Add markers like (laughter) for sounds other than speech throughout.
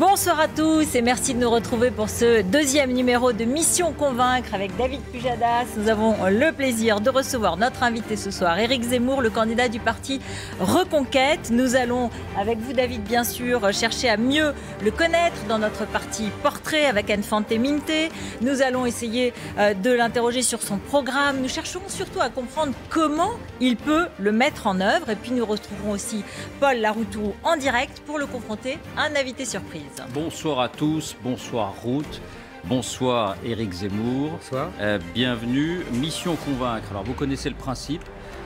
Bonsoir à tous et merci de nous retrouver pour ce deuxième numéro de Mission Convaincre avec David Pujadas. Nous avons le plaisir de recevoir notre invité ce soir, Éric Zemmour, le candidat du parti Reconquête. Nous allons, avec vous David bien sûr, chercher à mieux le connaître dans notre parti portrait avec Enfante Minte. Minté. Nous allons essayer euh, de l'interroger sur son programme. Nous chercherons surtout à comprendre comment il peut le mettre en œuvre. Et puis nous retrouverons aussi Paul Laroutou en direct pour le confronter à un invité surprise. Bonsoir à tous, bonsoir Ruth. Bonsoir Éric Zemmour. Euh, bienvenue. Mission Convaincre. Alors vous connaissez le principe.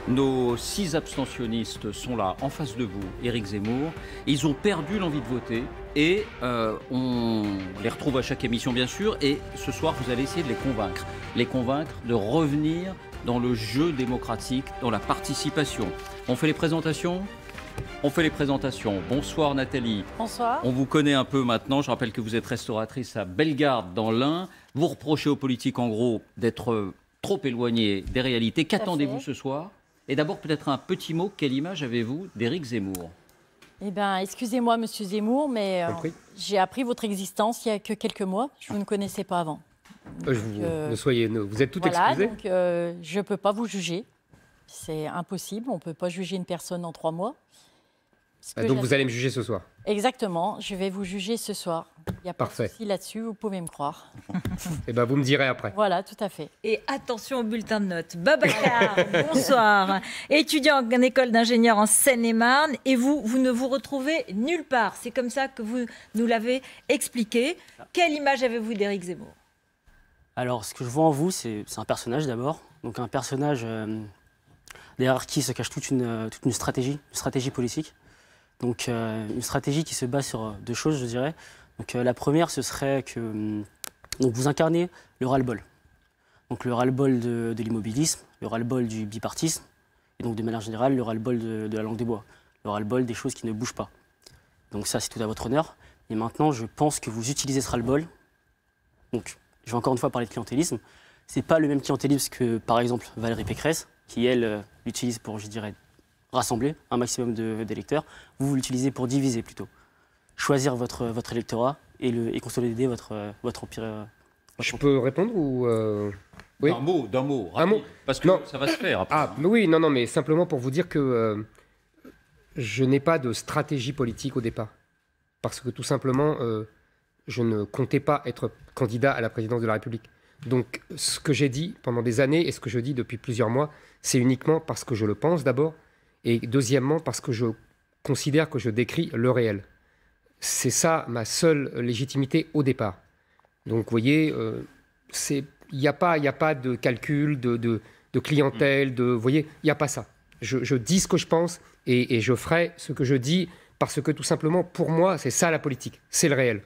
Nos six abstentionnistes sont là en face de vous, Éric Zemmour. Ils ont perdu l'envie de voter et euh, on les retrouve à chaque émission bien sûr. Et ce soir vous allez essayer de les convaincre. Les convaincre de revenir dans le jeu démocratique, dans la participation. On fait les présentations on fait les présentations. Bonsoir Nathalie. Bonsoir. On vous connaît un peu maintenant. Je rappelle que vous êtes restauratrice à Bellegarde dans l'Ain. Vous reprochez aux politiques en gros d'être euh, trop éloignés des réalités. Qu'attendez-vous ce soir Et d'abord peut-être un petit mot. Quelle image avez-vous d'Éric Zemmour eh bien, excusez-moi, Monsieur Zemmour, mais euh, j'ai appris votre existence il y a que quelques mois. Je vous ne connaissais pas avant. Euh, vous, soyez, vous êtes tout voilà, Donc, je ne peux pas vous juger. C'est impossible. On ne peut pas juger une personne en trois mois. Ah, donc vous allez me juger ce soir Exactement, je vais vous juger ce soir. Il n'y a pas de souci là-dessus, vous pouvez me croire. Et eh ben vous me direz après. Voilà, tout à fait. Et attention au bulletin de notes. Babacar, (laughs) bonsoir. Étudiant en école d'ingénieur en Seine-et-Marne, et vous, vous ne vous retrouvez nulle part. C'est comme ça que vous nous l'avez expliqué. Quelle image avez-vous d'Éric Zemmour Alors, ce que je vois en vous, c'est un personnage d'abord. Donc un personnage euh, derrière qui se cache toute toute une stratégie, une stratégie politique. Donc euh, une stratégie qui se base sur euh, deux choses, je dirais. Donc euh, la première, ce serait que mm, vous incarnez le ras-le-bol. Donc le ras-le-bol de, l'immobilisme, le ras-le-bol du bipartisme, et donc de manière générale le ras-le-bol de, la langue des bois, le ras-le-bol des choses qui ne bougent pas. Donc ça, c'est tout à votre honneur. Et maintenant, je pense que vous utilisez ce ras-le-bol. Donc, je vais encore une fois parler de clientélisme. Ce n'est pas le même clientélisme que, par exemple, Valérie Pécresse, qui, elle, l'utilise pour, je dirais, rassembler un maximum d'électeurs, vous l'utilisez pour diviser plutôt. Choisir votre, votre électorat et, le, consolider votre, votre empire. Euh, je peux répondre ou euh, oui. D'un mot, d'un mot, Parce que ça va se faire. Après. Ah, oui, non, non, mais simplement pour vous dire que euh, je n'ai pas de stratégie politique au départ. Parce que tout simplement, je ne comptais pas être candidat à la présidence de la République. Donc ce que j'ai dit pendant des années et ce que je dis depuis plusieurs mois, c'est uniquement parce que je le pense d'abord et deuxièmement, parce que je considère que je décris le réel. C'est ça ma seule légitimité au départ. Donc, vous voyez, euh, il n'y a, pas, a pas de calcul, de, clientèle, de, vous voyez, il n'y a pas ça. Je, dis ce que je pense et, je ferai ce que je dis parce que tout simplement, pour moi, c'est ça la politique, c'est le réel.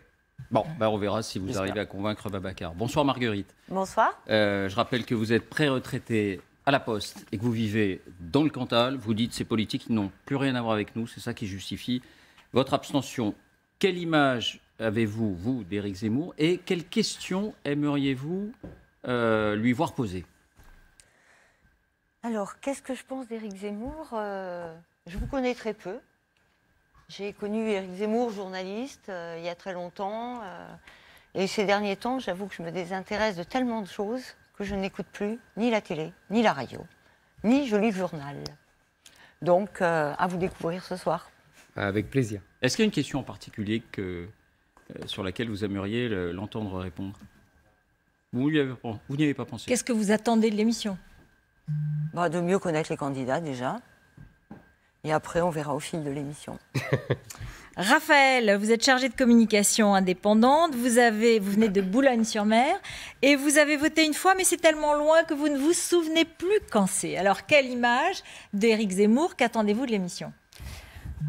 Bon, ben, on verra si vous arrivez à convaincre Babacar. Bonsoir Marguerite. Bonsoir. Euh, je rappelle que vous êtes pré-retraité à la poste et que vous vivez dans le Cantal, vous dites ces politiques n'ont plus rien à voir avec nous, c'est ça qui justifie votre abstention. Quelle image avez-vous, vous, d'Éric Zemmour et quelles questions aimeriez-vous euh, lui voir poser Alors, qu'est-ce que je pense d'Éric Zemmour euh, Je vous connais très peu. J'ai connu Éric Zemmour, journaliste, euh, il y a très longtemps. et ces derniers temps, j'avoue que je me désintéresse de tellement de choses que je n'écoute plus ni la télé, ni la radio, ni je lis le journal. Donc, euh, à vous découvrir ce soir. Avec plaisir. Est-ce qu'il y a une question en particulier que, euh, sur laquelle vous aimeriez l'entendre répondre Vous n'y avez, pas pensé Qu'est-ce que vous attendez de l'émission bah, De mieux connaître les candidats déjà. Et après, on verra au fil de l'émission. (laughs) Raphaël, vous êtes chargé de communication indépendante, vous, venez de Boulogne-sur-Mer et vous avez voté une fois, mais c'est tellement loin que vous ne vous souvenez plus quand c'est. Alors, quelle image d'Éric Zemmour Qu'attendez-vous de l'émission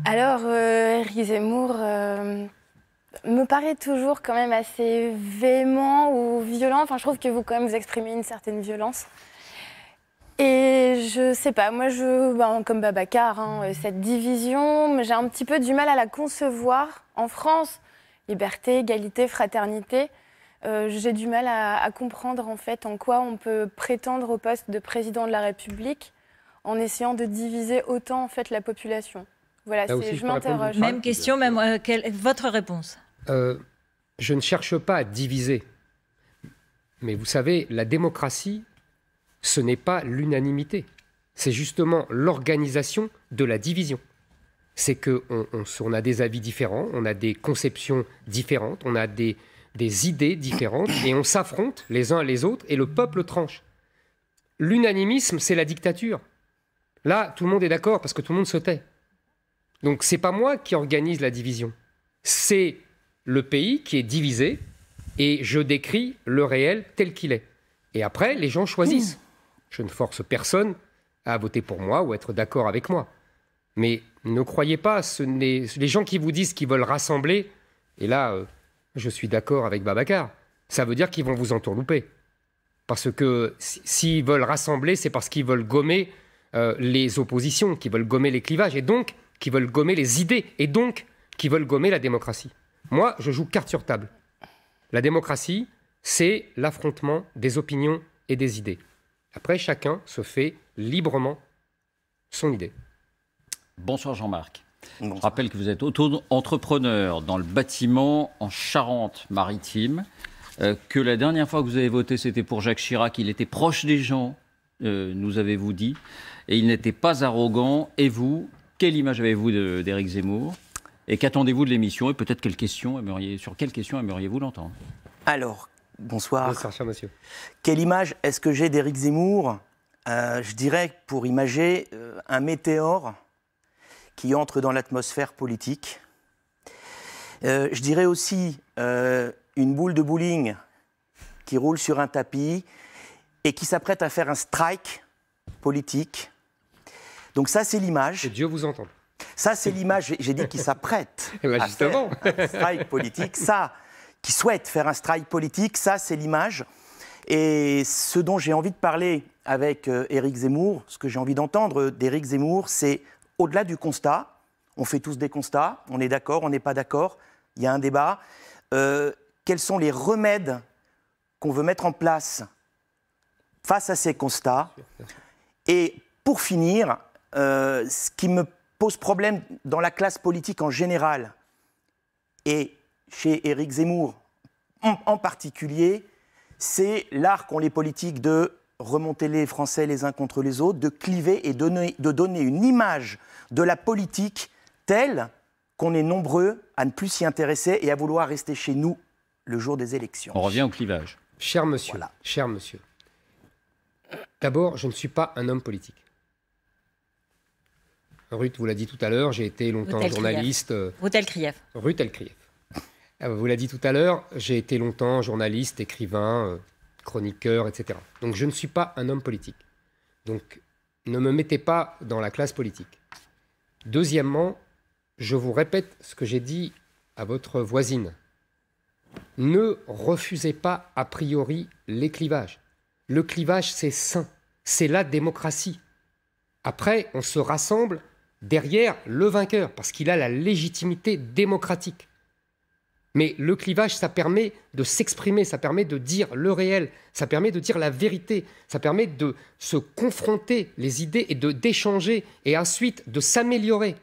Alors, euh, Éric Zemmour. Euh, me paraît toujours quand même assez véhément ou violent. Enfin, je trouve que vous quand même vous exprimez une certaine violence. Et je sais pas, moi, je, ben, comme Babacar, hein, euh, cette division, j'ai un petit peu du mal à la concevoir. En France, liberté, égalité, fraternité, euh, j'ai du mal à, comprendre en fait en quoi on peut prétendre au poste de président de la République en essayant de diviser autant en fait la population. Voilà, je, m'interroge. Même question, même euh, quelle est votre réponse. je ne cherche pas à diviser, mais vous savez, la démocratie ce n'est pas l'unanimité, c'est justement l'organisation de la division. C'est qu'on on, a des avis différents, on a des conceptions différentes, on a des, idées différentes, et on s'affronte les uns les autres, et le peuple tranche. L'unanimisme, c'est la dictature. Là, tout le monde est d'accord parce que tout le monde se tait. Donc, c'est pas moi qui organise la division. C'est le pays qui est divisé et je décris le réel tel qu'il est. Et après, les gens choisissent. Je ne force personne à voter pour moi ou être d'accord avec moi. Mais ne croyez pas, ce les gens qui vous disent qu'ils veulent rassembler, et là, euh, je suis d'accord avec Babacar, ça veut dire qu'ils vont vous entourlouper. Parce que s'ils veulent rassembler, c'est parce qu'ils veulent gommer euh, les oppositions, qu'ils veulent gommer les clivages, et donc qu'ils veulent gommer les idées, et donc qu'ils veulent gommer la démocratie. Moi, je joue carte sur table. La démocratie, c'est l'affrontement des opinions et des idées. Après, chacun se fait librement son idée. Bonsoir Jean-Marc. Je rappelle que vous êtes auto-entrepreneur dans le bâtiment en Charente-Maritime, euh, que la dernière fois que vous avez voté, c'était pour Jacques Chirac. Il était proche des gens, euh, nous avez-vous dit, et il n'était pas arrogant. Et vous, quelle image avez-vous d'Éric Zemmour Et qu'attendez-vous de l'émission Et peut-être quelle question, sur quelles questions aimeriez-vous l'entendre Alors, Bonsoir. Bonsoir, monsieur. Quelle image est-ce que j'ai d'Éric Zemmour euh, Je dirais, pour imager, euh, un météore qui entre dans l'atmosphère politique. Euh, je dirais aussi une boule de bowling qui roule sur un tapis et qui s'apprête à faire un strike politique. Donc ça, c'est l'image. Que Dieu vous entende. Ça, c'est l'image, j'ai dit qu'il s'apprête (laughs) eh ben, à faire un strike politique. Ça, qui souhaitent faire un strike politique. Ça, c'est l'image. Et ce dont j'ai envie de parler avec euh, Éric Zemmour, ce que j'ai envie d'entendre d'Éric Zemmour, c'est au-delà du constat, on fait tous des constats, on est d'accord, on n'est pas d'accord, il y a un débat. Euh, quels sont les remèdes qu'on veut mettre en place face à ces constats Et pour finir, euh, ce qui me pose problème dans la classe politique en général, et chez Éric Zemmour en, particulier, c'est l'art qu'ont les politiques de remonter les Français les uns contre les autres, de cliver et de donner une image de la politique telle qu'on est nombreux à ne plus s'y intéresser et à vouloir rester chez nous le jour des élections. On revient au clivage. Cher monsieur, cher monsieur, d'abord, je ne suis pas un homme politique. Ruth vous l'a dit tout à l'heure, j'ai été longtemps journaliste. Euh, Ruth Elkrieff. Ruth ah bah, vous l'a dit tout à l'heure, j'ai été longtemps journaliste, écrivain, euh, chroniqueur, etc. Donc je ne suis pas un homme politique. Donc ne me mettez pas dans la classe politique. Deuxièmement, je vous répète ce que j'ai dit à votre voisine. Ne refusez pas a priori les clivages. Le clivage, c'est sain. C'est la démocratie. Après, on se rassemble derrière le vainqueur, parce qu'il a la légitimité démocratique. Mais le clivage, ça permet de s'exprimer, ça permet de dire le réel, ça permet de dire la vérité, ça permet de se confronter les idées et de d'échanger et ensuite de s'améliorer.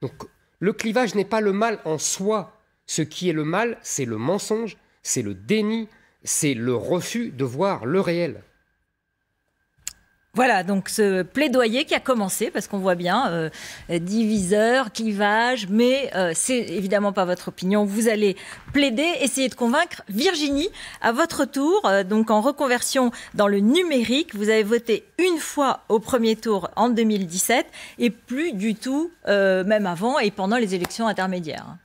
Donc le clivage n'est pas le mal en soi. Ce qui est le mal, c'est le mensonge, c'est le déni, c'est le refus de voir le réel. Voilà, donc ce plaidoyer qui a commencé, parce qu'on voit bien, euh, diviseur, clivage, mais euh, c'est évidemment pas votre opinion. Vous allez plaider, essayer de convaincre Virginie à votre tour, euh, donc en reconversion dans le numérique. Vous avez voté une fois au premier tour en 2017 et plus du tout, euh, même avant et pendant les élections intermédiaires.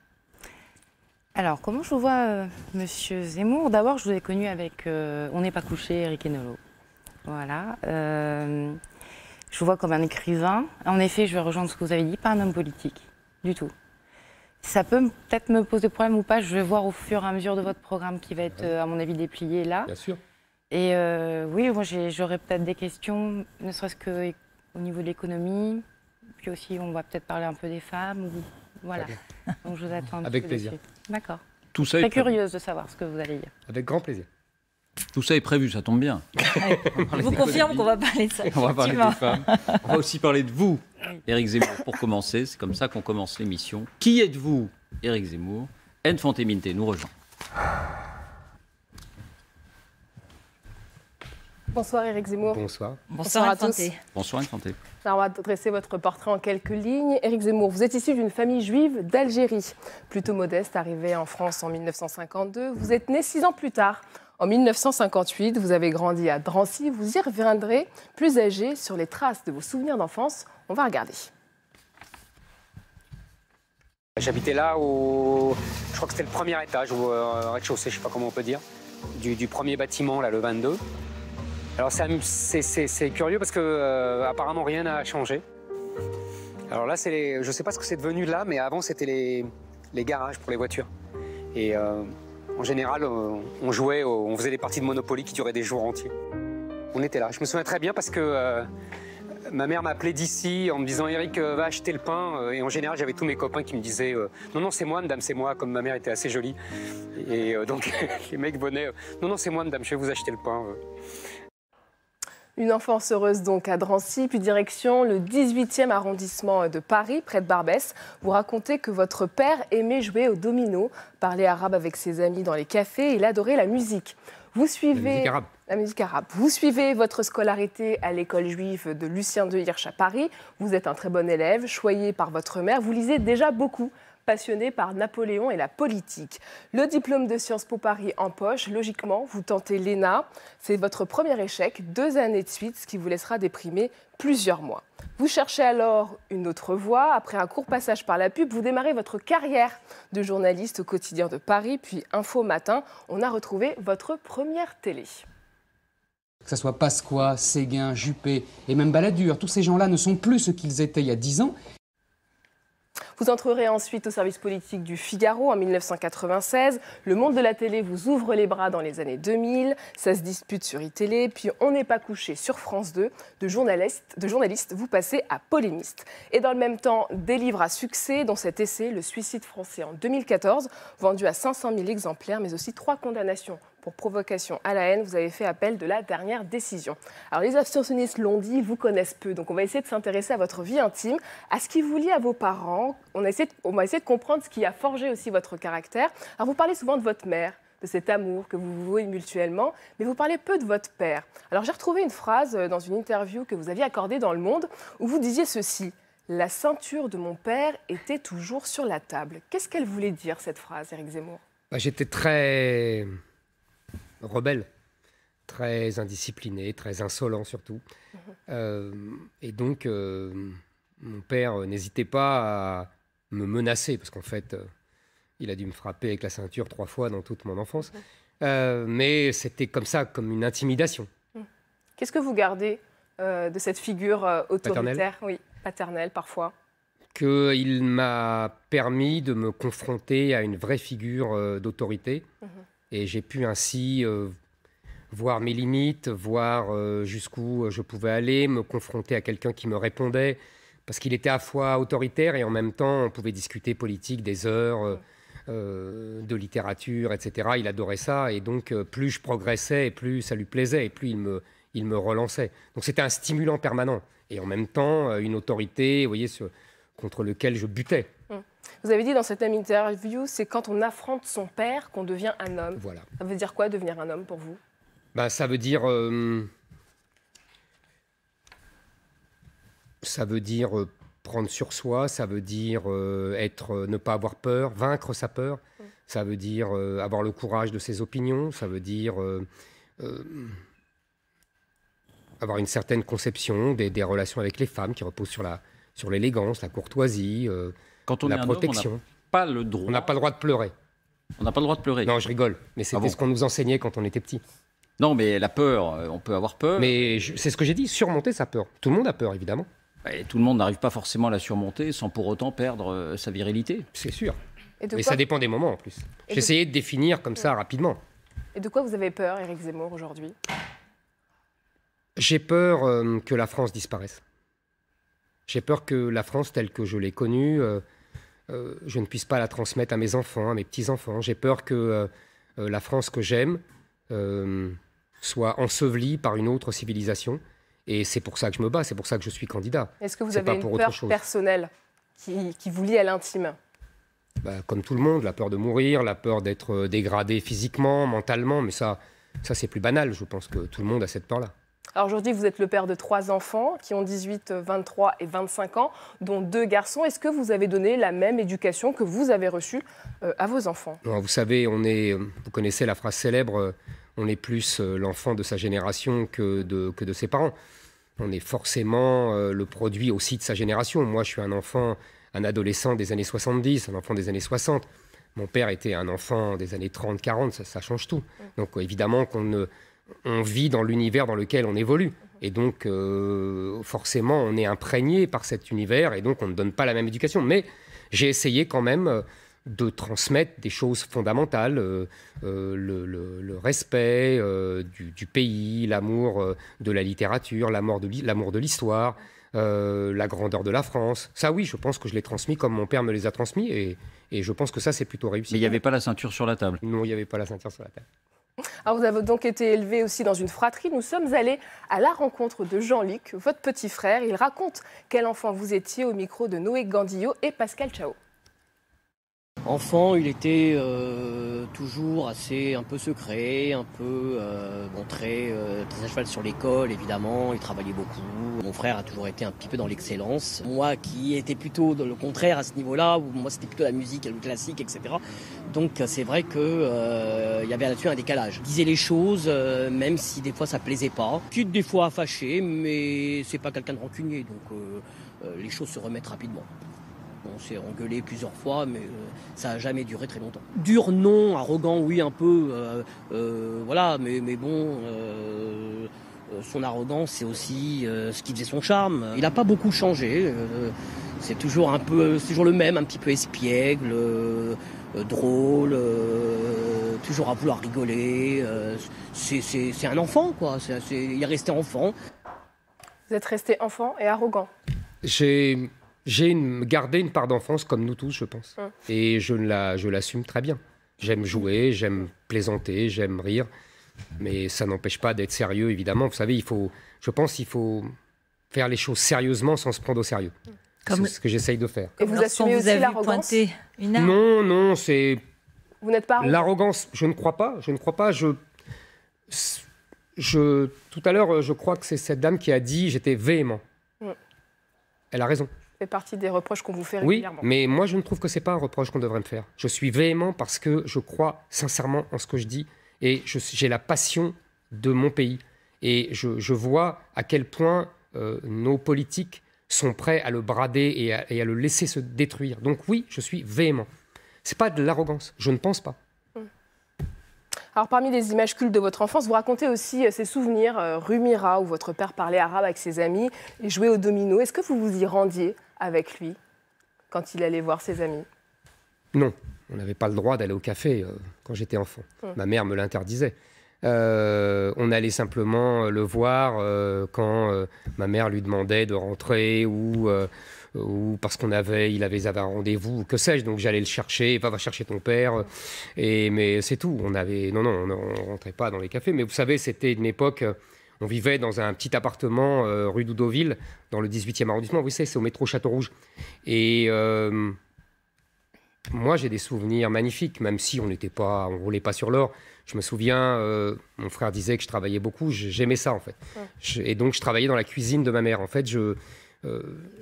Alors, comment je vous vois, monsieur Zemmour D'abord, je vous ai connu avec On n'est pas couché, Eric Enolo. Voilà. Euh, je vois comme un écrivain. En effet, je vais rejoindre ce que vous avez dit, pas un homme politique, du tout. Ça peut peut-être me poser problème ou pas, je vais voir au fur et à mesure de votre programme qui va être, euh, à mon avis, déplié là. Bien sûr. Et euh, oui, moi j'aurais peut-être des questions, ne serait-ce qu'au niveau de l'économie, puis aussi on va peut-être parler un peu des femmes. voilà. Donc je vous attends. (laughs) Avec plaisir. D'accord. Tout ça Très curieuse de savoir ce que vous allez dire. Avec grand plaisir. Tout ça est prévu, ça tombe bien. Je vous confirme qu'on va parler de ça. On va parler des femmes. On va aussi parler de vous, Éric Zemmour, pour commencer. C'est comme ça qu'on commence l'émission. Qui êtes-vous, Éric Zemmour Anne Fantéminté nous rejoint. Bonsoir Éric Zemmour. Bonsoir. Bonsoir, à tous. Bonsoir Alors, on va dresser votre portrait en quelques lignes. Éric Zemmour, vous êtes issu d'une famille juive d'Algérie. Plutôt modeste, arrivée en France en 1952, vous êtes né six ans plus tard en 1958, vous avez grandi à Drancy. Vous y reviendrez plus âgé sur les traces de vos souvenirs d'enfance. On va regarder. J'habitais là où je crois que c'était le premier étage ou euh, rez-de-chaussée, je sais pas comment on peut dire, du, premier bâtiment là, le 22. Alors c'est curieux parce que euh, apparemment rien n'a changé. Alors là, je je sais pas ce que c'est devenu là, mais avant c'était les, garages pour les voitures. Et euh, en général, euh, on jouait, on faisait des parties de Monopoly qui duraient des jours entiers. On était là. Je me souviens très bien parce que euh, ma mère m'appelait d'ici en me disant Eric, euh, va acheter le pain. Et en général, j'avais tous mes copains qui me disaient Non, non, c'est moi, madame, c'est moi. Comme ma mère était assez jolie. Et donc, (laughs) les mecs venaient Non, non, c'est moi, madame, je vais vous acheter le pain. Une enfance heureuse donc à Drancy, puis direction le 18e arrondissement de Paris, près de Barbès. Vous racontez que votre père aimait jouer au domino, parler arabe avec ses amis dans les cafés, il adorait la musique. Vous suivez la musique arabe. La musique arabe. Vous suivez votre scolarité à l'école juive de Lucien de Hirsch à Paris. Vous êtes un très bon élève, choyé par votre mère. Vous lisez déjà beaucoup passionné par Napoléon et la politique. Le diplôme de Sciences Po Paris en poche, logiquement, vous tentez l'ENA. C'est votre premier échec, deux années de suite, ce qui vous laissera déprimer plusieurs mois. Vous cherchez alors une autre voie. Après un court passage par la pub, vous démarrez votre carrière de journaliste au quotidien de Paris, puis Info Matin. On a retrouvé votre première télé. Que ce soit Pasqua, Séguin, Juppé et même Balladur, tous ces gens-là ne sont plus ce qu'ils étaient il y a dix ans. Vous entrerez ensuite au service politique du Figaro en 1996. Le monde de la télé vous ouvre les bras dans les années 2000. Ça se dispute sur iTélé, puis On n'est pas couché sur France 2. De journaliste, de journaliste, vous passez à polémiste. Et dans le même temps, des livres à succès, dont cet essai, Le suicide français en 2014, vendu à 500 000 exemplaires, mais aussi trois condamnations pour provocation à la haine, vous avez fait appel de la dernière décision. Alors les abstentionnistes l'ont dit, vous connaissent peu, donc on va essayer de s'intéresser à votre vie intime, à ce qui vous lie à vos parents. On, on va essayer de comprendre ce qui a forgé aussi votre caractère. Alors vous parlez souvent de votre mère de cet amour que vous vous vouez mutuellement, mais vous parlez peu de votre père. Alors j'ai retrouvé une phrase euh, dans une interview que vous aviez accordée dans Le Monde où vous disiez ceci La ceinture de mon père était toujours sur la table. Qu'est-ce qu'elle voulait dire cette phrase, Eric Zemmour bah, J'étais très rebelle, très indiscipliné, très insolent surtout. (laughs) Euh, et donc, euh, mon père n'hésitait pas à me menacer, parce qu'en fait, euh, il a dû me frapper avec la ceinture trois fois dans toute mon enfance. mais c'était comme ça, comme une intimidation. Hum. Qu'est-ce que vous gardez de cette figure autoritaire, oui, paternelle parfois Qu'il m'a permis de me confronter à une vraie figure d'autorité hum, hum. Et j'ai pu ainsi euh, voir mes limites, voir euh, jusqu'où euh, je pouvais aller, me confronter à quelqu'un qui me répondait, parce qu'il était à fois autoritaire et en même temps on pouvait discuter politique des heures, de littérature, etc. Il adorait ça et donc plus je progressais, et plus ça lui plaisait et plus il me, il me relançait. Donc c'était un stimulant permanent et en même temps une autorité, voyez, contre lequel je butais. Vous avez dit dans cette même interview, c'est quand on affronte son père qu'on devient un homme. Voilà. Ça veut dire quoi devenir un homme pour vous bah, Ça veut dire... Euh, ça veut dire euh, prendre sur soi, ça veut dire euh, être, ne pas avoir peur, vaincre sa peur, mm. ça veut dire avoir le courage de ses opinions, ça veut dire avoir une certaine conception des, relations avec les femmes qui repose sur la sur l'élégance, la courtoisie, quand on la protection. on pas le droit. On n'a pas le droit de pleurer. On n'a pas le droit de pleurer. Non, je rigole. Mais ah c'était ce qu'on nous enseignait quand on était petit. Non, mais la peur, euh, on peut avoir peur. Mais c'est ce que j'ai dit, surmonter sa peur. Tout le monde a peur, évidemment. Bah, et tout le monde n'arrive pas forcément à la surmonter sans pour autant perdre euh, sa virilité. C'est sûr. Et, ça dépend des moments en plus. J'essayais de définir comme ça rapidement. Et de quoi vous avez peur, Éric Zemmour, aujourd'hui J'ai peur euh, que la France disparaisse. J'ai peur que la France telle que je l'ai connue. Euh, je ne puisse pas la transmettre à mes enfants, à mes petits-enfants. J'ai peur que euh, euh, la France que j'aime soit ensevelie par une autre civilisation. Et c'est pour ça que je me bats, c'est pour ça que je suis candidat. Est-ce que vous avez une peur personnelle qui, vous lie à l'intime bah, Comme tout le monde, la peur de mourir, la peur d'être dégradé physiquement, mentalement, mais ça, ça c'est plus banal. Je pense que tout le monde a cette peur-là. Alors aujourd'hui, vous êtes le père de trois enfants qui ont 18, 23 et 25 ans, dont deux garçons. Est-ce que vous avez donné la même éducation que vous avez reçue euh, à vos enfants Vous savez, on est, euh, vous connaissez la phrase célèbre, euh, on est plus l'enfant de sa génération que de, que de ses parents. On est forcément le produit aussi de sa génération. Moi, je suis un enfant, un adolescent des années 70, un enfant des années 60. Mon père était un enfant des années 30, 40, ça change tout. Mm. Donc évidemment qu'on ne on vit dans l'univers dans lequel on évolue. Et donc, euh, forcément, on est imprégné par cet univers et donc on ne donne pas la même éducation. Mais j'ai essayé quand même euh, de transmettre des choses fondamentales, euh, le, respect du, pays, l'amour de la littérature, l'amour de l'histoire, la grandeur de la France. Ça, oui, je pense que je l'ai transmis comme mon père me les a transmis et, et je pense que ça, c'est plutôt réussi. Mais il n'y avait pas la ceinture sur la table. Non, il n'y avait pas la ceinture sur la table. Alors vous avez donc été élevé aussi dans une fratrie. Nous sommes allés à la rencontre de Jean-Luc, votre petit frère. Il raconte quel enfant vous étiez au micro de Noé Gandillo et Pascal Chao. Enfant, il était euh, toujours assez un peu secret, un peu montré, euh, euh, très, à cheval sur l'école évidemment, il travaillait beaucoup. Mon frère a toujours été un petit peu dans l'excellence. Moi qui étais plutôt dans le contraire à ce niveau-là, où moi c'était plutôt la musique, le classique, etc. Donc c'est vrai que y avait là-dessus un décalage. Il disait les choses, même si des fois ça plaisait pas. Quitte des fois à fâcher, mais c'est pas quelqu'un de rancunier, donc les choses se remettent rapidement. On s'est engueulé plusieurs fois, mais euh, ça n'a jamais duré très longtemps. Dur, non, arrogant, oui, un peu. Euh, euh, voilà, mais, mais bon son arrogance, c'est aussi ce qui faisait son charme. Il n'a pas beaucoup changé. c'est toujours un peu, toujours le même, un petit peu espiègle, drôle, toujours à vouloir rigoler. c'est un enfant, quoi. c'est il est resté enfant. Vous êtes resté enfant et arrogant. J'ai j'ai gardé une part d'enfance, comme nous tous, je pense. Et je, la, je l'assume très bien. J'aime jouer, j'aime plaisanter, j'aime rire. Mais ça n'empêche pas d'être sérieux, évidemment. Vous savez, il faut, je pense qu'il faut faire les choses sérieusement sans se prendre au sérieux. Comme... C'est ce que j'essaye de faire. Et vous assumez vous aussi l'arrogance Non, non, c'est... Vous n'êtes pas... L'arrogance, je ne crois pas. Je ne crois pas. Je... je... Tout à l'heure, je crois que c'est cette dame qui a dit « j'étais véhément Elle a raison fait partie des reproches qu'on vous fait régulièrement. Oui, mais moi je ne trouve que c'est pas un reproche qu'on devrait me faire. Je suis véhément parce que je crois sincèrement en ce que je dis et j'ai la passion de mon pays. Et je, vois à quel point euh, nos politiques sont prêts à le brader et à, le laisser se détruire. Donc oui, je suis véhément. C'est pas de l'arrogance, je ne pense pas. Hum. Alors, parmi les images cultes de votre enfance, vous racontez aussi euh, ces souvenirs, euh, Rumira, où votre père parlait arabe avec ses amis et jouait au domino. Est-ce que vous vous y rendiez avec lui quand il allait voir ses amis Non, on n'avait pas le droit d'aller au café euh, quand j'étais enfant. Hmm. Ma mère me l'interdisait. Euh, on allait simplement euh, le voir quand ma mère lui demandait de rentrer ou, parce qu'on avait, il avait, un rendez-vous, que sais-je. Donc j'allais le chercher, va, va chercher ton père. Et mais c'est tout. On avait, non, non, on ne rentrait pas dans les cafés. Mais vous savez, c'était une époque on vivait dans un petit appartement euh, rue d'Oudoville, dans le 18e arrondissement. Vous savez, c'est au métro Château-Rouge. Et euh, moi, j'ai des souvenirs magnifiques, même si on n'était pas, on roulait pas sur l'or. Je me souviens, euh, mon frère disait que je travaillais beaucoup. J'aimais ça, en fait. et donc, je travaillais dans la cuisine de ma mère. En fait, je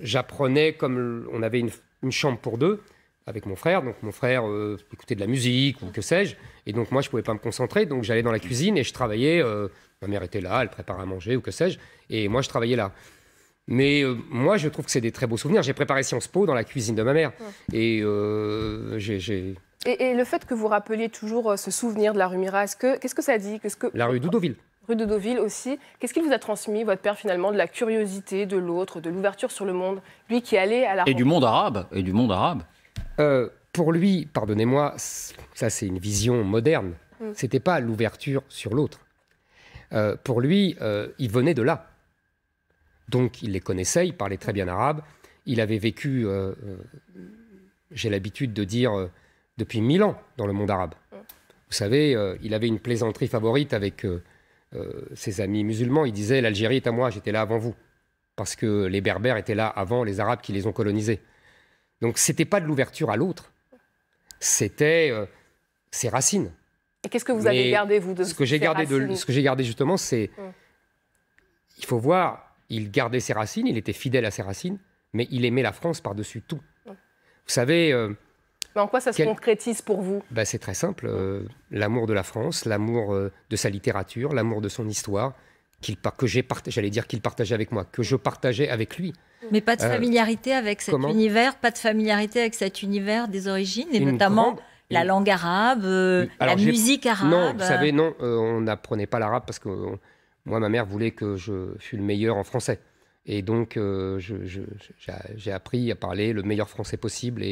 j'apprenais comme on avait une, chambre pour deux avec mon frère. Donc mon frère écoutait de la musique ou que sais-je. Et donc moi, je ne pouvais pas me concentrer. Donc j'allais dans la cuisine et je travaillais Ma mère était là, elle préparait à manger ou que sais-je, et moi je travaillais là. Mais euh, moi, je trouve que c'est des très beaux souvenirs. J'ai préparé Sciences Po dans la cuisine de ma mère. Et, euh, Et, le fait que vous rappeliez toujours euh, ce souvenir de la rue Mira, qu'est-ce que ça dit qu'est-ce que... La rue Doudoville. Rue de aussi. Qu'est-ce qu'il vous a transmis, votre père, finalement, de la curiosité, de l'autre, de l'ouverture sur le monde Lui qui allait à la. Et du monde arabe Et du monde arabe euh, Pour lui, pardonnez-moi, ça c'est une vision moderne. Mm. C'était pas l'ouverture sur l'autre. Euh, pour lui, euh, il venait de là. Donc il les connaissait, il parlait très bien arabe, il avait vécu, euh, j'ai l'habitude de dire, depuis mille ans dans le monde arabe. Vous savez, il avait une plaisanterie favorite avec ses amis musulmans, il disait, l'Algérie est à moi, j'étais là avant vous, parce que les Berbères étaient là avant les Arabes qui les ont colonisés. Donc c'était pas de l'ouverture à l'autre, c'était ses racines. Et qu'est-ce que vous avez gardé, vous, de ce que j'ai gardé de, Ce que j'ai gardé, justement, c'est. Hum. Il faut voir, il gardait ses racines, il était fidèle à ses racines, mais il aimait la France par-dessus tout. Hum. Vous savez. Euh, en quoi ça se concrétise pour vous bah, C'est très simple. Hum. Euh, l'amour de la France, l'amour euh, de sa littérature, l'amour de son histoire, qu'il que j'allais dire qu'il partageait avec moi, que je partageais avec lui. Mais pas de familiarité avec cet univers, pas de familiarité avec cet univers des origines, et notamment la langue arabe, euh, la musique arabe Non, vous savez, non, euh, on n'apprenait pas l'arabe parce que euh, moi, ma mère voulait que je fût le meilleur en français. Et donc, j'ai appris à parler le meilleur français possible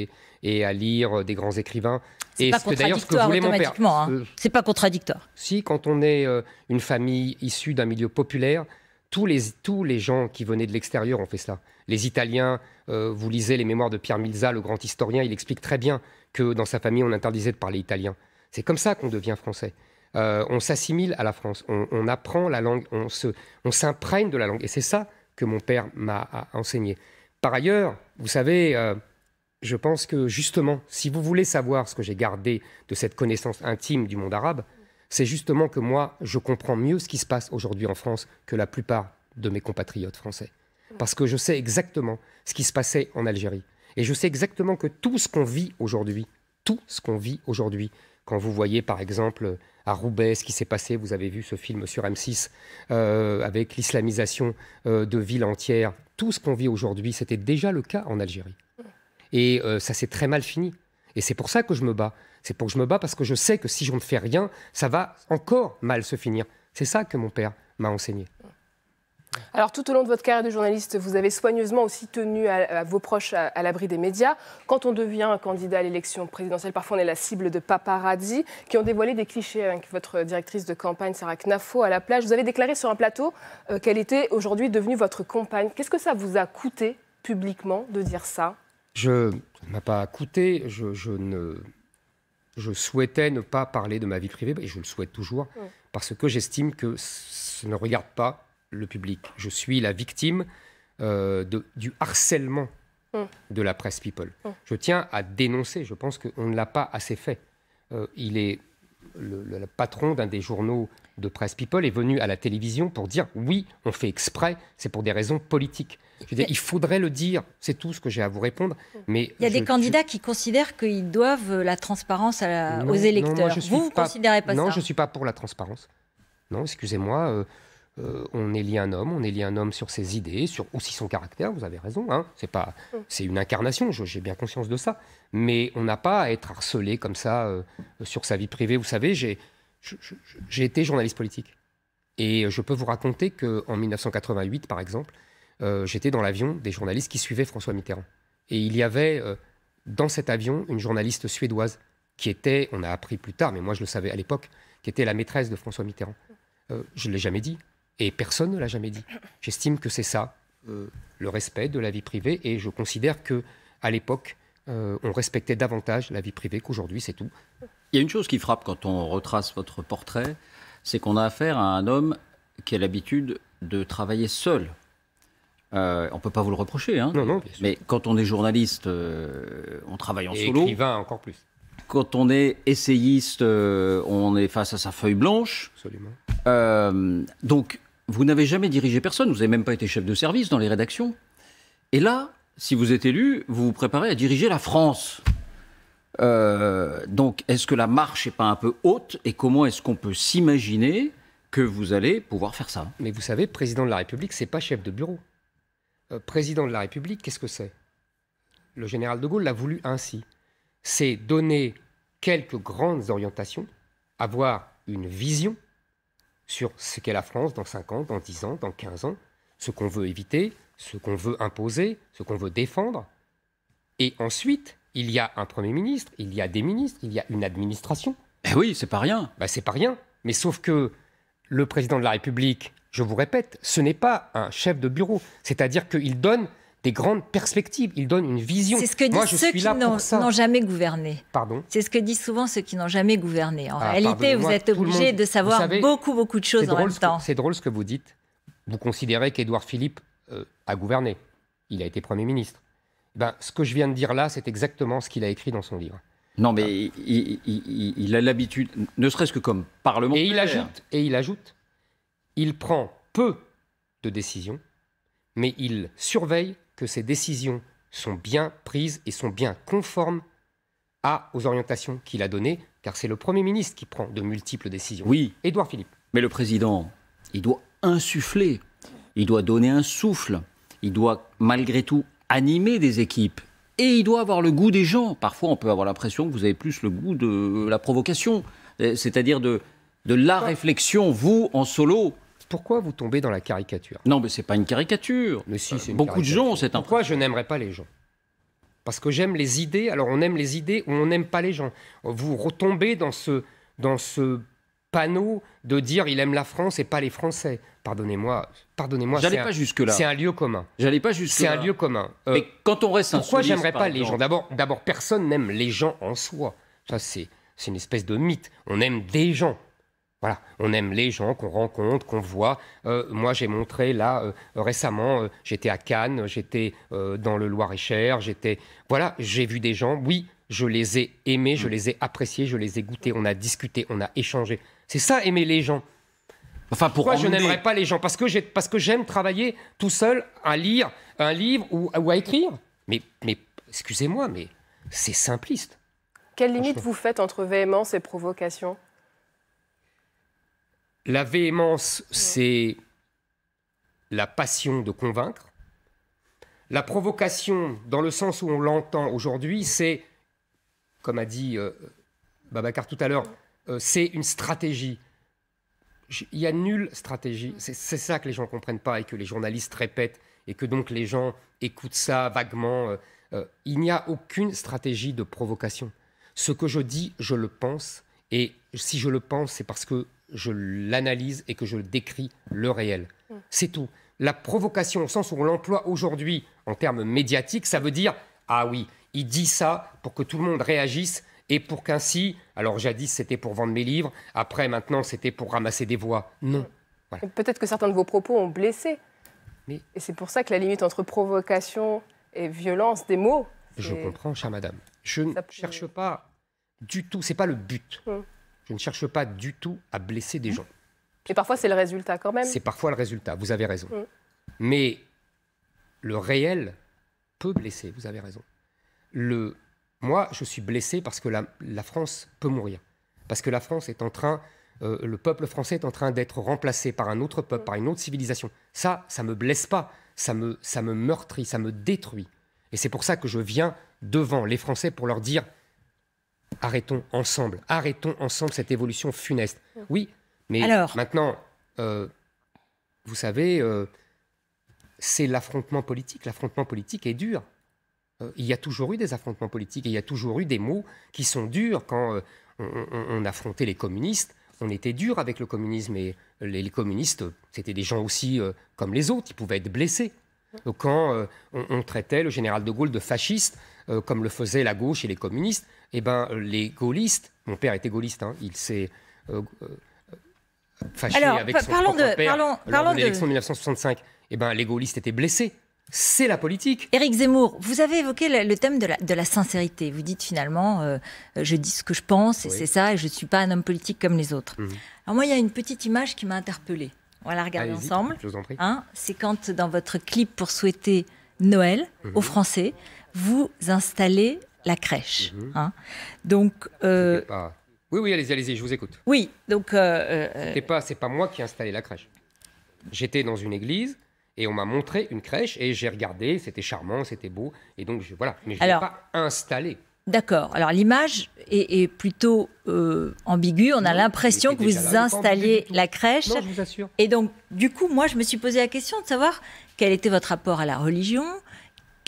et, à lire des grands écrivains. Et pas ce d'ailleurs ce que mon père. Hein. c'est pas contradictoire. Si, quand on est une famille issue d'un milieu populaire, tous les, tous les gens qui venaient de l'extérieur ont fait cela. Les Italiens, vous lisez les mémoires de Pierre Milza, le grand historien, il explique très bien que dans sa famille, on interdisait de parler italien. C'est comme ça qu'on devient français. Euh, on s'assimile à la France, on, apprend la langue, on, se, on s'imprègne de la langue. Et c'est ça que mon père m'a enseigné. Par ailleurs, vous savez, euh, je pense que justement, si vous voulez savoir ce que j'ai gardé de cette connaissance intime du monde arabe, c'est justement que moi, je comprends mieux ce qui se passe aujourd'hui en France que la plupart de mes compatriotes français. Parce que je sais exactement ce qui se passait en Algérie. Et je sais exactement que tout ce qu'on vit aujourd'hui, tout ce qu'on vit aujourd'hui, quand vous voyez par exemple à Roubaix ce qui s'est passé, vous avez vu ce film sur M6 euh, avec l'islamisation euh, de villes entières, tout ce qu'on vit aujourd'hui, c'était déjà le cas en Algérie. Et euh, ça s'est très mal fini. Et c'est pour ça que je me bats. C'est pour que je me bats parce que je sais que si je ne fais rien, ça va encore mal se finir. C'est ça que mon père m'a enseigné. Alors tout au long de votre carrière de journaliste, vous avez soigneusement aussi tenu à, vos proches à, l'abri des médias. Quand on devient un candidat à l'élection présidentielle, parfois on est la cible de paparazzi qui ont dévoilé des clichés avec hein, votre directrice de campagne, Sarah Knafo, à la plage. Vous avez déclaré sur un plateau euh, qu'elle était aujourd'hui devenue votre compagne. Qu'est-ce que ça vous a coûté publiquement de dire ça Je ne m'a pas coûté. Je, je, ne, je souhaitais ne pas parler de ma vie privée et je le souhaite toujours parce que j'estime que ça ne regarde pas le public, je suis la victime euh, du harcèlement hum. de la presse people. Hum. Je tiens à dénoncer, je pense qu'on ne l'a pas assez fait. Euh, il est le, patron d'un des journaux de presse people est venu à la télévision pour dire oui, on fait exprès, c'est pour des raisons politiques. il faudrait le dire, c'est tout ce que j'ai à vous répondre. Hum. Mais il y a des candidats qui considèrent qu'ils doivent la transparence aux électeurs. vous ne considérez pas ça Non, je ne suis pas pour la transparence. Non, excusez-moi, euh, euh, on élit un homme, on élit un homme sur ses idées, sur aussi son caractère, vous avez raison, hein. c'est pas, mm. c'est une incarnation, j'ai bien conscience de ça, mais on n'a pas à être harcelé comme ça euh, sur sa vie privée. Vous savez, j'ai, été journaliste politique et je peux vous raconter qu'en 1988, par exemple, euh, j'étais dans l'avion des journalistes qui suivaient François Mitterrand et il y avait dans cet avion une journaliste suédoise qui était, on a appris plus tard, mais moi je le savais à l'époque, qui était la maîtresse de François Mitterrand. je ne l'ai jamais dit, et personne ne l'a jamais dit. J'estime que c'est ça, euh, le respect de la vie privée. Et je considère que à l'époque, euh, on respectait davantage la vie privée qu'aujourd'hui, c'est tout. Il y a une chose qui frappe quand on retrace votre portrait, c'est qu'on a affaire à un homme qui a l'habitude de travailler seul. Euh, on ne peut pas vous le reprocher, hein, non, non, mais quand on est journaliste, on travaille en Et solo. Écrivain encore plus quand on est essayiste, on est face à sa feuille blanche. Absolument. donc, vous n'avez jamais dirigé personne, vous n'avez même pas été chef de service dans les rédactions. Et là, si vous êtes élu, vous vous préparez à diriger la France. Euh, donc, est-ce que la marche n'est pas un peu haute et comment est-ce qu'on peut s'imaginer que vous allez pouvoir faire ça Mais vous savez, président de la République, c'est pas chef de bureau. Euh, président de la République, qu'est-ce que c'est Le général de Gaulle l'a voulu ainsi. C'est donner quelques grandes orientations, avoir une vision, sur ce qu'est la France dans 5 ans, dans 10 ans, dans 15 ans, ce qu'on veut éviter, ce qu'on veut imposer, ce qu'on veut défendre. Et ensuite, il y a un Premier ministre, il y a des ministres, il y a une administration. Eh oui, c'est pas rien. Bah c'est pas rien. Mais sauf que le président de la République, je vous répète, ce n'est pas un chef de bureau. C'est-à-dire qu'il donne des grandes perspectives, il donne une vision. C'est ce que disent ceux qui n'ont jamais gouverné. Pardon C'est ce que disent souvent ceux qui n'ont jamais gouverné. En ah, réalité, vous êtes obligé de savoir beaucoup, beaucoup de choses en même temps. C'est drôle ce que vous dites. Vous considérez qu'Édouard Philippe euh, a gouverné. Il a été Premier ministre. Eh ben, ce que je viens de dire là, c'est exactement ce qu'il a écrit dans son livre. Non, mais il, a l'habitude, ne serait-ce que comme parlementaire. Et il ajoute, et il ajoute, il prend peu de décisions, mais il surveille que ces décisions sont bien prises et sont bien conformes à, aux orientations qu'il a données, car c'est le Premier ministre qui prend de multiples décisions. Oui. Édouard Philippe. Mais le président, il doit insuffler, il doit donner un souffle, il doit malgré tout animer des équipes. Et il doit avoir le goût des gens. Parfois, on peut avoir l'impression que vous avez plus le goût de la provocation, euh, c'est-à-dire de, de la réflexion, vous, en solo pourquoi vous tombez dans la caricature Non, mais c'est pas une caricature. Mais si, euh, une beaucoup de gens, c'est un. Pourquoi je n'aimerais pas les gens Parce que j'aime les idées. Alors, on aime les idées ou on n'aime pas les gens. Vous retombez dans ce, dans ce panneau de dire il aime la France et pas les Français. Pardonnez-moi, pardonnez-moi. J'allais pas jusque-là. C'est un lieu commun. J'allais pas jusque-là. C'est un lieu commun. Euh, mais quand on reste Pourquoi j'aimerais pas les gens D'abord, d'abord, personne n'aime les gens en soi. Ça, c'est, c'est une espèce de mythe. On aime des gens. Voilà, on aime les gens qu'on rencontre, qu'on voit. Euh, moi, j'ai montré là euh, récemment, euh, j'étais à Cannes, j'étais dans le Loir-et-Cher, j'étais. Voilà, j'ai vu des gens. Oui, je les ai aimés, je mm. les ai appréciés, je les ai goûtés. On a discuté, on a échangé. C'est ça aimer les gens. Enfin, Pourquoi je n'aimerais pas les gens Parce que parce que j'aime travailler tout seul à lire un livre ou, à écrire. Mais, mais excusez-moi, mais c'est simpliste. Quelle limite vous faites entre véhémence et provocation la véhémence, c'est la passion de convaincre. La provocation, dans le sens où on l'entend aujourd'hui, c'est, comme a dit euh, Babacar tout à l'heure, euh, c'est une stratégie. Il n'y a nulle stratégie. C'est ça que les gens ne comprennent pas et que les journalistes répètent et que donc les gens écoutent ça vaguement. Euh, il n'y a aucune stratégie de provocation. Ce que je dis, je le pense. Et si je le pense, c'est parce que je l'analyse et que je décris le réel. Mm. C'est tout. La provocation, au sens où on l'emploie aujourd'hui en termes médiatiques, ça veut dire ah oui, il dit ça pour que tout le monde réagisse et pour qu'ainsi, alors jadis c'était pour vendre mes livres, après maintenant c'était pour ramasser des voix. Non. Peut-être que certains de vos propos ont blessé. Mais... Et c'est pour ça que la limite entre provocation et violence des mots. Je comprends, chère madame. Je ne cherche pas du tout, c'est pas le but. Mm. Je ne cherche pas du tout à blesser des mmh. gens. Et parfois, c'est le résultat quand même. C'est parfois le résultat, vous avez raison. Mmh. Mais le réel peut blesser, vous avez raison. Le, moi, je suis blessé parce que la, France peut mourir. Parce que la France est en train, euh, le peuple français est en train d'être remplacé par un autre peuple, mmh. par une autre civilisation. Ça, ça me blesse pas, ça me, ça me meurtrit, ça me détruit. Et c'est pour ça que je viens devant les Français pour leur dire arrêtons ensemble, arrêtons ensemble cette évolution funeste. Oui, mais maintenant, euh, vous savez, euh, c'est l'affrontement politique. L'affrontement politique est dur. Euh, il y a toujours eu des affrontements politiques il y a toujours eu des mots qui sont durs. Quand on, affrontait les communistes, on était dur avec le communisme et les, communistes, c'était des gens aussi comme les autres, ils pouvaient être blessés. Quand on traitait le général de Gaulle de fasciste, euh, comme le faisait la gauche et les communistes, eh ben, les gaullistes, mon père était gaulliste, hein, il s'est euh, euh, fâché avec son père parlons, de l'élection de... 1965, eh ben, les gaullistes étaient blessés. C'est la politique. Éric Zemmour, vous avez évoqué le, thème de la, sincérité. Vous dites finalement, je dis ce que je pense, et c'est ça, et je ne suis pas un homme politique comme les autres. Mmh. Alors moi, il y a une petite image qui m'a interpellée. On va la regarder ensemble. En prie. Hein, c'est quand, dans votre clip pour souhaiter Noël mmh. aux Français, vous installez la crèche. Mhm. Hein. Donc. Euh, oui, oui, allez-y, allez je vous écoute. Oui, donc. Euh, euh, euh pas, c'est pas moi qui ai installé la crèche. J'étais dans une église et on m'a montré une crèche et j'ai regardé, c'était charmant, c'était beau. Et donc, voilà, mais je pas installé. D'accord. Alors l'image est, plutôt ambiguë. On a l'impression que vous installiez la crèche. je vous assure. Et donc, du coup, moi, je me suis posé la question de savoir quel était votre rapport à la religion,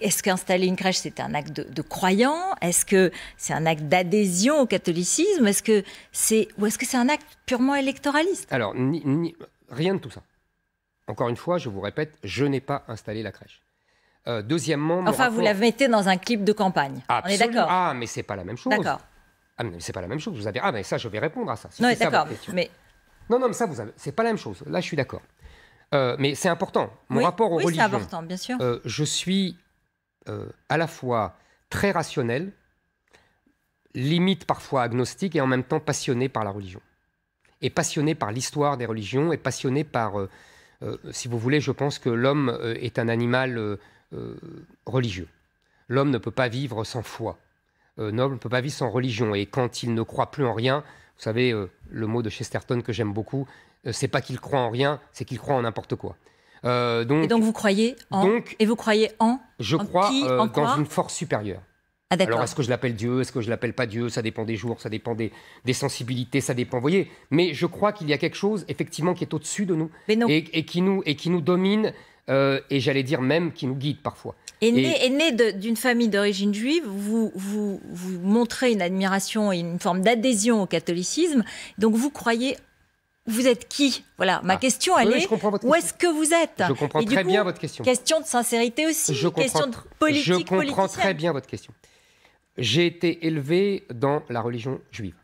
est-ce qu'installer une crèche, c'est un acte de, croyant Est-ce que c'est un acte d'adhésion au catholicisme Est-ce que c'est ou est-ce que c'est un acte purement électoraliste Alors, rien de tout ça. Encore une fois, je vous répète, je n'ai pas installé la crèche. Euh, deuxièmement, enfin, vous la mettez dans un clip de campagne. On est d'accord. Ah, mais c'est pas la même chose. D'accord. Ah, mais c'est pas la même chose. Vous avez ah, mais ça, je vais répondre à ça. Non, non, d'accord. Mais non, non, mais ça, vous c'est pas la même chose. Là, je suis d'accord. Euh, mais c'est important. Mon rapport aux oui, c'est important, bien sûr. Euh, je suis euh, à la fois très rationnel, limite parfois agnostique et en même temps passionné par la religion. Et passionné par l'histoire des religions et passionné par, euh, euh, si vous voulez, je pense que l'homme est un animal religieux. L'homme ne peut pas vivre sans foi. Noble ne peut pas vivre sans religion. Et quand il ne croit plus en rien, vous savez, le mot de Chesterton que j'aime beaucoup, c'est pas qu'il croit en rien, c'est qu'il croit en n'importe quoi. Euh, donc, vous croyez en Et vous croyez en Je en crois qui, en euh, une force supérieure. Ah, Alors est-ce que je l'appelle Dieu Est-ce que je l'appelle pas Dieu Ça dépend des jours, ça dépend des, sensibilités, ça dépend. Vous voyez, mais je crois qu'il y a quelque chose effectivement qui est au-dessus de nous et, qui nous et qui nous domine euh, et j'allais dire même qui nous guide parfois. Et, et né, d'une famille d'origine juive, vous, vous, vous montrez une admiration et une forme d'adhésion au catholicisme, donc vous croyez vous êtes qui Voilà, ma ah. question, elle est où est-ce que vous êtes Je comprends très bien votre question. Question de sincérité aussi, je question de politique. Je comprends très bien votre question. J'ai été élevé dans la religion juive.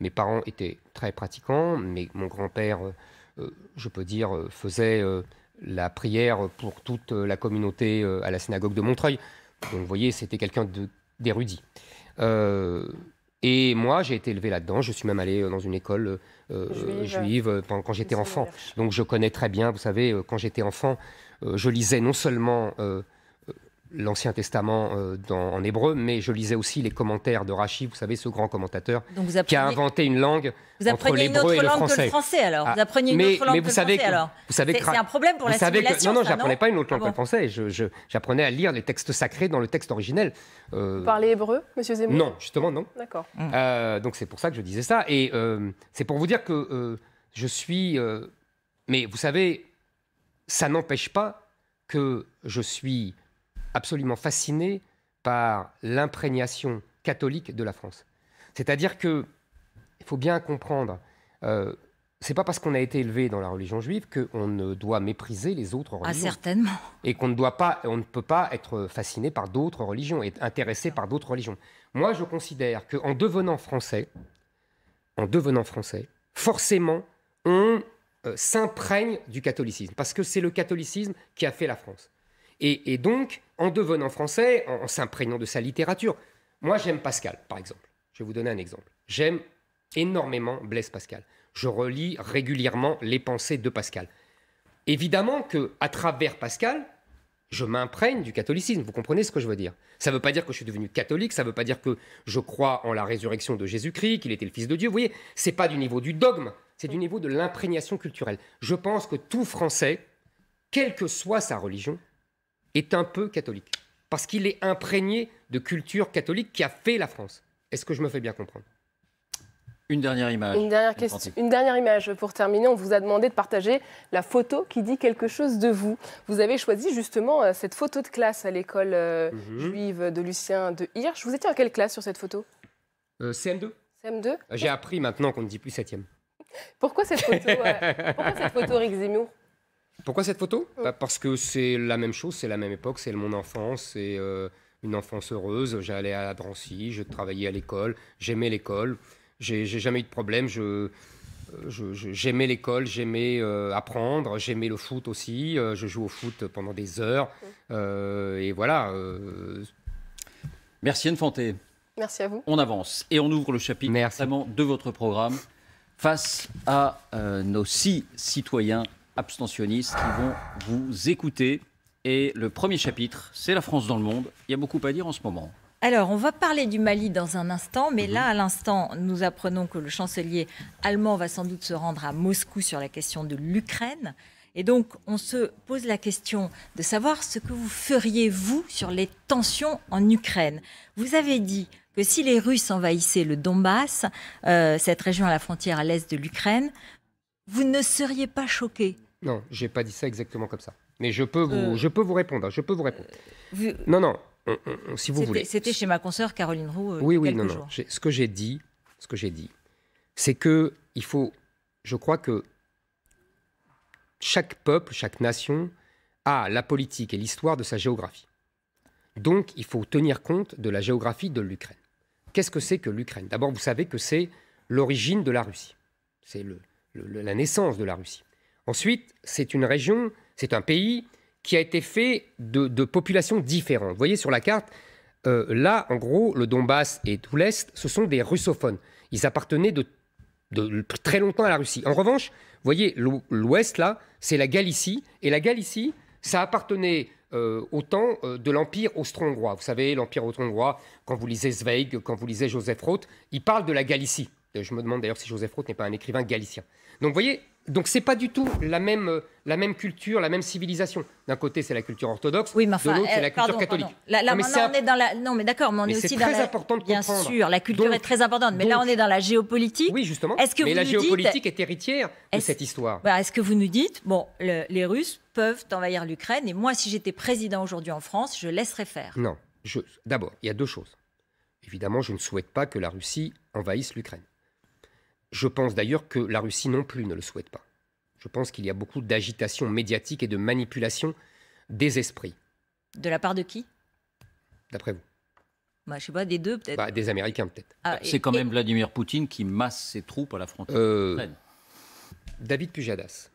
Mes parents étaient très pratiquants, mais mon grand-père, euh, euh, je peux dire, euh, faisait la prière pour toute la communauté à la synagogue de Montreuil. Donc vous voyez, c'était quelqu'un d'érudit. Et moi, j'ai été élevé là-dedans. Je suis même allé euh, dans une école euh, euh, juive, quand, j'étais enfant. Donc je connais très bien, vous savez, quand j'étais enfant, je lisais non seulement l'Ancien Testament euh, en hébreu, mais je lisais aussi les commentaires de Rachi, vous savez, ce grand commentateur qui a inventé une langue vous entre l'hébreu et le français. alors. vous ah, apprenez une autre langue que le français que, alors. Vous savez c'est un problème pour la Que... Non, non, j'apprenais pas une autre ah langue que le français. j'apprenais à lire les textes sacrés dans le texte originel. Vous euh, parlez hébreu, Monsieur Zemmour Non, justement non. D'accord. Mm. Euh, donc c'est pour ça que je disais ça, et c'est pour vous dire que je suis. mais vous savez, ça n'empêche pas que je suis absolument fasciné par l'imprégnation catholique de la France. C'est-à-dire que il faut bien comprendre, euh, c'est pas parce qu'on a été élevé dans la religion juive qu'on ne doit mépriser les autres ah, religions. certainement. Et qu'on ne doit pas, on ne peut pas être fasciné par d'autres religions et intéressé par d'autres religions. Moi, je considère que en devenant français, en devenant français, forcément, on euh, s'imprègne du catholicisme parce que c'est le catholicisme qui a fait la France. Et, donc, en devenant français, en, s'imprégnant de sa littérature, moi j'aime Pascal, par exemple. Je vais vous donner un exemple. J'aime énormément Blaise Pascal. Je relis régulièrement les pensées de Pascal. Évidemment que à travers Pascal, je m'imprègne du catholicisme. Vous comprenez ce que je veux dire Ça ne veut pas dire que je suis devenu catholique, ça ne veut pas dire que je crois en la résurrection de Jésus-Christ, qu'il était le Fils de Dieu. Vous voyez, c'est pas du niveau du dogme, c'est du niveau de l'imprégnation culturelle. Je pense que tout Français, quelle que soit sa religion, est un peu catholique. Parce qu'il est imprégné de culture catholique qui a fait la France. Est-ce que je me fais bien comprendre une dernière image. Une dernière, question, une dernière image pour terminer. On vous a demandé de partager la photo qui dit quelque chose de vous. Vous avez choisi justement euh, cette photo de classe à l'école euh, mhm. juive de Lucien de Hirsch. Vous étiez en quelle classe sur cette photo CM2. Euh, CM2 J'ai appris maintenant qu'on ne dit plus septième. Pourquoi cette photo, (laughs) pourquoi cette photo Rick pourquoi cette photo oh. bah, Parce que c'est la même chose, c'est la même époque, c'est mon enfance, c'est euh, une enfance heureuse. J'allais à Drancy, je travaillais à l'école, j'aimais l'école, j'ai jamais eu de problème, je euh, j'aimais l'école, j'aimais euh, apprendre, j'aimais le foot aussi, je joue au foot pendant des heures, et voilà. Merci Anne Merci à vous. On avance et on ouvre le chapitre Merci. de votre programme face à nos six citoyens abstentionnistes qui vont vous écouter. Et le premier chapitre, c'est la France dans le monde. Il y a beaucoup à dire en ce moment. Alors, on va parler du Mali dans un instant, mais mhm. là, à l'instant, nous apprenons que le chancelier allemand va sans doute se rendre à Moscou sur la question de l'Ukraine. Et donc, on se pose la question de savoir ce que vous feriez, vous, sur les tensions en Ukraine. Vous avez dit que si les Russes envahissaient le Donbass, euh, cette région à la frontière à l'est de l'Ukraine, vous ne seriez pas choqué non, j'ai pas dit ça exactement comme ça. Mais je peux vous, euh, je peux vous répondre. Hein, je peux vous répondre. Euh, non, non. si vous voulez. C'était chez ma consoeur Caroline Roux. Euh, oui, oui, non, non. Ce que j'ai dit, ce que j'ai dit, c'est que il faut. Je crois que chaque peuple, chaque nation a la politique et l'histoire de sa géographie. Donc, il faut tenir compte de la géographie de l'Ukraine. Qu'est-ce que c'est que l'Ukraine D'abord, vous savez que c'est l'origine de la Russie. C'est le, la naissance de la Russie. Ensuite, c'est une région, c'est un pays qui a été fait de, populations différentes. Vous voyez sur la carte, euh, là, en gros, le Donbass et tout l'Est, ce sont des russophones. Ils appartenaient de, très longtemps à la Russie. En revanche, vous voyez, l'Ouest, là, c'est la Galicie. Et la Galicie, ça appartenait euh, au temps euh, de l'Empire austro-hongrois. Vous savez, l'Empire austro-hongrois, quand vous lisez Zweig, quand vous lisez Joseph Roth, il parle de la Galicie. Je me demande d'ailleurs si Joseph Roth n'est pas un écrivain galicien. Donc, vous voyez, donc c'est pas du tout la même, euh, la même culture, la même civilisation. D'un côté c'est la culture orthodoxe, oui, de l'autre c'est la culture catholique. non, mais d'accord, très important de comprendre. bien sûr la culture est très importante, mais là on est dans la géopolitique. Oui justement. mais la géopolitique est héritière de cette histoire. Bah, est-ce que vous nous dites bon les Russes peuvent envahir l'Ukraine et moi si j'étais président aujourd'hui en France je laisserais faire. Non, d'abord il y a deux choses. Évidemment je ne souhaite pas que la Russie envahisse l'Ukraine. Je pense d'ailleurs que la Russie non plus ne le souhaite pas. Je pense qu'il y a beaucoup d'agitation médiatique et de manipulation des esprits. De la part de qui D'après vous bah, Je sais pas, des deux peut-être bah, Des Américains peut-être. Ah, C'est quand même Vladimir Poutine qui masse ses troupes à la frontière. Euh, David Pujadas,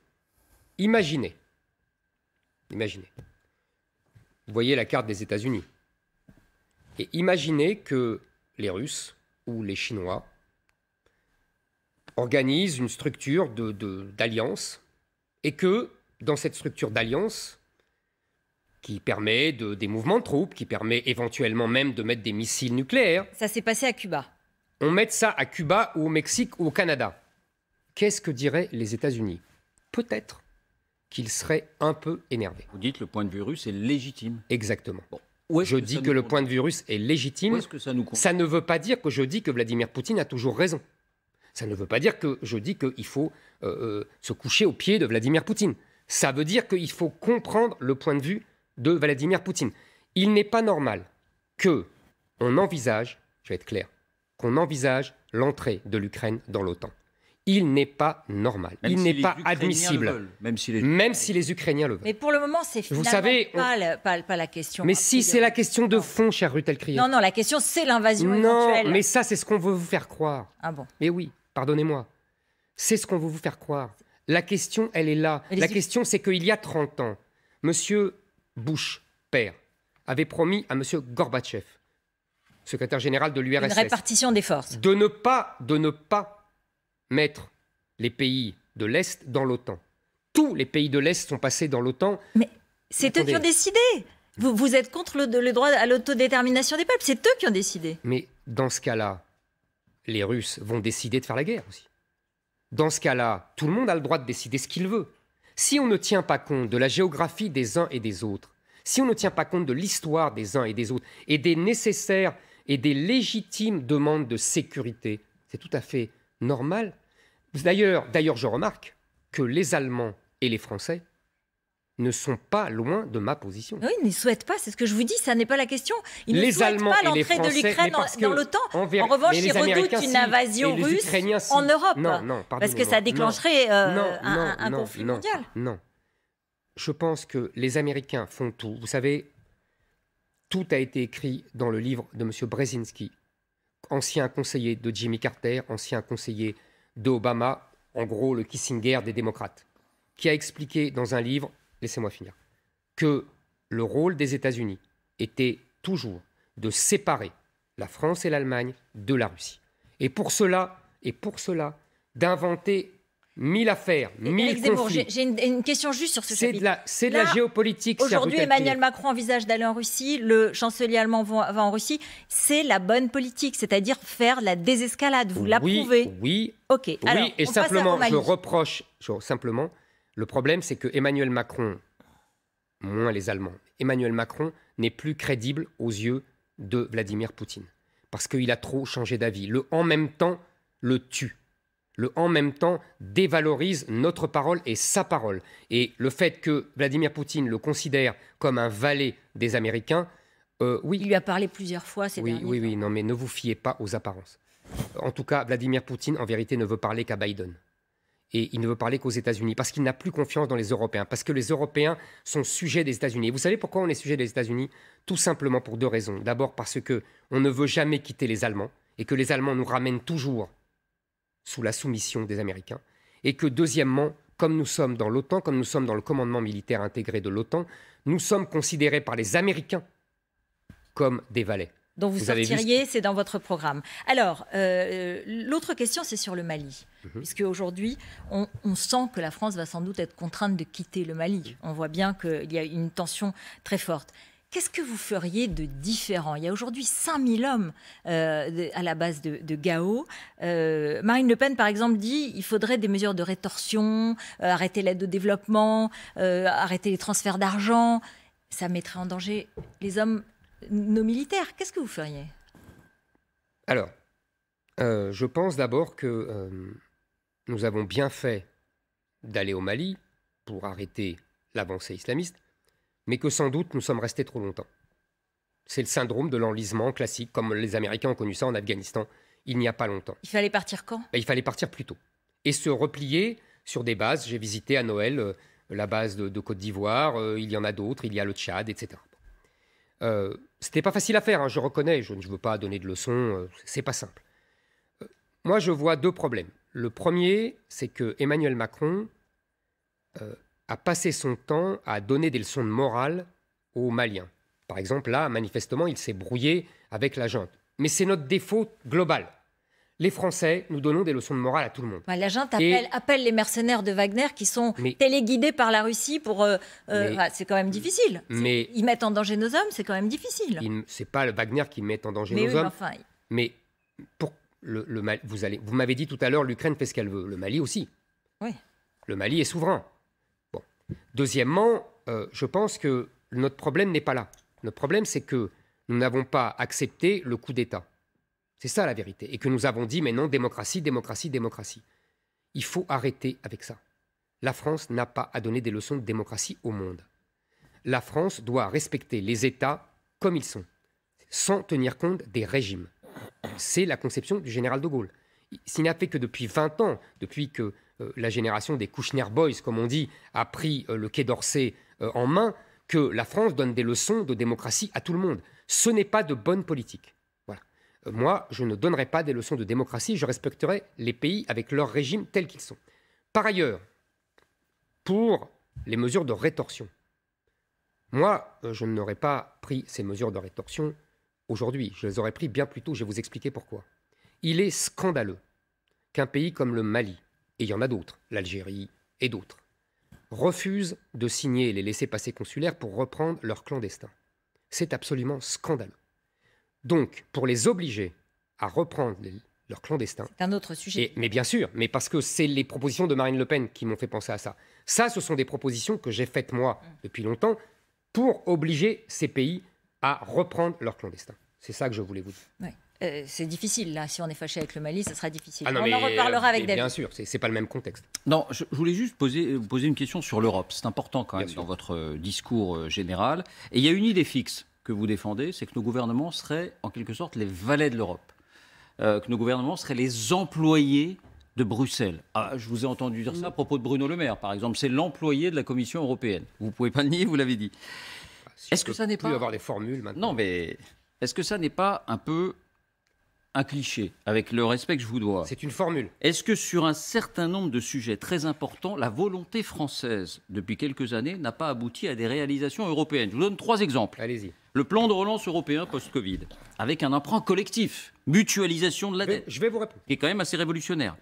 imaginez, imaginez, vous voyez la carte des États-Unis, et imaginez que les Russes ou les Chinois organise une structure d'alliance et que dans cette structure d'alliance, qui permet de, des mouvements de troupes, qui permet éventuellement même de mettre des missiles nucléaires. Ça s'est passé à Cuba. On met ça à Cuba ou au Mexique ou au Canada. Qu'est-ce que diraient les États-Unis Peut-être qu'ils seraient un peu énervés. Vous dites le point de vue russe est légitime. Exactement. Je dis que le point de vue russe est légitime. ça ne veut pas dire que je dis que Vladimir Poutine a toujours raison. Ça ne veut pas dire que je dis qu'il faut euh, euh, se coucher aux pieds de Vladimir Poutine. Ça veut dire qu'il faut comprendre le point de vue de Vladimir Poutine. Il n'est pas normal que on envisage, je vais être clair, qu'on envisage l'entrée de l'Ukraine dans l'OTAN. Il n'est pas normal. il n'est pas admissible. même, si les... Ukrainiens le veulent. Mais pour le moment, c'est finalement Vous savez, pas, la question. Mais si, c'est la euh, question de fond, cher Rutel Non, non, la question, c'est l'invasion éventuelle. Non, mais ça, c'est ce qu'on veut vous faire croire. Ah bon Mais oui. Pardonnez-moi. C'est ce qu'on veut vous faire croire. La question, elle est là. La question, c'est qu'il y a 30 ans, M. Bush, père, avait promis à M. Gorbatchev, secrétaire général de l'URSS, répartition des forces, de ne pas, de ne pas mettre les pays de l'Est dans l'OTAN. Tous les pays de l'Est sont passés dans l'OTAN. Mais c'est eux qui ont décidé. Vous, vous êtes contre le droit à l'autodétermination des peuples. C'est eux qui ont décidé. Mais dans ce cas-là, les Russes vont décider de faire la guerre aussi. Dans ce cas-là, tout le monde a le droit de décider ce qu'il veut. Si on ne tient pas compte de la géographie des uns et des autres, si on ne tient pas compte de l'histoire des uns et des autres, et des nécessaires et des légitimes demandes de sécurité, c'est tout à fait normal. D'ailleurs, d'ailleurs, je remarque que les Allemands et les Français ne sont pas loin de ma position. Oui, ils ne souhaitent pas, c'est ce que je vous dis, ça n'est pas la question. Ils ne souhaitent pas l'entrée de l'Ukraine dans, l'OTAN. En, revanche, ils redoutent une invasion russe en Europe. parce que ça déclencherait euh, non, un, conflit mondial. Non, je pense que les Américains font tout. Vous savez, tout a été écrit dans le livre de M. Brzezinski, ancien conseiller de Jimmy Carter, ancien conseiller d'Obama, en gros le Kissinger des démocrates, qui a expliqué dans un livre laissez-moi finir, que le rôle des États-Unis était toujours de séparer la France et l'Allemagne de la Russie. Et pour cela, et pour cela, d'inventer mille affaires, mille conflits. J'ai une, question juste sur ce sujet. C'est de, la, géopolitique. Aujourd'hui, Emmanuel Macron envisage d'aller en Russie, le chancelier allemand va, en Russie. C'est la bonne politique, c'est-à-dire faire la désescalade. Vous l'approuvez Oui. Ok. Oui, et simplement, je reproche, simplement, le problème, c'est que Emmanuel Macron, moins les Allemands, Emmanuel Macron n'est plus crédible aux yeux de Vladimir Poutine. Parce qu'il a trop changé d'avis. Le en même temps le tue. Le en même temps dévalorise notre parole et sa parole. Et le fait que Vladimir Poutine le considère comme un valet des Américains, euh, oui. Il lui a parlé plusieurs fois ces oui, Oui, oui, non, mais ne vous fiez pas aux apparences. En tout cas, Vladimir Poutine, en vérité, ne veut parler qu'à Biden et il ne veut parler qu'aux États-Unis, parce qu'il n'a plus confiance dans les Européens, parce que les Européens sont sujets des États-Unis. vous savez pourquoi on est sujets des États-Unis Tout simplement pour deux raisons. D'abord parce que on ne veut jamais quitter les Allemands et que les Allemands nous ramènent toujours sous la soumission des Américains. Et que deuxièmement, comme nous sommes dans l'OTAN, comme nous sommes dans le commandement militaire intégré de l'OTAN, nous sommes considérés par les Américains comme des valets dont vous, sortiriez, c'est dans votre programme. Alors, euh, euh, l'autre question, c'est sur le Mali. Mhm. Puisque aujourd'hui, on, sent que la France va sans doute être contrainte de quitter le Mali. On voit bien qu'il y a une tension très forte. Qu'est-ce que vous feriez de différent Il y a aujourd'hui 5000 hommes euh, à la base de, Gao. Marine Le Pen, par exemple, dit qu'il faudrait des mesures de rétorsion, arrêter l'aide au développement, arrêter les transferts d'argent ça mettrait en danger les hommes nos militaires, qu'est-ce que vous feriez Alors, euh, je pense d'abord que euh, nous avons bien fait d'aller au Mali pour arrêter l'avancée islamiste, mais que sans doute nous sommes restés trop longtemps. C'est le syndrome de l'enlisement classique, comme les Américains ont connu ça en Afghanistan il n'y a pas longtemps. Il fallait partir quand ben, Il fallait partir plus tôt. Et se replier sur des bases. J'ai visité à Noël euh, la base de Côte d'Ivoire, il y en a d'autres, il y a le Tchad, etc. Euh, c'était pas facile à faire, hein, je reconnais, je ne veux pas donner de leçons, euh, c'est pas simple. Euh, moi, je vois deux problèmes. Le premier, c'est que Emmanuel Macron a passé son temps à donner des leçons de morale aux Maliens. Par exemple, là, manifestement, il s'est brouillé avec la junte. Mais c'est notre défaut global les Français, nous donnons des leçons de morale à tout le monde. la junte appelle, les mercenaires de Wagner qui sont téléguidés par la Russie pour. Euh, euh, ah, c'est quand même difficile. ils mettent en danger nos hommes, c'est quand même difficile. C'est pas le Wagner qui met en danger nos hommes. Mais, pour le, le, vous allez, vous m'avez dit tout à l'heure, l'Ukraine fait ce qu'elle veut. Le Mali aussi. Oui. Le Mali est souverain. Bon. Deuxièmement, euh, je pense que notre problème n'est pas là. Notre problème, c'est que nous n'avons pas accepté le coup d'État. C'est ça la vérité. Et que nous avons dit, mais non, démocratie, démocratie, démocratie. Il faut arrêter avec ça. La France n'a pas à donner des leçons de démocratie au monde. La France doit respecter les États comme ils sont, sans tenir compte des régimes. C'est la conception du général de Gaulle. S'il n'a fait que depuis 20 ans, depuis que euh, la génération des Kouchner Boys, comme on dit, a pris euh, le Quai d'Orsay euh, en main, que la France donne des leçons de démocratie à tout le monde. Ce n'est pas de bonne politique. Moi, je ne donnerai pas des leçons de démocratie, je respecterai les pays avec leur régime tels qu'ils sont. Par ailleurs, pour les mesures de rétorsion, moi, euh, je n'aurais pas pris ces mesures de rétorsion aujourd'hui, je les aurais pris bien plus tôt, je vais vous expliquer pourquoi. Il est scandaleux qu'un pays comme le Mali, et il y en a d'autres, l'Algérie et d'autres, refuse de signer les laissés-passer consulaires pour reprendre leurs clandestins. C'est absolument scandaleux. Donc, pour les obliger à reprendre leurs clandestins. C'est un autre sujet. mais bien sûr, mais parce que c'est les propositions de Marine Le Pen qui m'ont fait penser à ça. Ça, ce sont des propositions que j'ai faites moi mm. depuis longtemps pour obliger ces pays à reprendre leurs clandestins. C'est ça que je voulais vous dire. Euh, c'est difficile, là. Si on est fâché avec le Mali, ça sera difficile. Ah on en reparlera avec David. Bien sûr, ce n'est pas le même contexte. Non, je, voulais juste poser, poser une question sur l'Europe. C'est important quand même dans votre euh, discours euh, général. Et il y a une idée fixe que vous défendez, c'est que nos gouvernements seraient en quelque sorte les valets de l'Europe, euh, que nos gouvernements seraient les employés de Bruxelles. Ah, je vous ai entendu dire ça à propos de Bruno Le Maire, par exemple. C'est l'employé de la Commission européenne. Vous ne pouvez pas le nier, vous l'avez dit. est-ce que ça n'est pas avoir les formules maintenant Non, mais est-ce que ça n'est pas un peu un cliché, avec le respect que je vous dois. C'est une formule. Est-ce que sur un certain nombre de sujets très importants, la volonté française, depuis quelques années, n'a pas abouti à des réalisations européennes Je vous donne trois exemples. Allez-y. Le plan de relance européen post-Covid, avec un emprunt collectif, mutualisation de la dette. Je vais vous répondre. Qui est quand même assez révolutionnaire.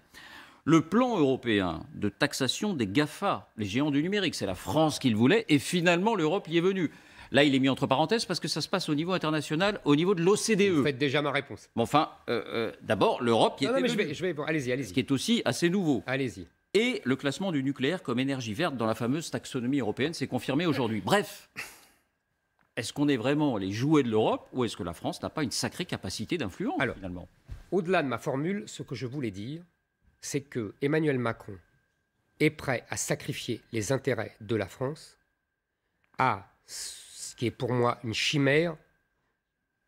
Le plan européen de taxation des GAFA, les géants du numérique, c'est la France qui le voulait, et finalement l'Europe y est venue. Là, il est mis entre parenthèses parce que ça se passe au niveau international, au niveau de l'OCDE. Vous faites déjà ma réponse. Bon, enfin, euh, euh, d'abord, l'Europe qui est. qui est aussi assez nouveau. Allez-y. Et le classement du nucléaire comme énergie verte dans la fameuse taxonomie européenne s'est confirmé aujourd'hui. Bref, est-ce qu'on est vraiment les jouets de l'Europe ou est-ce que la France n'a pas une sacrée capacité d'influence Alors, finalement Au-delà de ma formule, ce que je voulais dire, c'est que Emmanuel Macron est prêt à sacrifier les intérêts de la France à ce qui est pour moi une chimère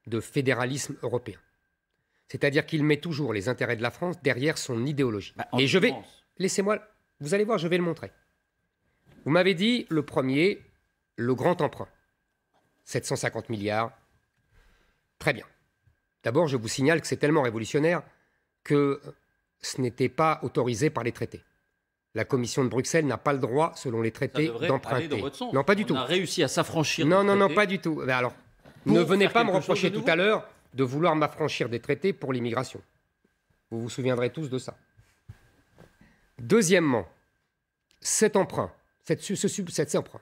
de fédéralisme européen. C'est-à-dire qu'il met toujours les intérêts de la France derrière son idéologie. Bah, Et je vais... Laissez-moi... Vous allez voir, je vais le montrer. Vous m'avez dit, le premier, le grand emprunt. 750 milliards. Très bien. D'abord, je vous signale que c'est tellement révolutionnaire que ce n'était pas autorisé par les traités. La commission de Bruxelles n'a pas le droit, selon les traités, d'emprunter. Non, pas du tout. On a réussi à s'affranchir. Non, non, non, pas du tout. Ben alors, ne venez pas me reprocher tout à l'heure de vouloir m'affranchir des traités pour l'immigration. Vous vous souviendrez tous de ça. Deuxièmement, cet emprunt, cet, ce, cet emprunt,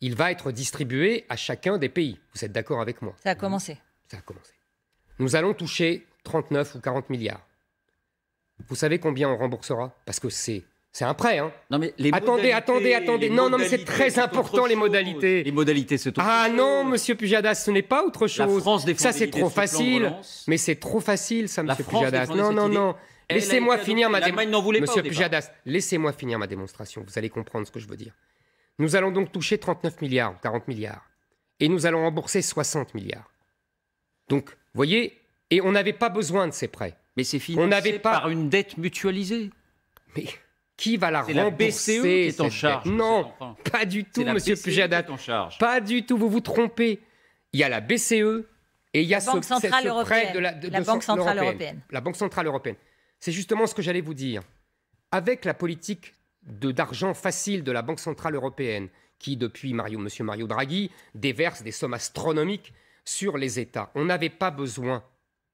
il va être distribué à chacun des pays. Vous êtes d'accord avec moi Ça a commencé. Ça a commencé. Nous allons toucher 39 ou 40 milliards. Vous savez combien on remboursera Parce que c'est c'est un prêt, hein Non mais les attendez, attendez, attendez. Non, non, mais c'est très important les modalités. Les modalités, c'est Ah non, Monsieur Pujadas, ce n'est pas autre chose. La France défend ça, c'est trop facile. Mais c'est trop facile, ça, fait Pujadas. Non, non, non. Laissez-moi finir ma démonstration. Monsieur Pujadas, laissez-moi finir ma démonstration. Vous allez comprendre ce que je veux dire. Nous allons donc toucher 39 milliards, 40 milliards, et nous allons rembourser 60 milliards. Donc, voyez, et on n'avait pas besoin de ces prêts. Mais c'est fini on pas... par une dette mutualisée. Mais qui va la e rembourser BCE qui est en charge. Non, pas du tout, Monsieur e charge Pas du tout, vous vous trompez. Il y a la BCE et il y a la ce, Banque centrale de la, Banque centrale européenne. La Banque centrale européenne. C'est justement ce que j'allais vous dire. Avec la politique d'argent facile de la Banque centrale européenne, qui depuis Mario, Monsieur Mario Draghi déverse des sommes astronomiques sur les États, on n'avait pas besoin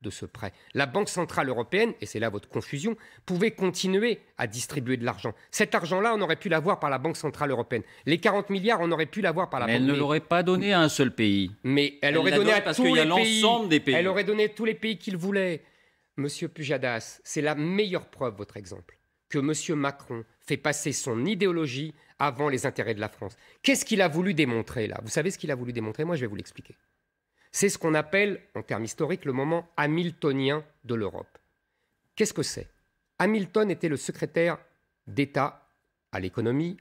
de ce prêt. La Banque Centrale Européenne, et c'est là votre confusion, pouvait continuer à distribuer de l'argent. Cet argent-là, on aurait pu l'avoir par la Banque Centrale Européenne. Les 40 milliards, on aurait pu l'avoir par la Mais Elle ne l'aurait pas donné à un seul pays. Mais elle, aurait donné à parce tous les pays. des pays. Elle aurait donné à tous les pays qu'il voulait. Monsieur Pujadas, c'est la meilleure preuve, votre exemple, que Monsieur Macron fait passer son idéologie avant les intérêts de la France. Qu'est-ce qu'il a voulu démontrer là Vous savez ce qu'il a voulu démontrer Moi, je vais vous l'expliquer. C'est ce qu'on appelle, en termes historiques, le moment hamiltonien de l'Europe. Qu'est-ce que c'est Hamilton était le secrétaire d'État à l'économie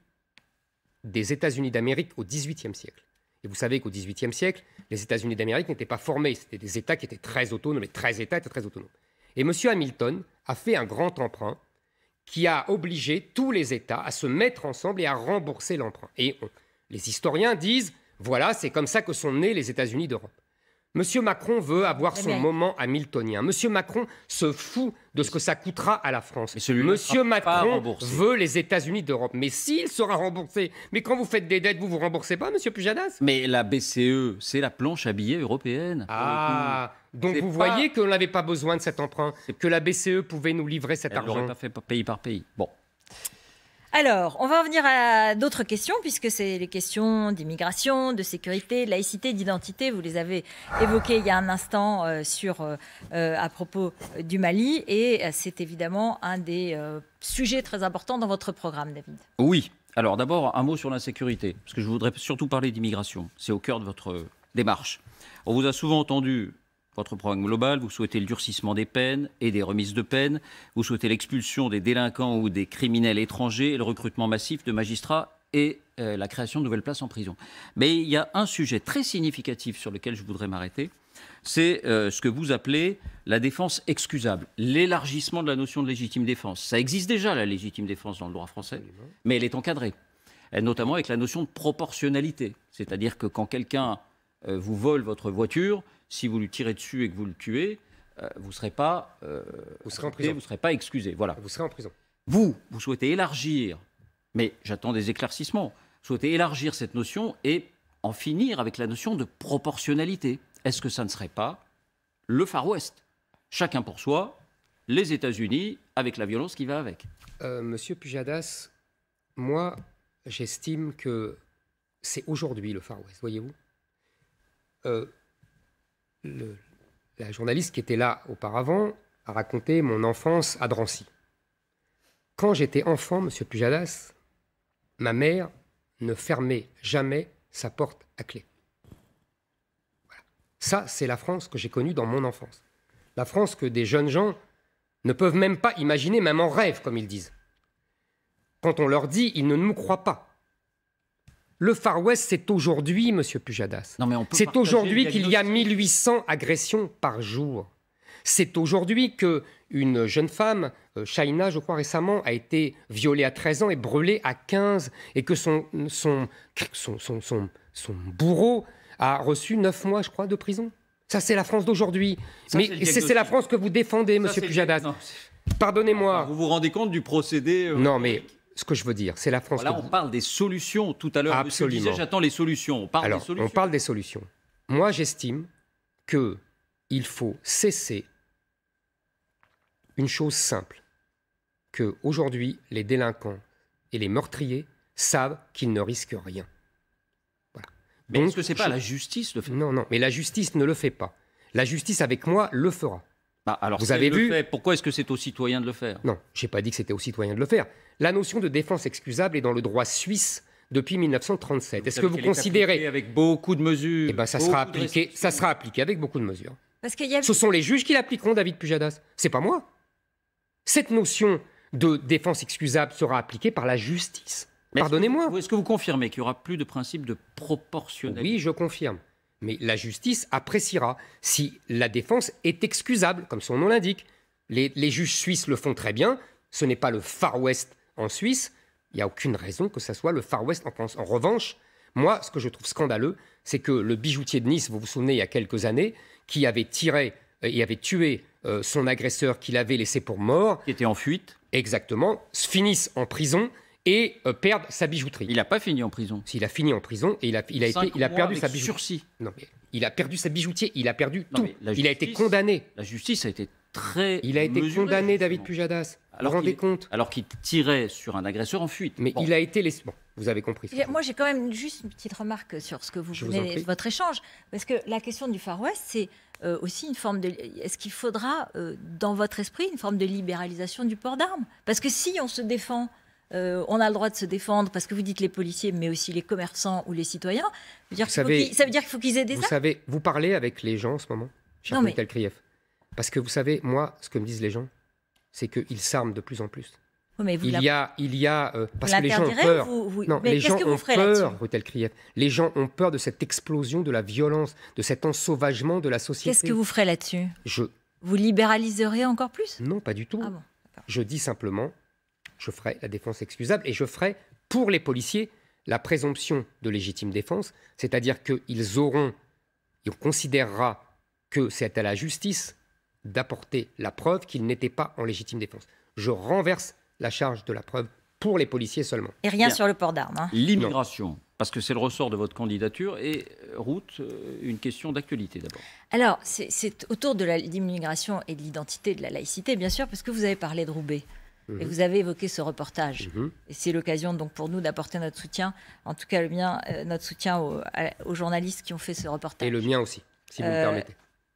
des États-Unis d'Amérique au XVIIIe siècle. Et vous savez qu'au XVIIIe siècle, les États-Unis d'Amérique n'étaient pas formés, c'était des États qui étaient très autonomes, et 13 États étaient très autonomes. Et M. Hamilton a fait un grand emprunt qui a obligé tous les États à se mettre ensemble et à rembourser l'emprunt. Et les historiens disent, voilà, c'est comme ça que sont nés les États-Unis d'Europe. Monsieur Macron veut avoir son moment hamiltonien. Monsieur Macron se fout de ce que ça coûtera à la France. Monsieur Macron veut les États-Unis d'Europe. Mais s'il sera remboursé, mais quand vous faites des dettes, vous vous remboursez pas, Monsieur Pujadas Mais la BCE, c'est la planche à billets européenne. Ah, donc vous voyez que qu'on n'avait pas besoin de cet emprunt, que la BCE pouvait nous livrer cet Elle argent. Pas fait pays par pays. Bon. Alors, on va en venir à d'autres questions, puisque c'est les questions d'immigration, de sécurité, de laïcité, d'identité. Vous les avez évoquées il y a un instant euh, sur, euh, euh, à propos du Mali, et c'est évidemment un des sujets très importants dans votre programme, David. Oui. Alors d'abord, un mot sur l'insécurité, parce que je voudrais surtout parler d'immigration. C'est au cœur de votre démarche. On vous a souvent entendu votre programme global, vous souhaitez le durcissement des peines et des remises de peines, vous souhaitez l'expulsion des délinquants ou des criminels étrangers le recrutement massif de magistrats et euh, la création de nouvelles places en prison. Mais il y a un sujet très significatif sur lequel je voudrais m'arrêter, c'est euh, ce que vous appelez la défense excusable, l'élargissement de la notion de légitime défense. Ça existe déjà, la légitime défense, dans le droit français, mais elle est encadrée, euh, notamment avec la notion de proportionnalité, c'est-à-dire que quand quelqu'un vous vole votre voiture, si vous lui tirez dessus et que vous le tuez, euh, vous ne serez pas euh, vous serez pas excusé. Voilà. Vous serez en prison. Vous, vous souhaitez élargir, mais j'attends des éclaircissements. Vous souhaitez élargir cette notion et en finir avec la notion de proportionnalité. Est-ce que ça ne serait pas le Far West Chacun pour soi, les États-Unis avec la violence qui va avec. Euh, Monsieur Pujadas, moi, j'estime que c'est aujourd'hui le Far West, voyez-vous la journaliste qui était là auparavant a raconté mon enfance à Drancy. Quand j'étais enfant, Monsieur Pujadas, ma mère ne fermait jamais sa porte à clé. Voilà. Ça, c'est la France que j'ai connue dans mon enfance. La France que des jeunes gens ne peuvent même pas imaginer, même en rêve, comme ils disent. Quand on leur dit, ils ne nous croient pas. Le Far West, c'est aujourd'hui, Monsieur Pujadas. C'est aujourd'hui qu'il y a 1800 agressions par jour. C'est aujourd'hui que une jeune femme, euh, Shaina, je crois récemment, a été violée à 13 ans et brûlée à 15, et que son, son, son, son, son bourreau a reçu 9 mois, je crois, de prison. Ça, c'est la France d'aujourd'hui. Mais c'est la France que vous défendez, M. Monsieur Pujadas. Pardonnez-moi. Vous vous rendez compte du procédé euh, Non, mais ce que je veux dire, c'est la France. on parle des solutions tout à l'heure. Absolument. j'attends les solutions. On parle des solutions. On parle des solutions. Moi, j'estime que il faut cesser une chose simple que aujourd'hui les délinquants et les meurtriers savent qu'ils ne risquent rien. Mais est-ce que c'est pas la justice le fait Non, non. Mais la justice ne le fait pas. La justice avec moi le fera. Bah, alors, vous avez vu. pourquoi est-ce que c'est aux citoyens de le faire Non, j'ai pas dit que c'était aux citoyens de le faire la notion de défense excusable est dans le droit suisse depuis 1937. Est-ce que vous considérez avec beaucoup de mesures Eh ben, ça sera appliqué. Ça sera appliqué avec beaucoup de mesures. Parce Ce sont les juges qui l'appliqueront, David Pujadas. C'est pas moi. Cette notion de défense excusable sera appliquée par la justice. Pardonnez-moi. Est-ce que vous confirmez qu'il y aura plus de principe de proportionnalité Oui, je confirme. Mais la justice appréciera si la défense est excusable, comme son nom l'indique. les juges suisses le font très bien. Ce n'est pas le Far West en Suisse, il n'y a aucune raison que ça soit le Far West en France. En revanche, moi, ce que je trouve scandaleux, c'est que le bijoutier de Nice, vous vous souvenez, il y a quelques années, qui avait tiré euh, et avait tué euh, son agresseur qu'il avait laissé pour mort. Qui était en fuite. Exactement, finisse en prison et euh, perdre sa bijouterie. Il n'a pas fini en prison. S'il a fini en prison et il a, il a perdu sa bijouterie. il a perdu sa bijoutier, il a perdu tout. il a été condamné. La justice a été très. Il a été condamné, David Pujadas. Alors rendez compte Alors qu'il tirait sur un agresseur en fuite. Mais il a été laissé. vous avez compris. Moi, j'ai quand même juste une petite remarque sur ce que vous venez votre échange, parce que la question du Far West, c'est euh, aussi une forme de. Est-ce qu'il faudra, euh, dans votre esprit, une forme de libéralisation du port d'armes Parce que si on se défend euh, on a le droit de se défendre parce que vous dites les policiers, mais aussi les commerçants ou les citoyens. ça veut dire qu'il faut qu'ils aient des vous Savez, vous parlez avec les gens en ce moment, cher Parce que vous savez, moi, ce que me disent les gens, c'est qu'ils s'arment de plus en plus. il, y a, il y a, euh, parce que les gens ont peur. Non, les gens ont peur, Kriev. Les gens ont peur de cette explosion de la violence, de cet ensauvagement de la société. Qu'est-ce que vous ferez là-dessus Je. Vous libéraliserez encore plus Non, pas du tout. Ah Je dis simplement, je ferai la défense excusable et je ferai pour les policiers la présomption de légitime défense, c'est-à-dire qu'ils auront, ils on considérera que c'est à la justice d'apporter la preuve qu'ils n'étaient pas en légitime défense. Je renverse la charge de la preuve pour les policiers seulement. Et rien sur le port d'armes. Hein. L'immigration, parce que c'est le ressort de votre candidature, et euh, route, euh, une question d'actualité d'abord. Alors, c'est autour de l'immigration et de l'identité de la laïcité, bien sûr, parce que vous avez parlé de Roubaix. Mhm. Et vous avez évoqué ce reportage. Mhm. Et c'est l'occasion donc pour nous d'apporter notre soutien, en tout cas le mien, euh, notre soutien aux, journalistes qui ont fait ce reportage. Et le mien aussi, si vous me euh, permettez.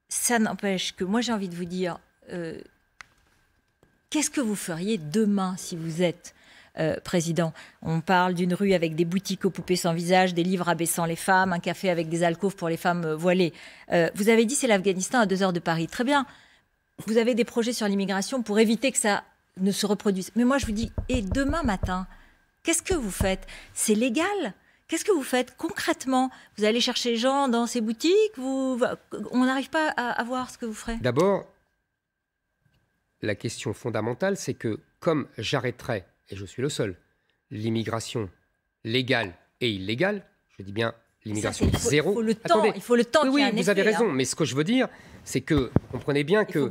Ça n'empêche que moi j'ai envie de vous dire, euh, qu'est-ce que vous feriez demain si vous êtes président. On parle d'une rue avec des boutiques aux poupées sans visage, des livres abaissant les femmes, un café avec des alcôves pour les femmes voilées. vous avez dit c'est l'Afghanistan à deux heures de Paris. Très bien. Vous avez des projets sur l'immigration pour éviter que ça ne se reproduisent. Mais moi, je vous dis, et demain matin, qu'est-ce que vous faites C'est légal Qu'est-ce que vous faites concrètement Vous allez chercher les gens dans ces boutiques vous... On n'arrive pas à, avoir voir ce que vous ferez. D'abord, la question fondamentale, c'est que comme j'arrêterai, et je suis le seul, l'immigration légale et illégale, je dis bien l'immigration zéro. Il faut le temps, il faut le temps. Oui, vous avez raison, hein. mais ce que je veux dire, c'est que comprenez bien que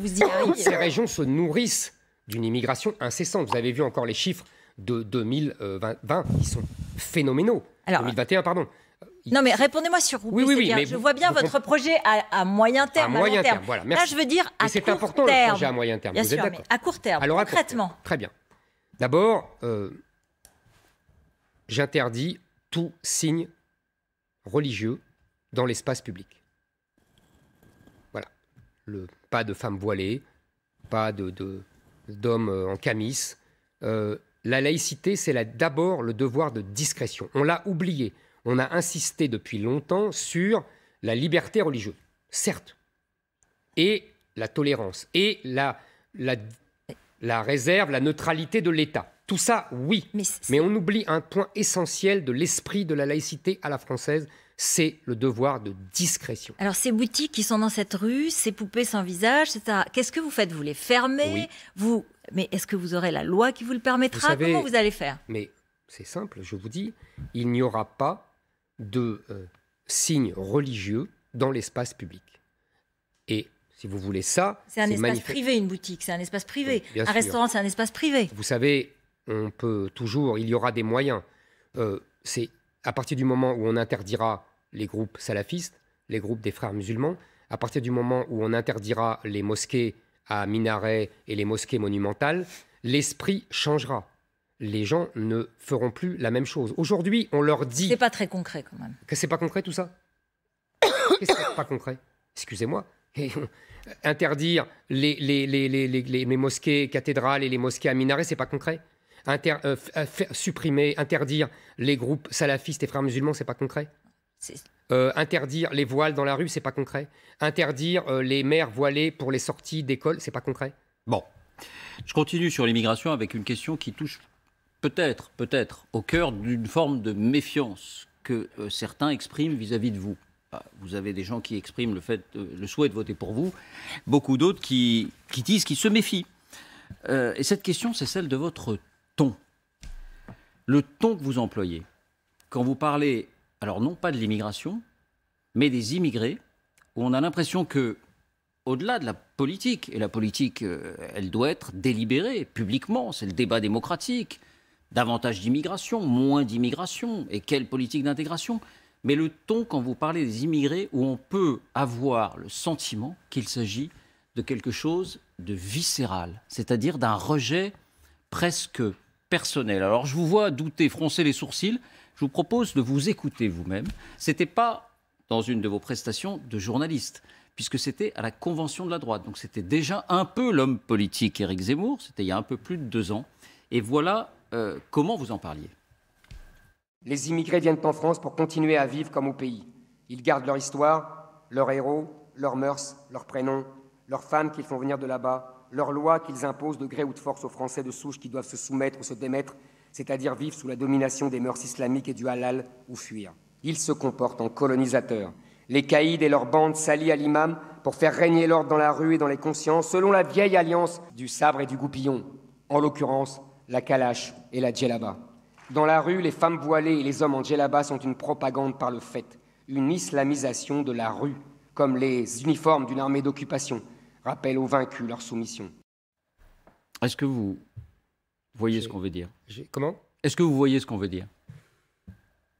ces régions se nourrissent d'une immigration incessante. Vous avez vu encore les chiffres de 2020, ils sont phénoménaux. Alors, 2021, pardon. Euh, non, mais répondez-moi sur Oui, oui, oui, je vois bien votre projet à, moyen terme. À, terme, Voilà, Là, je veux dire à court terme. C'est important le projet à moyen terme. Bien vous sûr, mais à court terme, Alors, concrètement. Très bien. D'abord, euh, j'interdis tout signe religieux dans l'espace public. Voilà. Le, pas de femmes voilées, pas de d'hommes euh, en camis. Euh, la laïcité, c'est d'abord le devoir de discrétion. On l'a oublié. On a insisté depuis longtemps sur la liberté religieuse, certes, et la tolérance, et la, réserve, la neutralité de l'État. Tout ça, oui. Mais on oublie un point essentiel de l'esprit de la laïcité à la française, c'est le devoir de discrétion. Alors ces boutiques qui sont dans cette rue, ces poupées sans visage, etc., qu'est-ce que vous faites Vous les fermez vous... Mais est-ce que vous aurez la loi qui vous le permettra vous Comment vous allez faire Mais c'est simple, je vous dis, il n'y aura pas de euh, signes religieux dans l'espace public. Et si vous voulez ça, c'est un espace privé, une boutique, c'est un espace privé. un restaurant, c'est un espace privé. Vous savez, on peut toujours, il y aura des moyens. Euh, c'est à partir du moment où on interdira les groupes salafistes, les groupes des frères musulmans, à partir du moment où on interdira les mosquées à minarets et les mosquées monumentales, l'esprit changera. Les gens ne feront plus la même chose. Aujourd'hui, on leur dit. C'est pas très concret quand même. Que c'est pas concret tout ça (coughs) Qu'est-ce pas concret Excusez-moi. (coughs) Interdire les, les, mosquées cathédrales et les mosquées à minarets, c'est pas concret euh, euh, supprimer, interdire les groupes salafistes et frères musulmans, c'est pas concret euh, interdire les voiles dans la rue, c'est pas concret. Interdire les mères voilées pour les sorties d'école, c'est pas concret. Bon, je continue sur l'immigration avec une question qui touche peut-être, peut-être, au cœur d'une forme de méfiance que certains expriment vis-à-vis de vous. Ah, vous avez des gens qui expriment le, fait, le souhait de voter pour vous, beaucoup d'autres qui, qui, disent qu'ils se méfient. et cette question, c'est celle de votre le ton que vous employez. Quand vous parlez, alors non pas de l'immigration, mais des immigrés, où on a l'impression que, au-delà de la politique, et la politique, euh, elle doit être délibérée publiquement, c'est le débat démocratique, davantage d'immigration, moins d'immigration, et quelle politique d'intégration, mais le ton quand vous parlez des immigrés, où on peut avoir le sentiment qu'il s'agit de quelque chose de viscéral, c'est-à-dire d'un rejet presque personnel. Alors je vous vois douter, froncer les sourcils. Je vous propose de vous écouter vous-même. Ce n'était pas dans une de vos prestations de journaliste, puisque c'était à la convention de la droite. Donc c'était déjà un peu l'homme politique Éric Zemmour. C'était il y a un peu plus de deux ans. Et voilà euh, comment vous en parliez. Les immigrés viennent en France pour continuer à vivre comme au pays. Ils gardent leur histoire, leurs héros, leurs mœurs, leurs prénoms, leurs femmes qu'ils font venir de là-bas, leurs lois qu'ils imposent de gré ou de force aux Français de souche qui doivent se soumettre ou se démettre, c'est-à-dire vivre sous la domination des mœurs islamiques et du halal ou fuir. Ils se comportent en colonisateurs. Les caïds et leurs bandes s'allient à l'imam pour faire régner l'ordre dans la rue et dans les consciences selon la vieille alliance du sabre et du goupillon, en l'occurrence la kalash et la djellaba. Dans la rue, les femmes voilées et les hommes en djellaba sont une propagande par le fait, une islamisation de la rue, comme les uniformes d'une armée d'occupation, rappelle aux vaincus leur soumission. Est-ce que vous voyez ce qu'on veut dire Comment Est-ce que vous voyez ce qu'on veut dire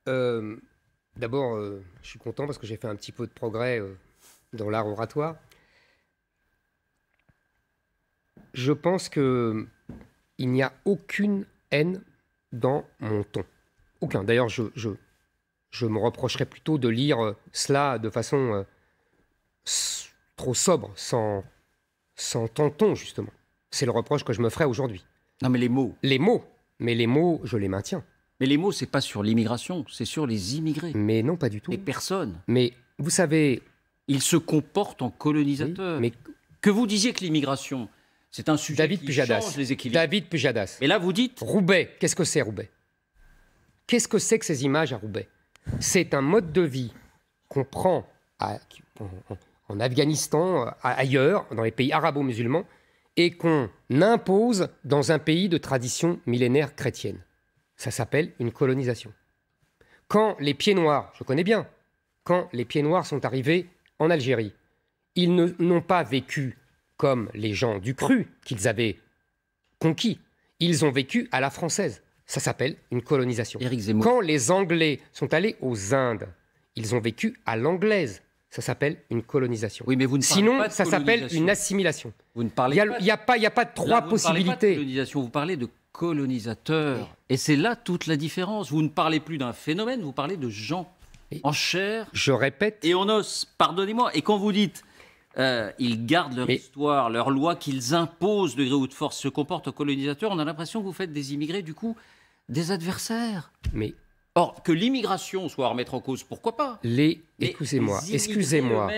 euh, D'abord, euh, je suis content parce que j'ai fait un petit peu de progrès euh, dans l'art oratoire. Je pense que il n'y a aucune haine dans mon ton. Aucun. D'ailleurs, je, je, je, me reprocherais plutôt de lire cela de façon trop sobre, sans, s'entend-on justement C'est le reproche que je me ferai aujourd'hui. Non, mais les mots. Les mots. Mais les mots, je les maintiens. Mais les mots, c'est pas sur l'immigration, c'est sur les immigrés. Mais non, pas du tout. Les personnes. Mais vous savez. Ils se comportent en colonisateurs. mais que vous disiez que l'immigration, c'est un sujet David qui Pujadas. les équilibres. David Pujadas. Et là, vous dites. Roubaix. Qu'est-ce que c'est Roubaix Qu'est-ce que c'est que ces images à Roubaix C'est un mode de vie qu'on prend, à, en Afghanistan, euh, ailleurs, dans les pays arabo-musulmans, et qu'on impose dans un pays de tradition millénaire chrétienne. Ça s'appelle une colonisation. Quand les pieds noirs, je connais bien, quand les pieds noirs sont arrivés en Algérie, ils n'ont pas vécu comme les gens du cru qu'ils avaient conquis. Ils ont vécu à la française. Ça s'appelle une colonisation. Quand les Anglais sont allés aux Indes, ils ont vécu à l'anglaise ça s'appelle une colonisation. Oui, mais vous ne Sinon, ça s'appelle une assimilation. Vous ne parlez il n'y a, pas, il y a pas trois possibilités. vous Ne parlez pas de colonisation, vous parlez de colonisateur. Et c'est là toute la différence. Vous ne parlez plus d'un phénomène, vous parlez de gens en chair. Je répète. Et on os, pardonnez-moi. Et quand vous dites euh, ils gardent leur histoire, leur loi qu'ils imposent de gré ou de force se comportent aux colonisateurs, on a l'impression que vous faites des immigrés, du coup, des adversaires. Mais Or, que l'immigration soit à remettre en cause, pourquoi pas Les, excusez-moi, excusez-moi,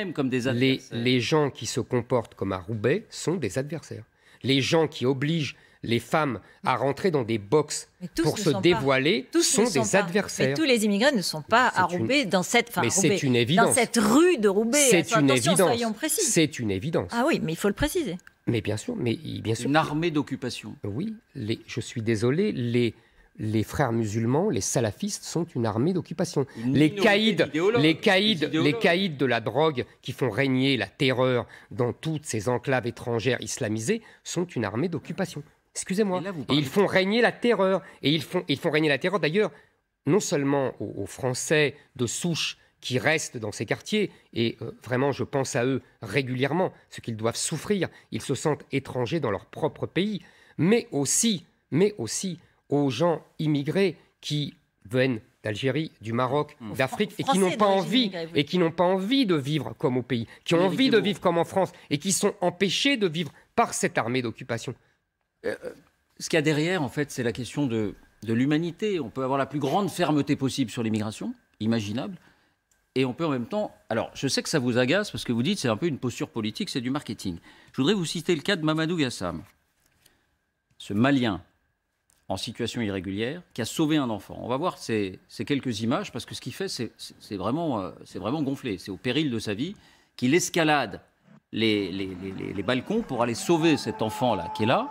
les, les gens qui se comportent comme à Roubaix sont des adversaires. Les gens qui obligent les femmes à rentrer dans des boxes pour se dévoiler sont, des adversaires. Mais tous les immigrés ne sont pas à Roubaix dans cette cette rue de Roubaix. C'est une évidence. C'est une évidence. Ah oui, mais il faut le préciser. Mais bien sûr, mais bien sûr. Une armée d'occupation. Oui, je suis désolé, les les frères musulmans, les salafistes, sont une armée d'occupation. Les caïds, les les de la drogue qui font régner la terreur dans toutes ces enclaves étrangères islamisées sont une armée d'occupation. Excusez-moi. Et, ils font régner la terreur. Et ils font, ils font régner la terreur d'ailleurs, non seulement aux, Français de souche qui restent dans ces quartiers, et euh, vraiment je pense à eux régulièrement, ce qu'ils doivent souffrir, ils se sentent étrangers dans leur propre pays, mais aussi, mais aussi aux gens immigrés qui viennent d'Algérie, du Maroc, mmh. d'Afrique et qui n'ont pas envie et qui n'ont pas envie de vivre comme au pays, qui ont envie de vivre comme en France et qui sont empêchés de vivre par cette armée d'occupation. Euh, euh, ce qu'il y a derrière, en fait, c'est la question de, de l'humanité. On peut avoir la plus grande fermeté possible sur l'immigration, imaginable, et on peut en même temps. Alors, je sais que ça vous agace parce que vous dites c'est un peu une posture politique, c'est du marketing. Je voudrais vous citer le cas de Mamadou Gassam, ce Malien en situation irrégulière qui a sauvé un enfant. On va voir ces, quelques images parce que ce qu'il fait, c'est vraiment, euh, vraiment gonflé. C'est au péril de sa vie qu'il escalade les, balcons pour aller sauver cet enfant-là qui est là.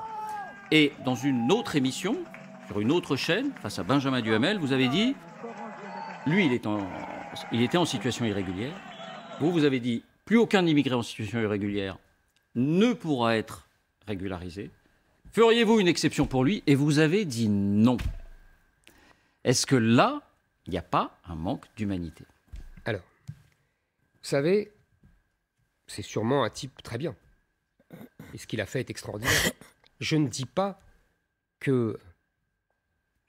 Et dans une autre émission, sur une autre chaîne, face à Benjamin Duhamel, vous avez dit, lui, est il était en situation irrégulière. Vous, vous avez dit, plus aucun immigré en situation irrégulière ne pourra être régularisé. Feriez-vous une exception pour lui Et vous avez dit non. Est-ce que là, il n'y a pas un manque d'humanité Alors, vous savez, c'est sûrement un type très bien. Et ce qu'il a fait est extraordinaire. Je ne dis pas que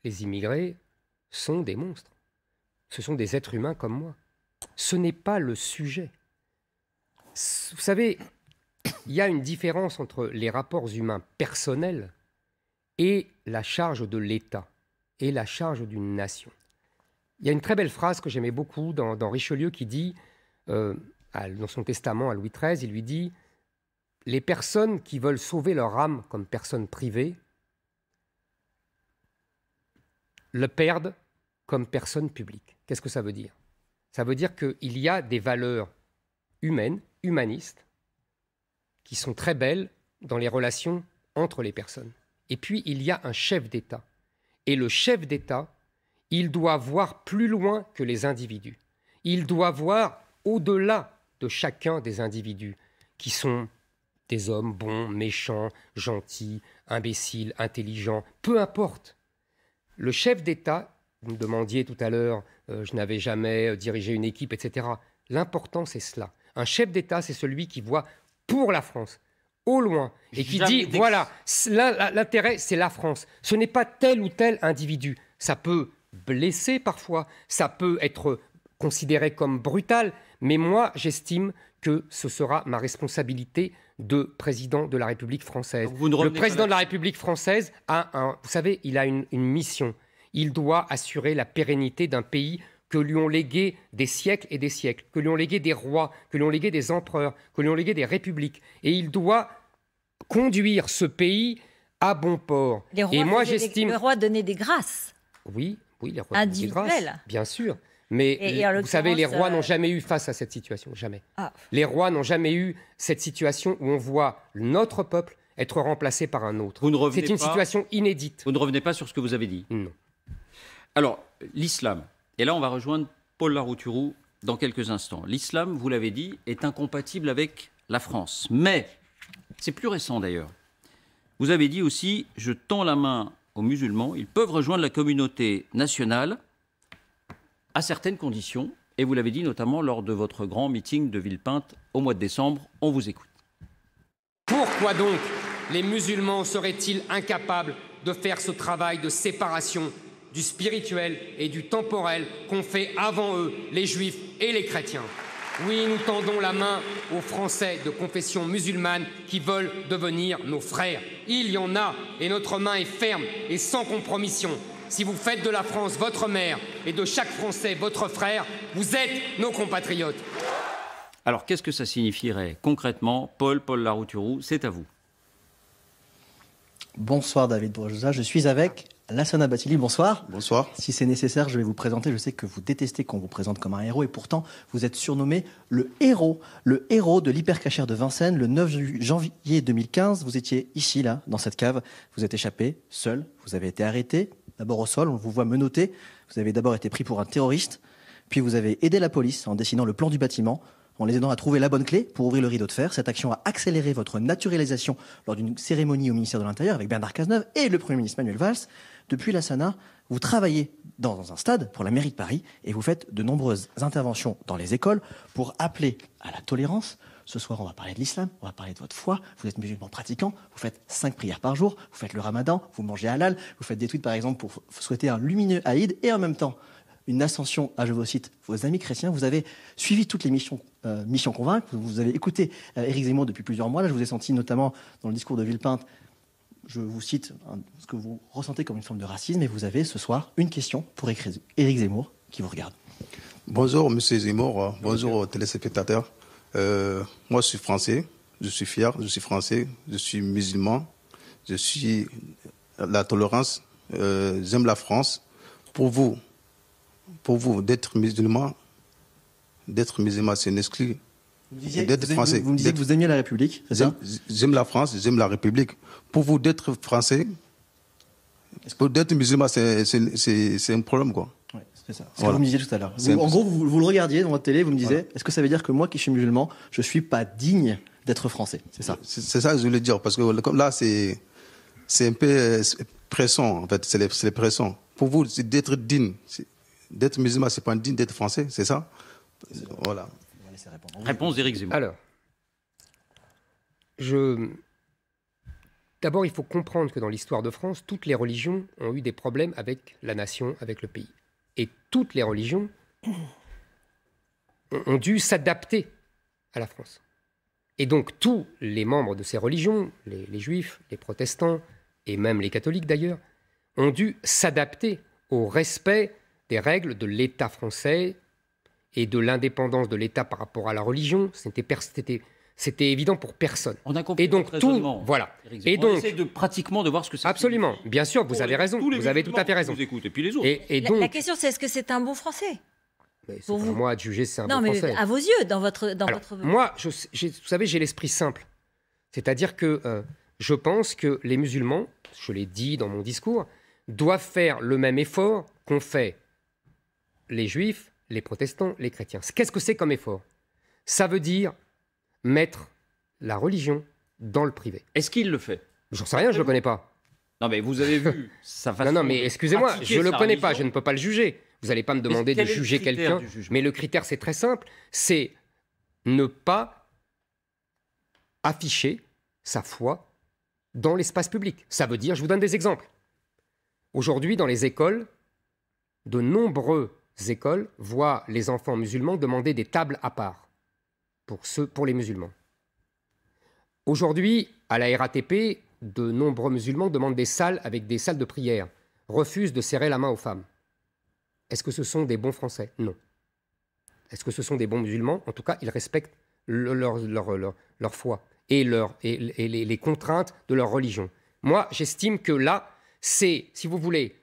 les immigrés sont des monstres. Ce sont des êtres humains comme moi. Ce n'est pas le sujet. Vous savez, il y a une différence entre les rapports humains personnels et la charge de l'État et la charge d'une nation. Il y a une très belle phrase que j'aimais beaucoup dans, Richelieu qui dit, euh, dans son testament à Louis XIII, il lui dit Les personnes qui veulent sauver leur âme comme personnes privées le perdent comme personnes publiques. Qu'est-ce que ça veut dire Ça veut dire qu'il y a des valeurs humaines, humanistes, qui sont très belles dans les relations entre les personnes. Et puis, il y a un chef d'État. Et le chef d'État, il doit voir plus loin que les individus. Il doit voir au-delà de chacun des individus, qui sont des hommes bons, méchants, gentils, imbéciles, intelligents, peu importe. Le chef d'État, vous me demandiez tout à l'heure, euh, je n'avais jamais euh, dirigé une équipe, etc. L'important, c'est cela. Un chef d'État, c'est celui qui voit pour la France, au loin, et qui dit voilà, l'intérêt, c'est la France. Ce n'est pas tel ou tel individu. Ça peut blesser parfois, ça peut être considéré comme brutal, mais moi, j'estime que ce sera ma responsabilité de président de la République française. le président de la République française a vous savez, il a une, une mission. Il doit assurer la pérennité d'un pays que lui ont légué des siècles et des siècles, que lui ont légué des rois, que lui ont légué des empereurs, que lui ont légué des républiques. Et il doit conduire ce pays à bon port. Les rois et moi, j'estime. Le roi donner des grâces. Oui, oui, les rois donnaient des grâces. Bien sûr. Mais vous savez, les rois euh, n'ont jamais eu face à cette situation, jamais. Ah. Les rois n'ont jamais eu cette situation où on voit notre peuple être remplacé par un autre. C'est une situation inédite. Vous ne revenez pas sur ce que vous avez dit. Non. Alors, l'islam, et là, on va rejoindre Paul Larouturou dans quelques instants. L'islam, vous l'avez dit, est incompatible avec la France. Mais, c'est plus récent d'ailleurs, vous avez dit aussi, je tends la main aux musulmans, ils peuvent rejoindre la communauté nationale à certaines conditions, et vous l'avez dit notamment lors de votre grand meeting de Villepinte au mois de décembre. On vous écoute. Pourquoi donc les musulmans seraient-ils incapables de faire ce travail de séparation du spirituel et du temporel qu'ont fait avant eux les juifs et les chrétiens. Oui, nous tendons la main aux Français de confession musulmane qui veulent devenir nos frères. Il y en a, et notre main est ferme et sans compromission. Si vous faites de la France votre mère et de chaque Français votre frère, vous êtes nos compatriotes. Alors qu'est-ce que ça signifierait concrètement Paul, Paul Larouturou, c'est à vous. Bonsoir David Bourgeois, je suis avec Lassana Batili, bonsoir. Bonsoir. Si c'est nécessaire, je vais vous présenter. Je sais que vous détestez qu'on vous présente comme un héros et pourtant vous êtes surnommé le héros, le héros de l'hypercachère de Vincennes. Le 9 janvier 2015, vous étiez ici, là, dans cette cave. Vous êtes échappé, seul. Vous avez été arrêté, d'abord au sol, on vous voit menotté. Vous avez d'abord été pris pour un terroriste, puis vous avez aidé la police en dessinant le plan du bâtiment en les aidant à trouver la bonne clé pour ouvrir le rideau de fer. Cette action a accéléré votre naturalisation lors d'une cérémonie au ministère de l'Intérieur avec Bernard Cazeneuve et le Premier ministre Manuel Valls. Depuis la Sana, vous travaillez dans un stade pour la mairie de Paris et vous faites de nombreuses interventions dans les écoles pour appeler à la tolérance. Ce soir, on va parler de l'islam, on va parler de votre foi. Vous êtes musulman pratiquant, vous faites cinq prières par jour, vous faites le ramadan, vous mangez halal, vous faites des tweets par exemple pour souhaiter un lumineux Aïd et en même temps une ascension à, je vous cite, vos amis chrétiens. Vous avez suivi toutes les missions, euh, missions vous avez écouté euh, Éric Zemmour depuis plusieurs mois. Là, je vous ai senti notamment dans le discours de Villepinte je vous cite hein, ce que vous ressentez comme une forme de racisme et vous avez ce soir une question pour Éric Zemmour qui vous regarde. Bonjour Monsieur Zemmour, euh, bonjour téléspectateurs. Euh, moi je suis français, je suis fier, je suis français, je suis musulman, je suis la tolérance, euh, j'aime la France. Pour vous, pour vous d'être musulman, d'être musulman c'est une exclu. Vous, disiez que vous aimiez la République, J'aime la France, j'aime la République pour vous d'être français, pour d'être musulman, c'est un problème, quoi. c'est ça. Ce que vous me disiez tout à l'heure. En gros, vous, le regardiez dans votre télé, vous me disiez, est-ce que ça veut dire que moi qui suis musulman, je ne suis pas digne d'être français C'est ça. C'est ça que je voulais dire, parce que là, c'est un peu pressant, en fait, c'est les, les Pour vous, d'être digne, d'être musulman, c'est pas digne d'être français, c'est ça Voilà. Réponse d'Éric Zemmour. Alors, je D'abord, il faut comprendre que dans l'histoire de France, toutes les religions ont eu des problèmes avec la nation, avec le pays. Et toutes les religions ont dû s'adapter à la France. Et donc tous les membres de ces religions, les, juifs, les protestants, et même les catholiques d'ailleurs, ont dû s'adapter au respect des règles de l'État français et de l'indépendance de l'État par rapport à la religion. C'était c'était évident pour personne. On a compris. Et donc tout, voilà. Et donc, on essaie de pratiquement de voir ce que c'est. Absolument, bien sûr, vous avez raison, vous avez tout à fait raison. Vous écoutez, puis les autres. Et, donc, la, question, c'est est-ce que c'est un bon français pour moi à juger c'est un non, bon mais français. à vos yeux, dans votre, dans votre... Moi, je, vous savez, j'ai l'esprit simple, c'est-à-dire que euh, je pense que les musulmans, je l'ai dit dans mon discours, doivent faire le même effort qu'ont fait les juifs, les protestants, les chrétiens. Qu'est-ce que c'est comme effort Ça veut dire mettre la religion dans le privé. Est-ce qu'il le fait J'en sais rien, je ne le connais pas. Non, mais vous avez vu sa non, non, mais excusez-moi, je ne le connais pas, je ne peux pas le juger. Vous n'allez pas me demander de juger quelqu'un. Mais le critère, c'est très simple c'est ne pas afficher sa foi dans l'espace public. Ça veut dire, je vous donne des exemples. Aujourd'hui, dans les écoles, de nombreuses écoles voient les enfants musulmans demander des tables à part pour, ceux, pour les musulmans. Aujourd'hui, à la RATP, de nombreux musulmans demandent des salles avec des salles de prière, refusent de serrer la main aux femmes. Est-ce que ce sont des bons Français Non. Est-ce que ce sont des bons musulmans En tout cas, ils respectent leur, leur, foi et, leur, les, les contraintes de leur religion. Moi, j'estime que là, c'est, si vous voulez,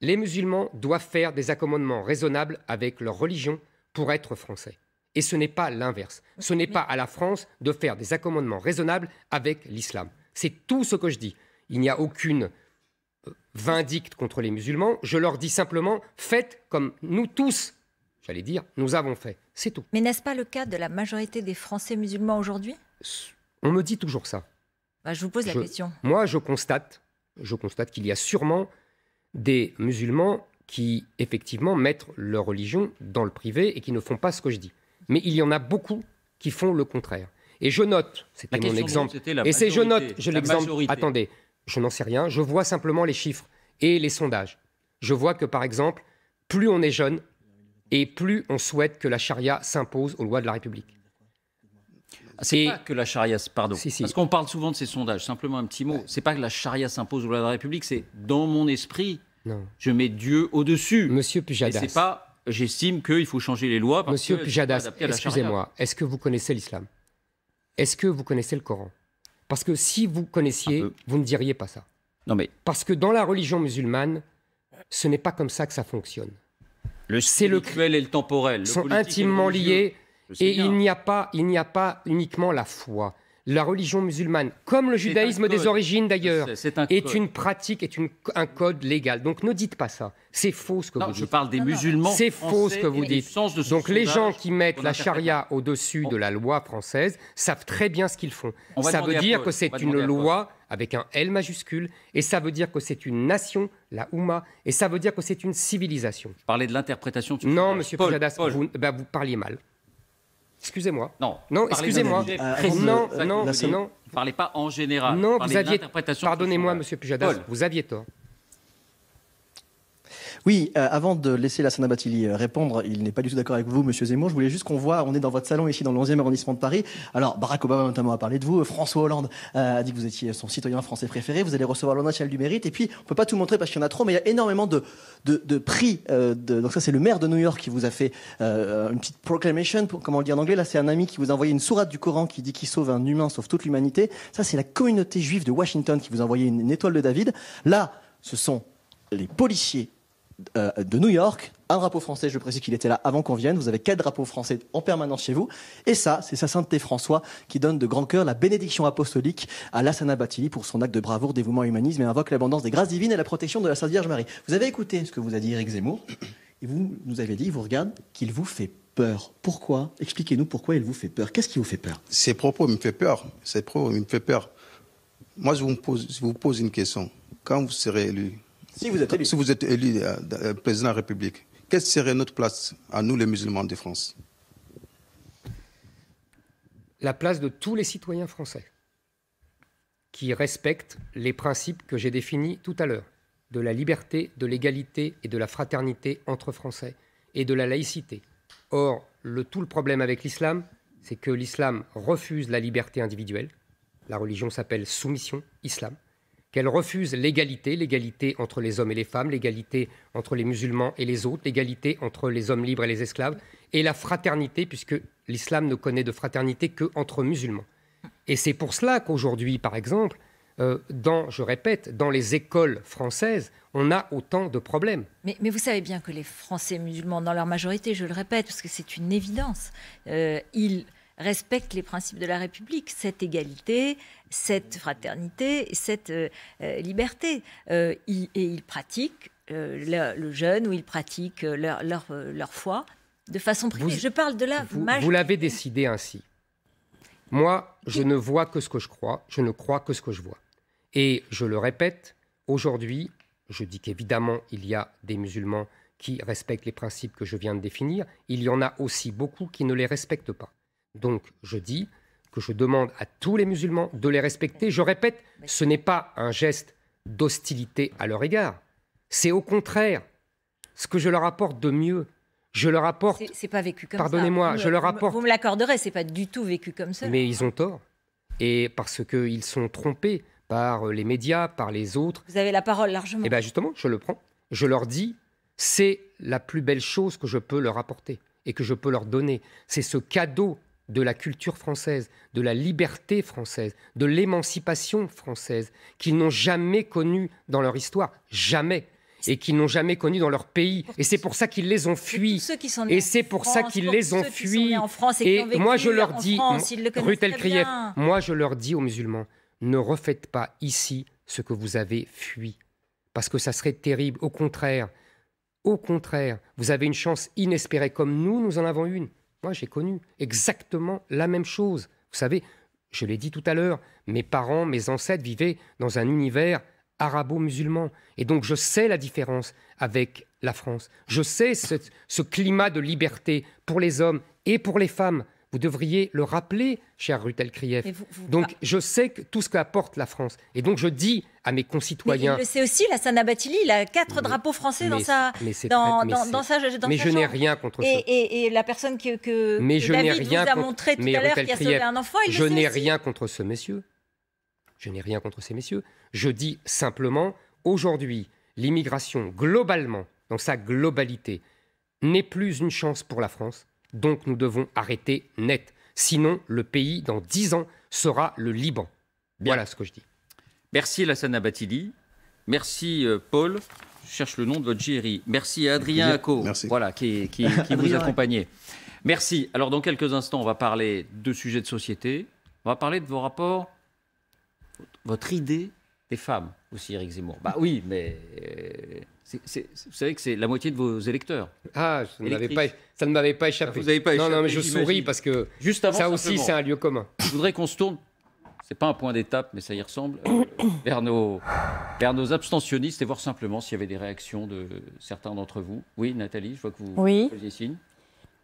les musulmans doivent faire des accommodements raisonnables avec leur religion pour être français. Et ce n'est pas l'inverse. Ce n'est pas à la France de faire des accommodements raisonnables avec l'islam. C'est tout ce que je dis. Il n'y a aucune euh, vindicte contre les musulmans. Je leur dis simplement, faites comme nous tous, j'allais dire, nous avons fait. C'est tout. Mais n'est-ce pas le cas de la majorité des Français musulmans aujourd'hui On me dit toujours ça. Bah, je vous pose la question. Moi, je constate, je constate qu'il y a sûrement des musulmans qui, effectivement, mettent leur religion dans le privé et qui ne font pas ce que je dis mais il y en a beaucoup qui font le contraire. Et je note, c'était mon exemple. et c'est je note, je l'exemple. Attendez, je n'en sais rien. Je vois simplement les chiffres et les sondages. Je vois que par exemple, plus on est jeune et plus on souhaite que la charia s'impose aux lois de la République. Ah, c'est pas que la charia, pardon, parce qu'on parle souvent de ces sondages. Simplement un petit mot. C'est pas que la charia s'impose aux lois de la République. C'est dans mon esprit, non. je mets Dieu au dessus. Monsieur Pujadas. C'est pas j'estime qu'il faut changer les lois. Monsieur Pujadas, excusez-moi, est-ce que vous connaissez l'islam Est-ce que vous connaissez le Coran Parce que si vous connaissiez, vous ne diriez pas ça. Non mais... Parce que dans la religion musulmane, ce n'est pas comme ça que ça fonctionne. Le spirituel et le temporel sont intimement liés et il n'y a pas, il n'y a pas uniquement la foi la religion musulmane, comme le judaïsme des origines d'ailleurs, est, une pratique, est un code légal. Donc ne dites pas ça. C'est faux ce que vous dites. Je parle des musulmans. C'est faux ce que vous dites. Donc les gens qui mettent la charia au-dessus de la loi française savent très bien ce qu'ils font. Ça veut dire que c'est une loi avec un L majuscule, et ça veut dire que c'est une nation, la Houma, et ça veut dire que c'est une civilisation. Vous parlez de l'interprétation. Non, Monsieur Pujadas, bah, vous parliez mal. Excusez-moi. Non. Non, excusez-moi. Non, non, euh, non. Vous Parlez pas en général. Non, vous aviez. Pardonnez-moi, Monsieur Pujadas, vous aviez tort. Oui, euh, avant de laisser la Sana euh, répondre, il n'est pas du tout d'accord avec vous, Monsieur Zemmour. Je voulais juste qu'on voit, on est dans votre salon ici dans le 11e arrondissement de Paris. Alors Barack Obama notamment a parlé de vous, François Hollande euh, a dit que vous étiez son citoyen français préféré. Vous allez recevoir l'Ordre national du mérite. Et puis on ne peut pas tout montrer parce qu'il y en a trop, mais il y a énormément de prix. donc ça c'est le maire de New York qui vous a fait une petite proclamation, pour, comment le dire en anglais. Là c'est un ami qui vous a envoyé une sourate du Coran qui dit qu'il sauve un humain, sauve toute l'humanité. Ça c'est la communauté juive de Washington qui vous a envoyé une étoile de David. Là ce sont les policiers euh, de New York, un drapeau français, je précise qu'il était là avant qu'on vienne, vous avez quatre drapeaux français en permanence chez vous, et ça, c'est sa sainteté François qui donne de grand cœur la bénédiction apostolique à Lassana Batili pour son acte de bravoure, dévouement, humanisme et invoque l'abondance des grâces divines et la protection de la Sainte Vierge Marie. Vous avez écouté ce que vous a dit Eric Zemmour, et vous nous avez dit, il vous regarde, qu'il vous fait peur. Pourquoi Expliquez-nous pourquoi il vous fait peur. Qu'est-ce qui vous fait peur Ses propos me font peur. Ses propos me font peur. Moi, je vous pose une question. Quand vous serez élu, si vous êtes élu. Euh, euh, président de la République, quelle serait notre place à nous, les musulmans de France La place de tous les citoyens français qui respectent les principes que j'ai définis tout à l'heure, de la liberté, de l'égalité et de la fraternité entre Français et de la laïcité. Or, le, tout le problème avec l'islam, c'est que l'islam refuse la liberté individuelle. La religion s'appelle soumission, islam qu'elle refuse l'égalité, l'égalité entre les hommes et les femmes, l'égalité entre les musulmans et les autres, l'égalité entre les hommes libres et les esclaves, et la fraternité, puisque l'islam ne connaît de fraternité qu'entre musulmans. Et c'est pour cela qu'aujourd'hui, par exemple, euh, dans, je répète, dans les écoles françaises, on a autant de problèmes. Mais, vous savez bien que les Français musulmans, dans leur majorité, je le répète, parce que c'est une évidence, euh, ils respectent les principes de la République, cette égalité, cette fraternité, cette euh, euh, liberté. Euh, et ils pratiquent le, jeûne ou ils pratiquent leur, foi de façon privée. Je parle de la Vous, vous l'avez décidé ainsi. Moi, je ne vois que ce que je crois, je ne crois que ce que je vois. Et je le répète, aujourd'hui, je dis qu'évidemment, il y a des musulmans qui respectent les principes que je viens de définir, il y en a aussi beaucoup qui ne les respectent pas. Donc je dis que je demande à tous les musulmans de les respecter. Je répète, ce n'est pas un geste d'hostilité à leur égard. C'est au contraire ce que je leur apporte de mieux. Je leur apporte. C'est pas vécu comme ça. Pardonnez-moi, je leur apporte. Vous me l'accorderez, c'est pas du tout vécu comme ça. Mais ils ont tort. Et parce qu'ils sont trompés par les médias, par les autres. Vous avez la parole largement. Et eh bien justement, je le prends. Je leur dis, c'est la plus belle chose que je peux leur apporter et que je peux leur donner. C'est ce cadeau de la culture française, de la liberté française, de l'émancipation française, qu'ils n'ont jamais connue dans leur histoire, jamais, et qu'ils n'ont jamais connue dans leur pays. Et c'est pour ça qu'ils les ont fuis. Et c'est pour ça qu'ils les ont fuis. Et, moi, je leur dis, Rutel Krief, moi, je leur dis aux musulmans, ne refaites pas ici ce que vous avez fui, parce que ça serait terrible. Au contraire, au contraire, vous avez une chance inespérée comme nous, nous en avons une. Moi, j'ai connu exactement la même chose. Vous savez, je l'ai dit tout à l'heure, mes parents, mes ancêtres vivaient dans un univers arabo-musulman. Et donc, je sais la différence avec la France. Je sais ce, climat de liberté pour les hommes et pour les femmes. Vous devriez le rappeler, cher Rutel Krief. Donc, je sais que tout ce qu'apporte la France. Et donc, je dis à mes concitoyens. Mais le aussi, la Sanabatili, il a quatre drapeaux français dans sa dans, dans, dans sa mais je n'ai rien contre et, ça. Et, la personne que, que, mais je David vous a montré tout à l'heure qui a sauvé un enfant, il Je n'ai rien contre ce monsieur. Je n'ai rien contre ces messieurs. Je dis simplement, aujourd'hui, l'immigration globalement, dans sa globalité, n'est plus une chance pour la France. Donc nous devons arrêter net. Sinon, le pays, dans dix ans, sera le Liban. Voilà ce que je dis. Merci Lassana Abatili. Merci euh, Paul. Je cherche le nom de votre GRI. Merci à Adrien Acco, voilà, qui, qui, (laughs) vous accompagnait. Merci. Alors dans quelques instants, on va parler de sujets de société. On va parler de vos rapports, votre idée des femmes aussi, Eric Zemmour. Bah oui, mais euh, vous savez que c'est la moitié de vos électeurs. Ah, ça ne, pas, ça ne m'avait pas ah, échappé. vous avez pas échappé. Non, non, mais je souris parce que Juste avant, ça aussi, c'est un lieu commun. Je voudrais qu'on se tourne c'est pas un point d'étape, mais ça y ressemble, euh, (coughs) vers, nos, abstentionnistes et voir simplement s'il y avait des réactions de certains d'entre vous. Oui, Nathalie, je vois que vous oui. faisiez signe.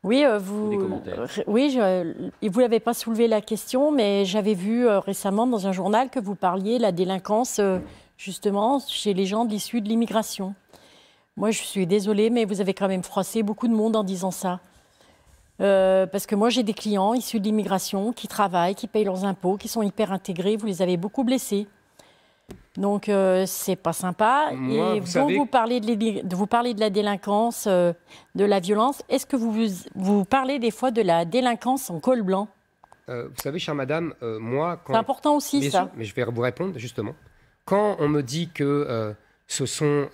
Oui, euh, vous, n'avez oui, je, euh, vous l'avez pas soulevé la question, mais j'avais vu récemment dans un journal que vous parliez de la délinquance justement chez les gens de l'issue de l'immigration. Moi, je suis désolée, mais vous avez quand même froissé beaucoup de monde en disant ça. Euh, parce que moi, j'ai des clients issus de l'immigration qui travaillent, qui payent leurs impôts, qui sont hyper intégrés. Vous les avez beaucoup blessés. Donc, euh, c'est pas sympa. et vous, vous, vous, parlez de vous, de la délinquance, euh, de la violence. Est-ce que vous, vous parlez des fois de la délinquance en col blanc Vous savez, chère madame, moi. Quand... C'est important aussi, ça. mais je vais vous répondre, justement. Quand on me dit que ce sont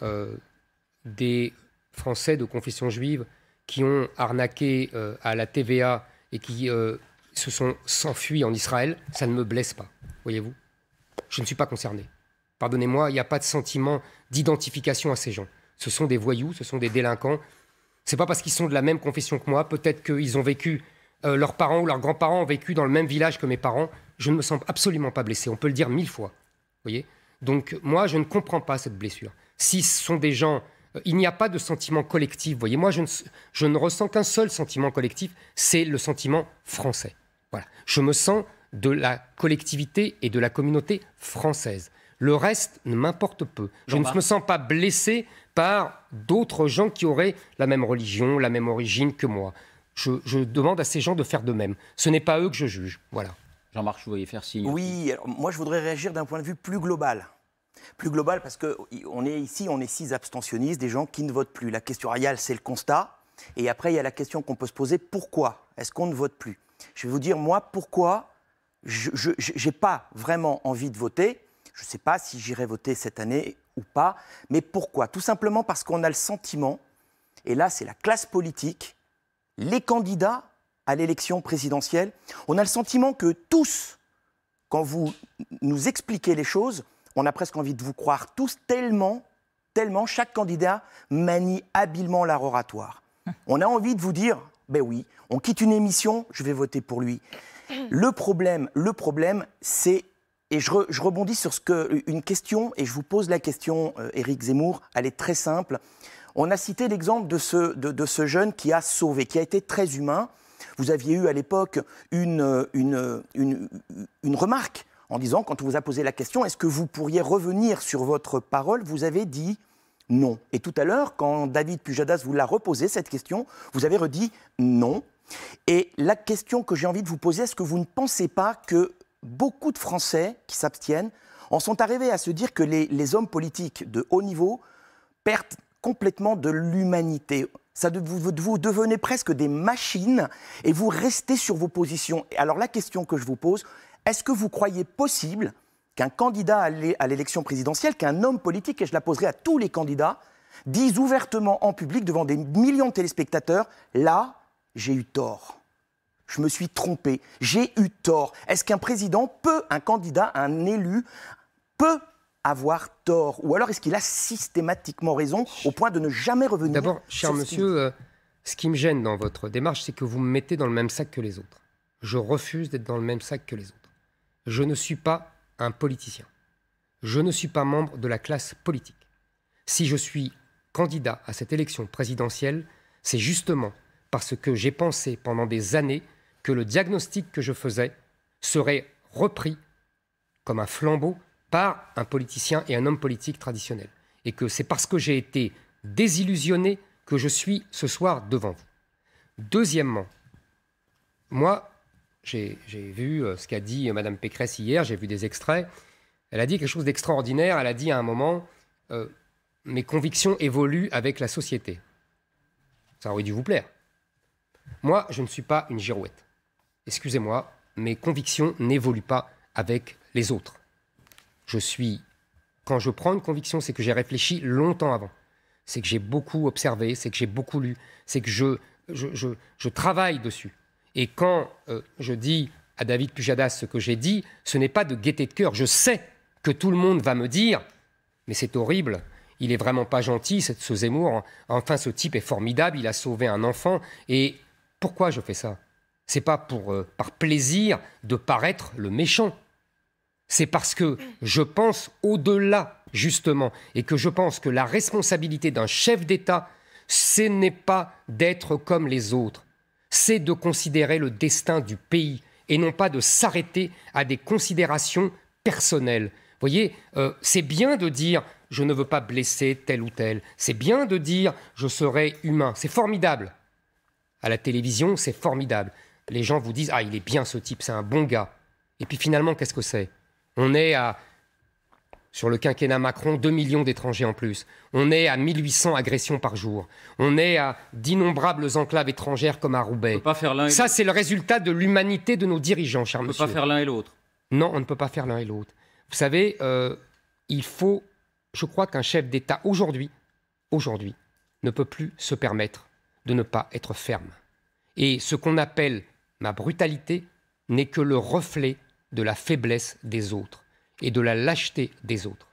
des Français de confession juive qui ont arnaqué euh, à la TVA et qui euh, se sont s'enfuis en Israël, ça ne me blesse pas, voyez-vous. Je ne suis pas concerné. Pardonnez-moi, il n'y a pas de sentiment d'identification à ces gens. Ce sont des voyous, ce sont des délinquants. C'est pas parce qu'ils sont de la même confession que moi, peut-être qu'ils ont vécu, euh, leurs parents ou leurs grands-parents ont vécu dans le même village que mes parents. Je ne me sens absolument pas blessé, on peut le dire mille fois. voyez Donc moi, je ne comprends pas cette blessure. Si ce sont des gens euh, il n'y a pas de sentiment collectif. voyez, moi, je ne, ressens qu'un seul sentiment collectif, c'est le sentiment français. Voilà. Je me sens de la collectivité et de la communauté française. Le reste ne m'importe peu. Je ne me sens pas blessé par d'autres gens qui auraient la même religion, la même origine que moi. Je, demande à ces gens de faire de même. Ce n'est pas eux que je juge. Voilà. Jean-Marc, vous voyez faire signe. Oui, moi je voudrais réagir d'un point de vue plus global. Plus global, parce qu'on est ici, on est six abstentionnistes, des gens qui ne votent plus. La question royale, c'est le constat. Et après, il y a la question qu'on peut se poser, pourquoi est-ce qu'on ne vote plus Je vais vous dire, moi, pourquoi je n'ai pas vraiment envie de voter. Je ne sais pas si j'irai voter cette année ou pas, mais pourquoi Tout simplement parce qu'on a le sentiment, et là c'est la classe politique, les candidats à l'élection présidentielle, on a le sentiment que tous, quand vous nous expliquez les choses, on a presque envie de vous croire tous tellement, tellement chaque candidat manie habilement l'art oratoire. (laughs) On a envie de vous dire, ben oui, on quitte une émission, je vais voter pour lui. Le problème, le problème, c'est et je, rebondis sur ce que, une question, et je vous pose la question, euh, Éric Zemmour, elle est très simple. On a cité l'exemple de ce, de, ce jeune qui a sauvé, qui a été très humain. Vous aviez eu à l'époque une, une, une, remarque en disant, quand on vous a posé la question, est-ce que vous pourriez revenir sur votre parole, vous avez dit non. Et tout à l'heure, quand David Pujadas vous l'a reposé, cette question, vous avez redit non. Et la question que j'ai envie de vous poser, est-ce que vous ne pensez pas que beaucoup de Français qui s'abstiennent en sont arrivés à se dire que les, hommes politiques de haut niveau perdent complètement de l'humanité ça vous, vous, devenez presque des machines et vous restez sur vos positions. Alors la question que je vous pose, est-ce que vous croyez possible qu'un candidat à l'élection présidentielle, qu'un homme politique, et je la poserai à tous les candidats, dise ouvertement en public devant des millions de téléspectateurs, là, j'ai eu tort je me suis trompé, j'ai eu tort. Est-ce qu'un président peut, un candidat, un élu, peut avoir tort Ou alors est-ce qu'il a systématiquement raison au point de ne jamais revenir D'abord, cher monsieur, euh, ce qui me gêne dans votre démarche, c'est que vous me mettez dans le même sac que les autres. Je refuse d'être dans le même sac que les autres. Je ne suis pas un politicien. Je ne suis pas membre de la classe politique. Si je suis candidat à cette élection présidentielle, c'est justement parce que j'ai pensé pendant des années que le diagnostic que je faisais serait repris comme un flambeau par un politicien et un homme politique traditionnel. Et que c'est parce que j'ai été désillusionné que je suis ce soir devant vous. Deuxièmement, moi, j'ai vu euh, ce qu'a dit euh, Madame Pécresse hier, j'ai vu des extraits. Elle a dit quelque chose d'extraordinaire. Elle a dit à un moment euh, Mes convictions évoluent avec la société. Ça aurait dû vous plaire. Moi, je ne suis pas une girouette. Excusez-moi, mes convictions n'évoluent pas avec les autres. Je suis. Quand je prends une conviction, c'est que j'ai réfléchi longtemps avant. C'est que j'ai beaucoup observé, c'est que j'ai beaucoup lu, c'est que je travaille dessus. Et quand euh, je dis à David Pujadas ce que j'ai dit, ce n'est pas de gaieté de cœur. Je sais que tout le monde va me dire, mais c'est horrible, il est vraiment pas gentil, ce Zemmour. Enfin, ce type est formidable, il a sauvé un enfant. Et pourquoi je fais ça C'est pas pour, euh, par plaisir de paraître le méchant. C'est parce que je pense au-delà, justement, et que je pense que la responsabilité d'un chef d'État, ce n'est pas d'être comme les autres, c'est de considérer le destin du pays et non pas de s'arrêter à des considérations personnelles. Vous voyez, euh, c'est bien de dire je ne veux pas blesser tel ou tel, c'est bien de dire je serai humain, c'est formidable. À la télévision, c'est formidable. Les gens vous disent ah il est bien ce type, c'est un bon gars. Et puis finalement, qu'est-ce que c'est On est à sur le quinquennat Macron, 2 millions d'étrangers en plus. On est à 1800 agressions par jour. On est à d'innombrables enclaves étrangères comme à Roubaix. Ça, c'est le résultat de l'humanité de nos dirigeants, cher monsieur. On ne peut pas faire l'un et l'autre. Non, on ne peut pas faire l'un et l'autre. Vous savez, euh, il faut, je crois qu'un chef d'État aujourd'hui, aujourd'hui, ne peut plus se permettre de ne pas être ferme. Et ce qu'on appelle ma brutalité n'est que le reflet de la faiblesse des autres et de la lâcheté des autres.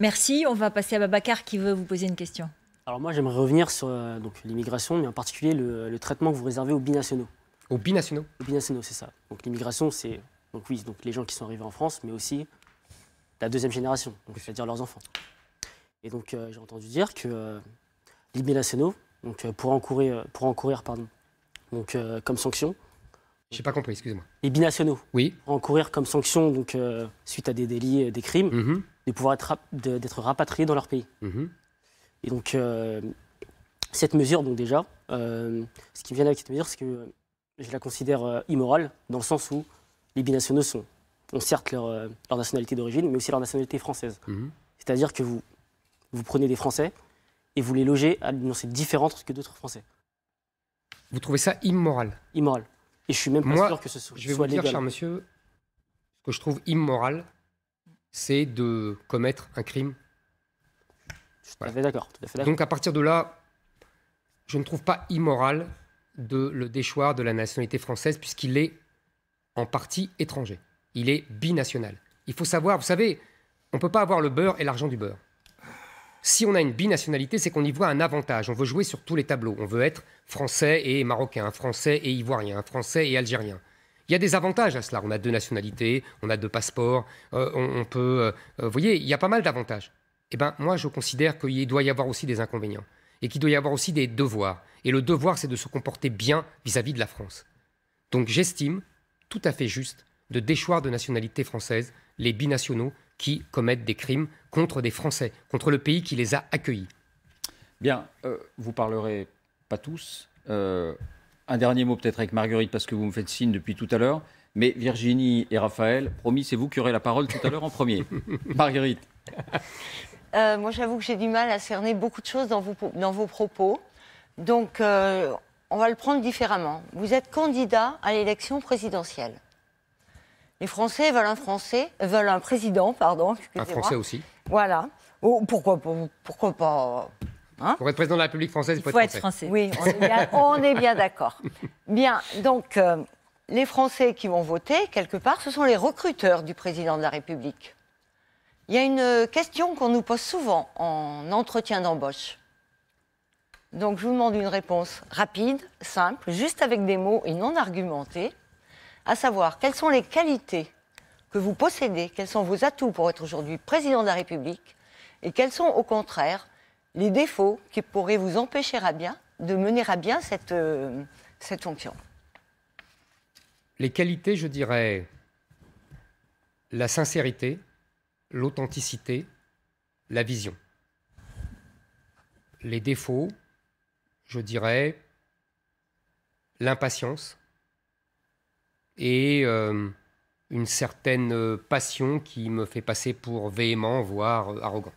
Merci. On va passer à Babacar qui veut vous poser une question. Alors moi, j'aimerais revenir sur euh, donc, l'immigration, mais en particulier le, traitement que vous réservez aux binationaux. Aux binationaux Aux binationaux, c'est ça. Donc l'immigration, c'est donc oui, donc les gens qui sont arrivés en France, mais aussi la deuxième génération, donc, c'est-à-dire leurs enfants. Et donc euh, j'ai entendu dire que euh, les binationaux, donc pour encourir, pour encourir pardon, donc comme sanction, n'ai pas compris, excusez-moi. Les binationaux. Oui. Encourir comme sanction, donc, euh, suite à des délits, des crimes, mm-hmm. de pouvoir être, d'être rapatriés dans leur pays. Mm-hmm. Et donc, euh, cette mesure, donc déjà, euh, ce qui me vient avec cette mesure, c'est que je la considère immorale, dans le sens où les binationaux sont, ont certes leur, nationalité d'origine, mais aussi leur nationalité française. Mm-hmm. C'est-à-dire que vous, vous prenez des Français et vous les logez à une nationalité différente que d'autres Français. Vous trouvez ça immoral Immoral je suis même pas Moi, sûr que ce soit. Je vais vous dire, cher monsieur, ce que je trouve immoral, c'est de commettre un crime. d'accord. Donc à partir de là, je ne trouve pas immoral de le déchoir de la nationalité française puisqu'il est en partie étranger. Il est binational. Il faut savoir, vous savez, on ne peut pas avoir le beurre et l'argent du beurre. Si on a une binationalité, c'est qu'on y voit un avantage. On veut jouer sur tous les tableaux. On veut être français et marocain, français et ivoirien, français et algérien. Il y a des avantages à cela. On a deux nationalités, on a deux passeports, euh, on, peut. Euh, euh, vous voyez, il y a pas mal d'avantages. Eh bien, moi, je considère qu'il doit y avoir aussi des inconvénients et qu'il doit y avoir aussi des devoirs. Et le devoir, c'est de se comporter bien vis à -vis de la France. Donc, j'estime tout à fait juste de déchoir de nationalité française les binationaux qui commettent des crimes contre des Français, contre le pays qui les a accueillis. Bien, euh, vous parlerez pas tous. Euh, un dernier mot peut-être avec Marguerite, parce que vous me faites signe depuis tout à l'heure. Mais Virginie et Raphaël, promis, c'est vous qui aurez la parole tout à l'heure en premier. (laughs) Marguerite. Euh, moi, j'avoue que j'ai du mal à cerner beaucoup de choses dans vos, dans vos propos. Donc, euh, on va le prendre différemment. Vous êtes candidat à l'élection présidentielle. Les Français veulent un Français, veulent un président, pardon. Un Français aussi. Voilà. pourquoi, oh, pourquoi pas hein. Pour être président de la République française, il faut, être, français. Oui, on est bien, d'accord. (laughs) Bien, donc euh, les Français qui vont voter, quelque part, ce sont les recruteurs du président de la République. Il y a une question qu'on nous pose souvent en entretien d'embauche. Donc je vous demande une réponse rapide, simple, juste avec des mots et non argumentée à savoir quelles sont les qualités que vous possédez, quels sont vos atouts pour être aujourd'hui président de la République, et quels sont au contraire les défauts qui pourraient vous empêcher à bien de mener à bien cette, euh, cette fonction. Les qualités, je dirais, la sincérité, l'authenticité, la vision. Les défauts, je dirais, l'impatience, et euh, une certaine euh, passion qui me fait passer pour véhément, voire euh, arrogant.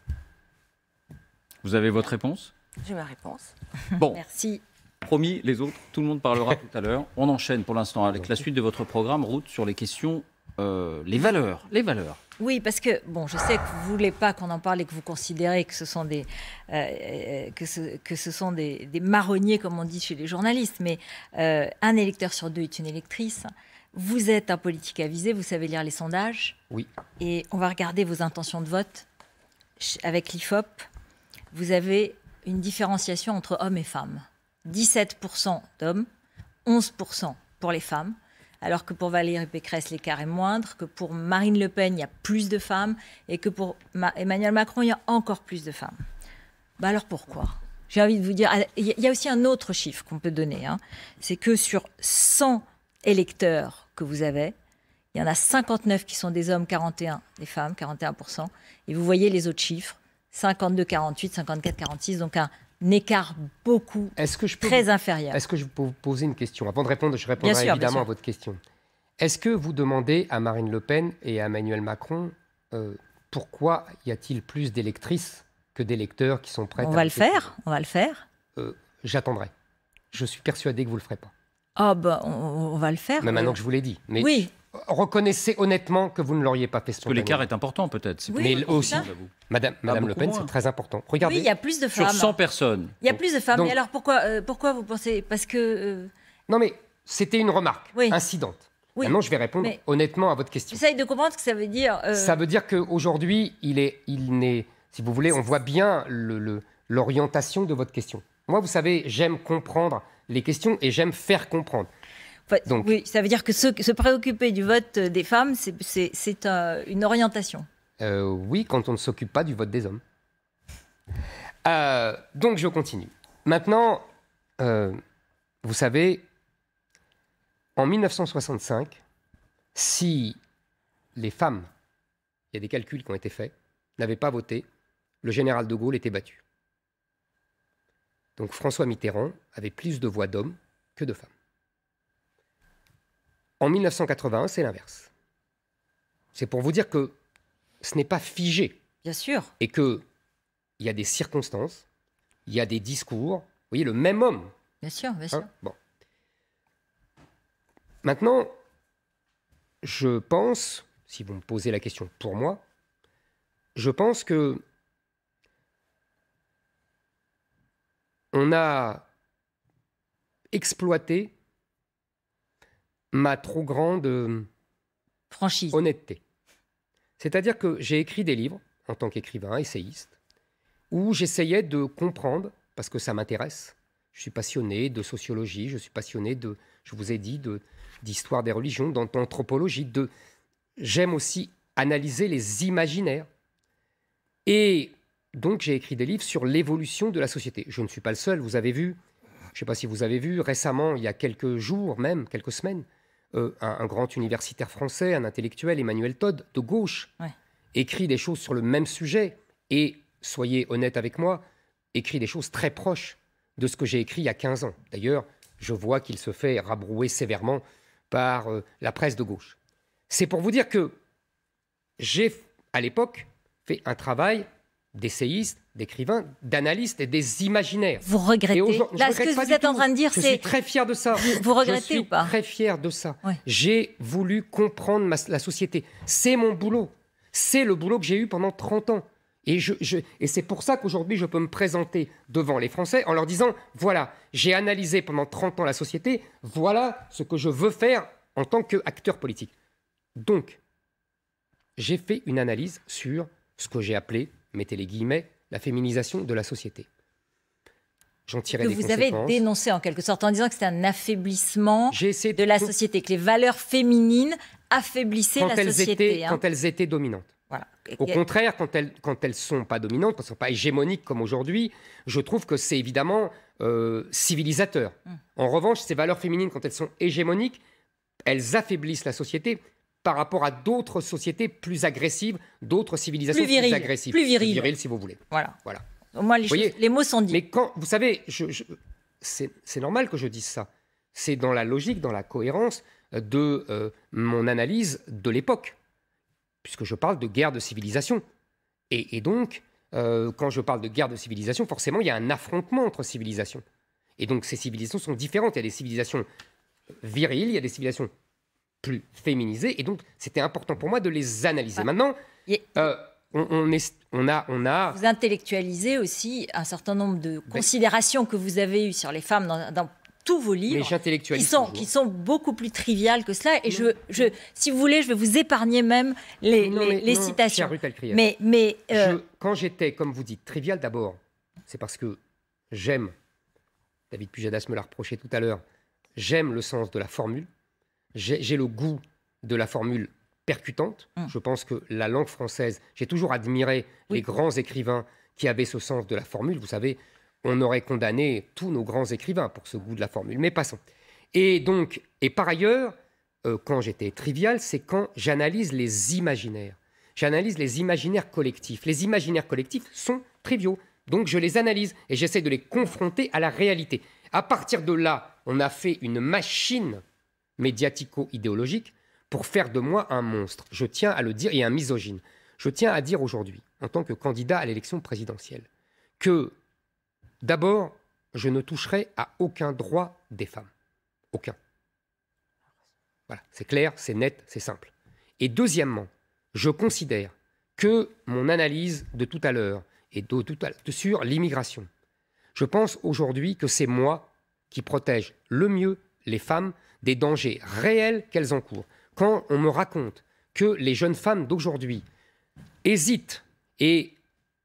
Vous avez votre réponse J'ai ma réponse. Bon. (laughs) Merci. Promis, les autres, tout le monde parlera (laughs) tout à l'heure. On enchaîne pour l'instant avec la suite de votre programme, route sur les questions, les valeurs, les valeurs. Oui, parce que bon, je sais que vous ne voulez pas qu'on en parle et que vous considérez que ce sont des que, ce, sont des, marronniers comme on dit chez les journalistes, mais un électeur sur deux est une électrice. Vous êtes un politique avisé, vous savez lire les sondages. Oui. Et on va regarder vos intentions de vote avec l'IFOP. Vous avez une différenciation entre hommes et femmes. 17% d'hommes, 11% pour les femmes, alors que pour Valérie Pécresse, l'écart est moindre, que pour Marine Le Pen, il y a plus de femmes, et que pour Emmanuel Macron, il y a encore plus de femmes. Bah alors pourquoi J'ai envie de vous dire, ah, il y a aussi un autre chiffre qu'on peut donner, hein. c'est que sur 100 électeurs que vous avez, il y en a 59 qui sont des hommes, 41 des femmes, 41%. Et vous voyez les autres chiffres, 52, 48, 54, 46, donc un écart beaucoup très inférieur. Est-ce que je peux vous poser une question Avant de répondre, je répondrai évidemment à votre question. Est-ce que vous demandez à Marine Le Pen et à Emmanuel Macron pourquoi euh, pourquoi y a-t-il plus d'électrices que d'électeurs qui sont prêts On va le faire, on va le faire. Euh, j'attendrai. Je suis persuadé que vous ne le ferez pas. Ah oh, on, va le faire. Mais maintenant euh. que je vous l'ai dit. Mais oui. Reconnaissez honnêtement que vous ne l'auriez pas fait Parce que l'écart est important peut-être. mais aussi, Madame, Madame Le Pen, c'est très important. Regardez. il y a plus de femmes. Sur 100 personnes. Il y a plus de femmes. mais alors pourquoi, euh, pourquoi vous pensez Parce que. Euh, non mais c'était une remarque incidente. Maintenant, je vais répondre honnêtement à votre question. Essayez de comprendre ce que ça veut dire. Ça veut dire qu'aujourd'hui, il est, il n'est, si vous voulez, on voit bien l'orientation de votre question. Moi, vous savez, j'aime comprendre les questions et j'aime faire comprendre. Donc, oui, ça veut dire que se, préoccuper du vote des femmes, c'est une orientation. Euh, oui, quand on ne s'occupe pas du vote des hommes. Euh, donc je continue. Maintenant, euh, vous savez, en 1965, si les femmes, il y a des calculs qui ont été faits, n'avaient pas voté, le général de Gaulle était battu. Donc François Mitterrand avait plus de voix d'hommes que de femmes. En 1981, c'est l'inverse. C'est pour vous dire que ce n'est pas figé. Bien sûr. Et que il y a des circonstances, il y a des discours. Vous voyez, le même homme. Bien sûr, bien sûr. Hein bon. Maintenant, je pense, si vous me posez la question pour moi, je pense que on a exploité ma trop grande franchise, honnêteté. C'est-à-dire que j'ai écrit des livres en tant qu'écrivain, essayiste, où j'essayais de comprendre, parce que ça m'intéresse. Je suis passionné de sociologie, je suis passionné de, je vous ai dit, de, d'histoire des religions, d'anthropologie, J'aime aussi analyser les imaginaires. Et donc j'ai écrit des livres sur l'évolution de la société. Je ne suis pas le seul, vous avez vu, je ne sais pas si vous avez vu, récemment, il y a quelques jours même, quelques semaines, euh, un, grand universitaire français, un intellectuel, Emmanuel Todd, de gauche, écrit des choses sur le même sujet et, soyez honnête avec moi, écrit des choses très proches de ce que j'ai écrit il y a 15 ans. D'ailleurs, je vois qu'il se fait rabrouer sévèrement par euh, la presse de gauche. C'est pour vous dire que j'ai, à l'époque, fait un travail d'essayistes, d'écrivains, d'analystes et des imaginaires. Vous regrettez Là, ce que vous êtes en train de dire, c'est... Je suis très fier de ça. Vous, ou pas je suis très fier de ça. J'ai voulu comprendre la société. C'est mon boulot. C'est le boulot que j'ai eu pendant 30 ans. Et, je, et c'est pour ça qu'aujourd'hui, je peux me présenter devant les Français en leur disant, voilà, j'ai analysé pendant 30 ans la société, voilà ce que je veux faire en tant qu'acteur politique. Donc, j'ai fait une analyse sur ce que j'ai appelé mettez les guillemets, la féminisation de la société. J'en tirais vous avez dénoncé en quelque sorte en disant que c'était un affaiblissement de la société, que les valeurs féminines affaiblissaient la société. Hein. Quand elles étaient dominantes. Au contraire, quand elles ne sont pas dominantes, quand elles ne sont pas hégémoniques comme aujourd'hui, je trouve que c'est évidemment euh, civilisateur. Hmm. En revanche, ces valeurs féminines, quand elles sont hégémoniques, elles affaiblissent la société par rapport à d'autres sociétés plus agressives, d'autres civilisations plus, agressives. viriles. si vous voulez. Voilà. voilà. les, mots sont dits. Mais quand, vous savez, c'est normal que je dise ça. C'est dans la logique, dans la cohérence de euh, mon analyse de l'époque, puisque je parle de guerre de civilisation. Et, donc, euh, quand je parle de guerre de civilisation, forcément, il y a un affrontement entre civilisations. Et donc, ces civilisations sont différentes. Il y a des civilisations viriles, il y a des civilisations plus féminisées. Et donc, c'était important pour moi de les analyser. Ah. Maintenant, euh, on, on, est, on, a, on a... Vous intellectualisez aussi un certain nombre de considérations que vous avez eues sur les femmes dans, tous vos livres qui sont, qui sont, beaucoup plus triviales que cela. Et je, je, si vous voulez, je vais vous épargner même les, les, citations. mais, mais euh, quand j'étais, comme vous dites, trivial d'abord, c'est parce que j'aime, David Pujadas me l'a reproché tout à l'heure, j'aime le sens de la formule, j'ai le goût de la formule percutante. Mm. Je pense que la langue française, j'ai toujours admiré les grands écrivains qui avaient ce sens de la formule. Vous savez, on aurait condamné tous nos grands écrivains pour ce goût de la formule. Mais passons. Et donc, et par ailleurs, euh, quand j'étais trivial, c'est quand j'analyse les imaginaires. J'analyse les imaginaires collectifs. Les imaginaires collectifs sont triviaux. Donc je les analyse et j'essaie de les confronter à la réalité. À partir de là, on a fait une machine médiatico-idéologique pour faire de moi un monstre. Je tiens à le dire, et un misogyne. Je tiens à dire aujourd'hui, en tant que candidat à l'élection présidentielle, que d'abord, je ne toucherai à aucun droit des femmes. Aucun. Voilà, c'est clair, c'est net, c'est simple. Et deuxièmement, je considère que mon analyse de tout à l'heure et de, tout sur l'immigration, je pense aujourd'hui que c'est moi qui protège le mieux les femmes des dangers réels qu'elles encourent. Quand on me raconte que les jeunes femmes d'aujourd'hui hésitent et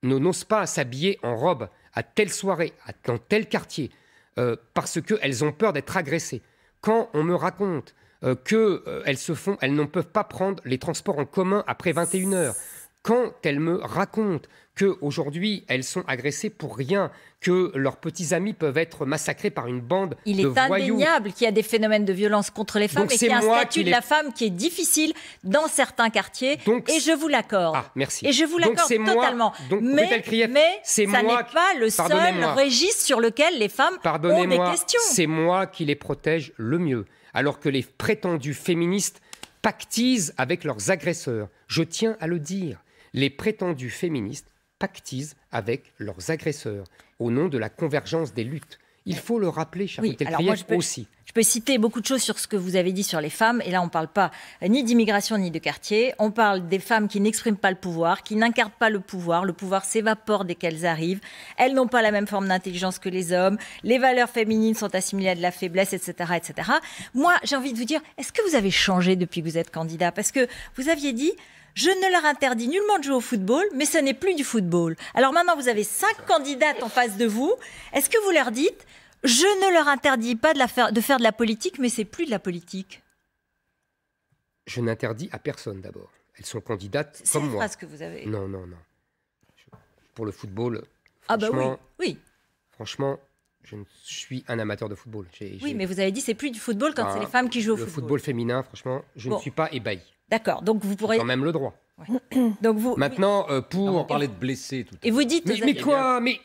ne n'osent pas s'habiller en robe à telle soirée, dans tel quartier, euh, parce qu'elles ont peur d'être agressées, quand on me raconte euh, qu'elles euh, se font, elles ne peuvent pas prendre les transports en commun après 21 heures, quand elles me racontent Aujourd'hui, elles sont agressées pour rien, que leurs petits amis peuvent être massacrés par une bande Il de voyous. Il est indéniable qu'il y a des phénomènes de violence contre les femmes et qu'il y a un statut de la femme qui est difficile dans certains quartiers. et je vous l'accorde. Ah, merci. Et je vous l'accorde totalement. mais, mais ça n'est pas le seul registre sur lequel les femmes ont des questions. C'est moi qui les protège le mieux, alors que les prétendus féministes pactisent avec leurs agresseurs. Je tiens à le dire. Les prétendus féministes pactisent avec leurs agresseurs au nom de la convergence des luttes. Il faut le rappeler, cher oui, alors moi, je peux, aussi. Je peux citer beaucoup de choses sur ce que vous avez dit sur les femmes. Et là, on ne parle pas ni d'immigration ni de quartier. On parle des femmes qui n'expriment pas le pouvoir, qui n'incarnent pas le pouvoir. Le pouvoir s'évapore dès qu'elles arrivent. Elles n'ont pas la même forme d'intelligence que les hommes. Les valeurs féminines sont assimilées à de la faiblesse, etc. etc. Moi, j'ai envie de vous dire, est-ce que vous avez changé depuis que vous êtes candidat Parce que vous aviez dit, je ne leur interdis nullement de jouer au football, mais ce n'est plus du football. Alors maintenant, vous avez cinq candidates en face de vous. Est-ce que vous leur dites, je ne leur interdis pas de, la faire, de faire de la politique, mais c'est plus de la politique Je n'interdis à personne d'abord. Elles sont candidates comme moi. C'est que vous avez. Non, non, non. Pour le football, ah bah oui, Franchement, je suis un amateur de football. Oui, mais vous avez dit c'est plus du football quand c'est bah, les femmes qui jouent au football. Le football féminin, franchement, je ne suis pas ébahi. D'accord. Donc vous pourrez. Quand même le droit. Donc vous. Maintenant, euh, pour. Non, parler de blessés tout Et vous dites. Mais, quoi Mais.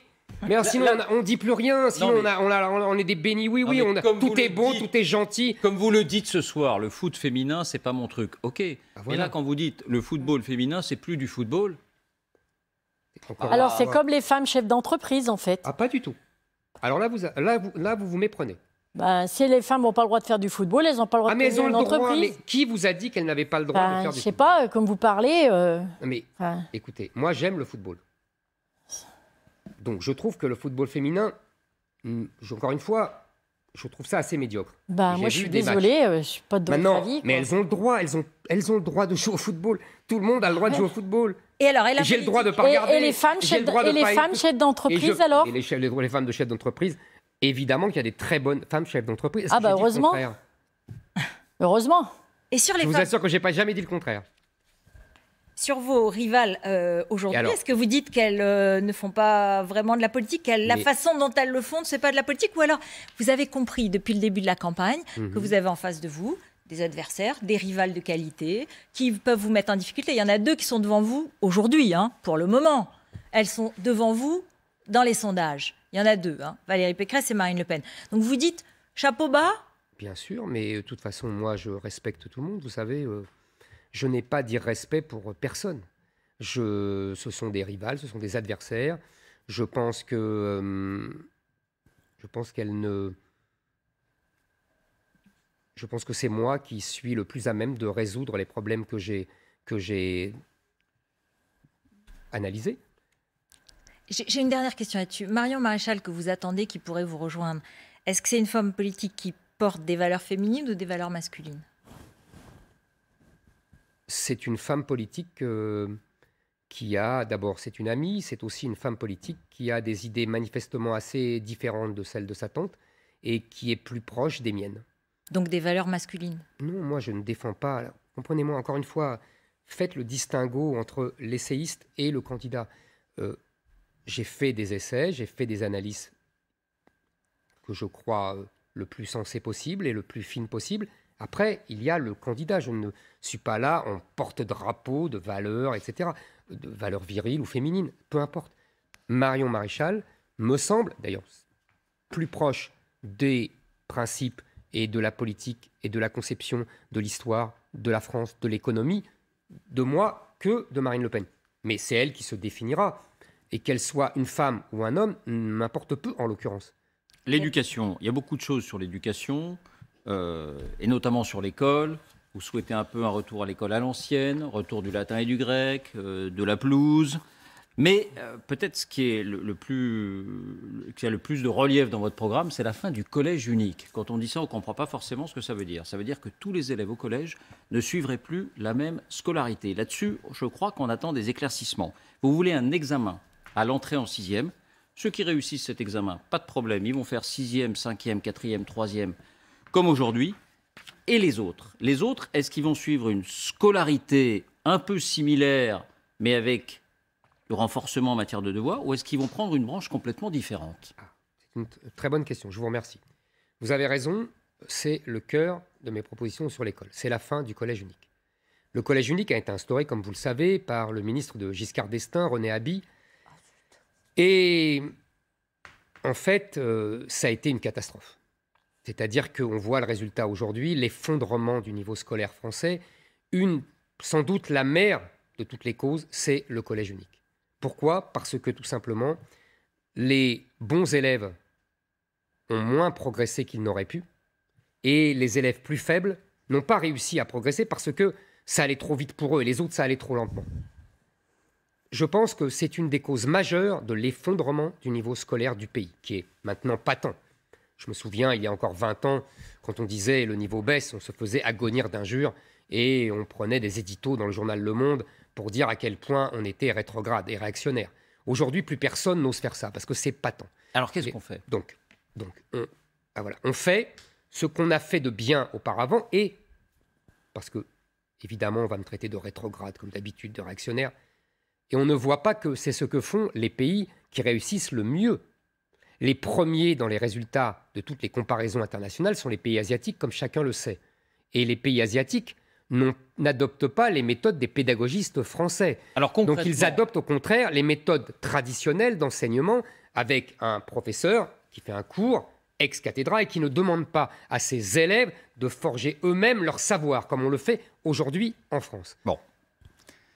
merci. on, ne dit plus rien. Sinon, on, a, on, est des bénis. Oui, oui, on tout est bon, tout est gentil. Comme vous le dites ce soir, le foot féminin, c'est pas mon truc. Ok. Et ah, là, quand vous dites le football féminin, c'est plus du football. Alors, c'est comme les femmes chefs d'entreprise, en fait. Ah, pas du tout. Alors là, vous, là, vous, vous méprenez. Bah, si les femmes n'ont pas le droit de faire du football, elles n'ont pas le droit ah, de mais une entreprise. qui vous a dit qu'elles n'avaient pas le droit de bah, faire du football Je sais pas, comme vous parlez. Euh, mais écoutez, moi j'aime le football. Donc je trouve que le football féminin, hmm, encore une fois, je trouve ça assez médiocre. Bah, moi je suis désolée, euh, je suis pas de votre avis. Mais elles ont le droit, elles ont, elles ont le droit de jouer au football. Tout le monde a le droit de jouer au football. Et alors, j'ai le droit de pas regarder. Et, les femmes, chefs, d'entreprise alors Et les, les femmes de chefs d'entreprise évidemment qu'il y a des très bonnes femmes chefs d'entreprise. Ah bah heureusement. (laughs) Heureusement. Et sur les Je vous assure que j'ai pas jamais dit le contraire. Sur vos rivales euh, aujourd'hui, est-ce que vous dites qu'elles euh, ne font pas vraiment de la politique La façon dont elles le font, ce n'est pas de la politique Ou alors, vous avez compris depuis le début de la campagne mhm. que vous avez en face de vous des adversaires, des rivales de qualité, qui peuvent vous mettre en difficulté. Il y en a deux qui sont devant vous aujourd'hui, hein, pour le moment. Elles sont devant vous dans les sondages. Il y en a deux, hein. Valérie Pécresse et Marine Le Pen. Donc vous dites chapeau bas Bien sûr, mais euh, de toute façon, moi, je respecte tout le monde. Vous savez, euh, je n'ai pas d'irrespect pour euh, personne. Je, ce sont des rivales, ce sont des adversaires. Je pense que. je pense qu'elle ne. Je pense que c'est moi qui suis le plus à même de résoudre les problèmes que j'ai que j'ai analysés. J'ai une dernière question là-dessus. Marion Maréchal, que vous attendez, qui pourrait vous rejoindre, est-ce que c'est une femme politique qui porte des valeurs féminines ou des valeurs masculines C'est une femme politique euh, qui a, d'abord, c'est une amie, c'est aussi une femme politique qui a des idées manifestement assez différentes de celles de sa tante et qui est plus proche des miennes. Donc des valeurs masculines Non, moi je ne défends pas. Comprenez-moi encore une fois, faites le distinguo entre l'essayiste et le candidat. Euh, j'ai fait des essais, j'ai fait des analyses que je crois euh, le plus sensé possible et le plus fine possible. Après, il y a le candidat. Je ne suis pas là en porte-drapeau de valeurs, etc., de valeurs viriles ou féminines, peu importe. Marion Maréchal me semble, d'ailleurs, plus proche des principes et de la politique et de la conception de l'histoire, de la France, de l'économie, de moi, que de Marine Le Pen. Mais c'est elle qui se définira et qu'elle soit une femme ou un homme, m'importe peu en l'occurrence. L'éducation, il y a beaucoup de choses sur l'éducation, euh, et notamment sur l'école. Vous souhaitez un peu un retour à l'école à l'ancienne, retour du latin et du grec, euh, de la pelouse. Mais euh, peut-être ce qui, est le, le plus, qui a le plus de relief dans votre programme, c'est la fin du collège unique. Quand on dit ça, on ne comprend pas forcément ce que ça veut dire. Ça veut dire que tous les élèves au collège ne suivraient plus la même scolarité. Là-dessus, je crois qu'on attend des éclaircissements. Vous voulez un examen à l'entrée en sixième. Ceux qui réussissent cet examen, pas de problème, ils vont faire sixième, cinquième, quatrième, troisième, comme aujourd'hui. Et les autres Les autres, est-ce qu'ils vont suivre une scolarité un peu similaire, mais avec le renforcement en matière de devoirs, ou est-ce qu'ils vont prendre une branche complètement différente ah, C'est une très bonne question, je vous remercie. Vous avez raison, c'est le cœur de mes propositions sur l'école. C'est la fin du collège unique. Le collège unique a été instauré, comme vous le savez, par le ministre de Giscard d'Estaing, René Habit, et en fait, euh, ça a été une catastrophe. C'est-à-dire qu'on voit le résultat aujourd'hui, l'effondrement du niveau scolaire français. Une, sans doute la mère de toutes les causes, c'est le collège unique. Pourquoi Parce que tout simplement, les bons élèves ont moins progressé qu'ils n'auraient pu, et les élèves plus faibles n'ont pas réussi à progresser parce que ça allait trop vite pour eux et les autres, ça allait trop lentement je pense que c'est une des causes majeures de l'effondrement du niveau scolaire du pays, qui est maintenant patent. Je me souviens, il y a encore 20 ans, quand on disait le niveau baisse, on se faisait agonir d'injures et on prenait des éditos dans le journal Le Monde pour dire à quel point on était rétrograde et réactionnaire. Aujourd'hui, plus personne n'ose faire ça parce que c'est patent. Alors qu'est-ce qu'on fait Donc, donc on, ah, voilà, on fait ce qu'on a fait de bien auparavant et parce que évidemment, on va me traiter de rétrograde comme d'habitude, de réactionnaire. Et on ne voit pas que c'est ce que font les pays qui réussissent le mieux. Les premiers dans les résultats de toutes les comparaisons internationales sont les pays asiatiques, comme chacun le sait. Et les pays asiatiques n'adoptent pas les méthodes des pédagogistes français. Donc ils adoptent au contraire les méthodes traditionnelles d'enseignement avec un professeur qui fait un cours ex cathédrale et qui ne demande pas à ses élèves de forger eux-mêmes leur savoir, comme on le fait aujourd'hui en France. Bon.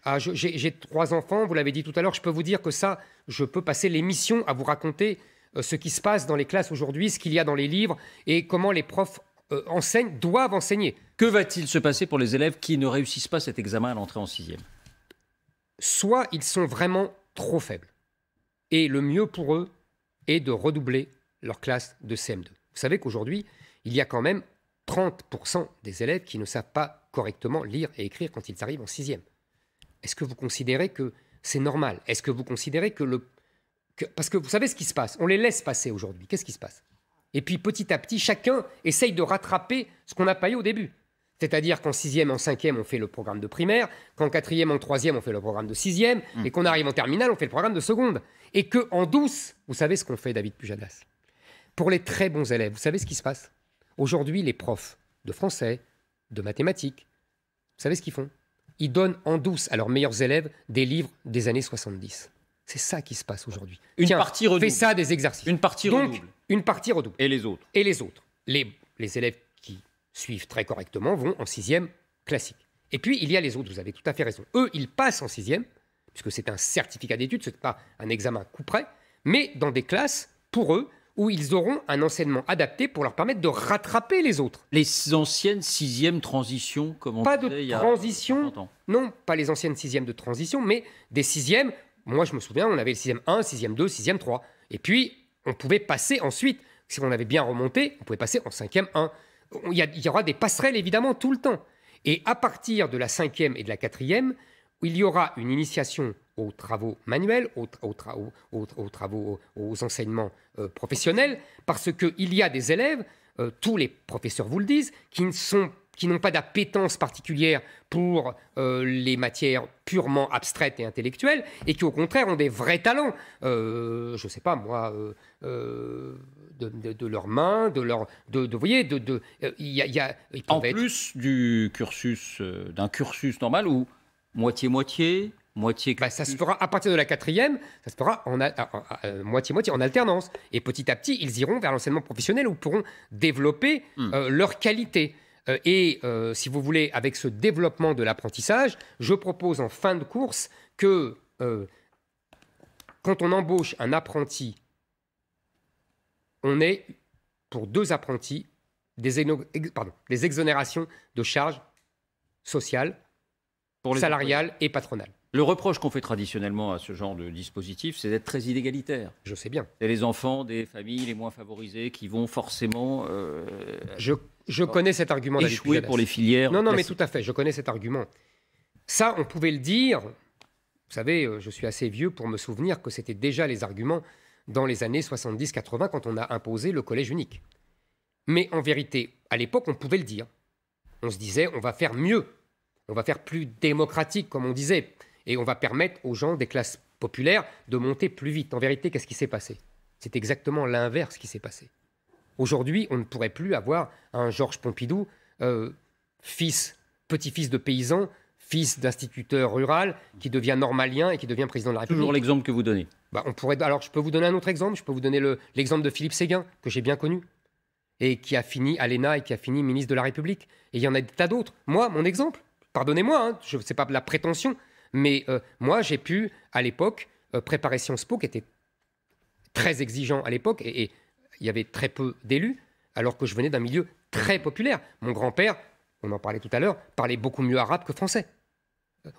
Ah, j'ai trois enfants, vous l'avez dit tout à l'heure, je peux vous dire que ça, je peux passer l'émission à vous raconter euh, ce qui se passe dans les classes aujourd'hui, ce qu'il y a dans les livres et comment les profs euh, enseignent, doivent enseigner. Que va-t-il se passer pour les élèves qui ne réussissent pas cet examen à l'entrée en sixième Soit ils sont vraiment trop faibles. Et le mieux pour eux est de redoubler leur classe de CM2. Vous savez qu'aujourd'hui, il y a quand même 30% des élèves qui ne savent pas correctement lire et écrire quand ils arrivent en sixième. Est-ce que vous considérez que c'est normal Est-ce que vous considérez que le... parce que vous savez ce qui se passe, on les laisse passer aujourd'hui. Qu'est-ce qui se passe Et puis petit à petit, chacun essaye de rattraper ce qu'on n'a pas eu au début. C'est-à-dire qu'en sixième, en cinquième, on fait le programme de primaire, qu'en quatrième, en troisième, on fait le programme de sixième, mmh. et qu'on arrive en terminale, on fait le programme de seconde. Et que en douce, vous savez ce qu'on fait, David Pujadas Pour les très bons élèves, vous savez ce qui se passe Aujourd'hui, les profs de français, de mathématiques, vous savez ce qu'ils font ils donnent en douce à leurs meilleurs élèves des livres des années 70. C'est ça qui se passe aujourd'hui. Une partie redouble. ça des exercices. Une partie Donc, Une partie redouble. Et les autres. Et les autres. Les, les élèves qui suivent très correctement vont en sixième classique. Et puis, il y a les autres, vous avez tout à fait raison. Eux, ils passent en sixième, puisque c'est un certificat d'études, ce n'est pas un examen coup près, mais dans des classes, pour eux, où ils auront un enseignement adapté pour leur permettre de rattraper les autres. Les anciennes sixièmes transitions, comment Pas de transition, non, pas les anciennes sixièmes de transition, mais des sixièmes. Moi, je me souviens, on avait le sixième 1, sixième 2, sixième 3. Et puis, on pouvait passer ensuite, si on avait bien remonté, on pouvait passer en cinquième 1. Il y, il y aura des passerelles, évidemment, tout le temps. Et à partir de la cinquième et de la quatrième, il y aura une initiation aux travaux manuels, aux, aux, travaux, aux, enseignements euh, professionnels, parce qu'il y a des élèves, euh, tous les professeurs vous le disent, qui n'ont pas d'appétence particulière pour euh, les matières purement abstraites et intellectuelles, et qui au contraire ont des vrais talents, je ne sais pas moi, de, leurs mains, de leur... De, de y a, en plus du cursus, d'un cursus normal où Moitié-moitié Moitié bah, ça se fera à partir de la quatrième, ça se fera en euh, moitié-moitié, en alternance. Et petit à petit, ils iront vers l'enseignement professionnel où pourront développer hmm. euh, leur qualité. Euh, et si vous voulez, avec ce développement de l'apprentissage, je propose en fin de course que quand on embauche un apprenti, on est pour deux apprentis des exonérations de charges sociales pour et patronal. Le reproche qu'on fait traditionnellement à ce genre de dispositif, c'est d'être très inégalitaire. Je sais bien. C'est les enfants des familles les moins favorisées qui vont forcément. Euh, je, connais cet argument. Échouer pour les filières. Non, non, mais tout à fait. Je connais cet argument. Ça, on pouvait le dire. Vous savez, euh, je suis assez vieux pour me souvenir que c'était déjà les arguments dans les années 70-80 quand on a imposé le collège unique. Mais en vérité, à l'époque, on pouvait le dire. On se disait, on va faire mieux on va faire plus démocratique, comme on disait, et on va permettre aux gens des classes populaires de monter plus vite. En vérité, qu'est-ce qui s'est passé C'est exactement l'inverse qui s'est passé. Aujourd'hui, on ne pourrait plus avoir un Georges Pompidou, euh, fils, petit-fils de paysan, fils d'instituteur rural, qui devient normalien et qui devient président de la République. Toujours l'exemple que vous donnez. Bah, on pourrait, alors, je peux vous donner un autre exemple. Je peux vous donner l'exemple de Philippe Séguin, que j'ai bien connu, et qui a fini à l'ENA et qui a fini ministre de la République. Et il y en a des tas d'autres. Moi, mon exemple, pardonnez-moi, hein, je ne sais pas la prétention, mais euh, moi, j'ai pu, à l'époque, euh, préparer Sciences Po, qui était très exigeant à l'époque, et il y avait très peu d'élus, alors que je venais d'un milieu très populaire. Mon grand-père, on en parlait tout à l'heure, parlait beaucoup mieux arabe que français.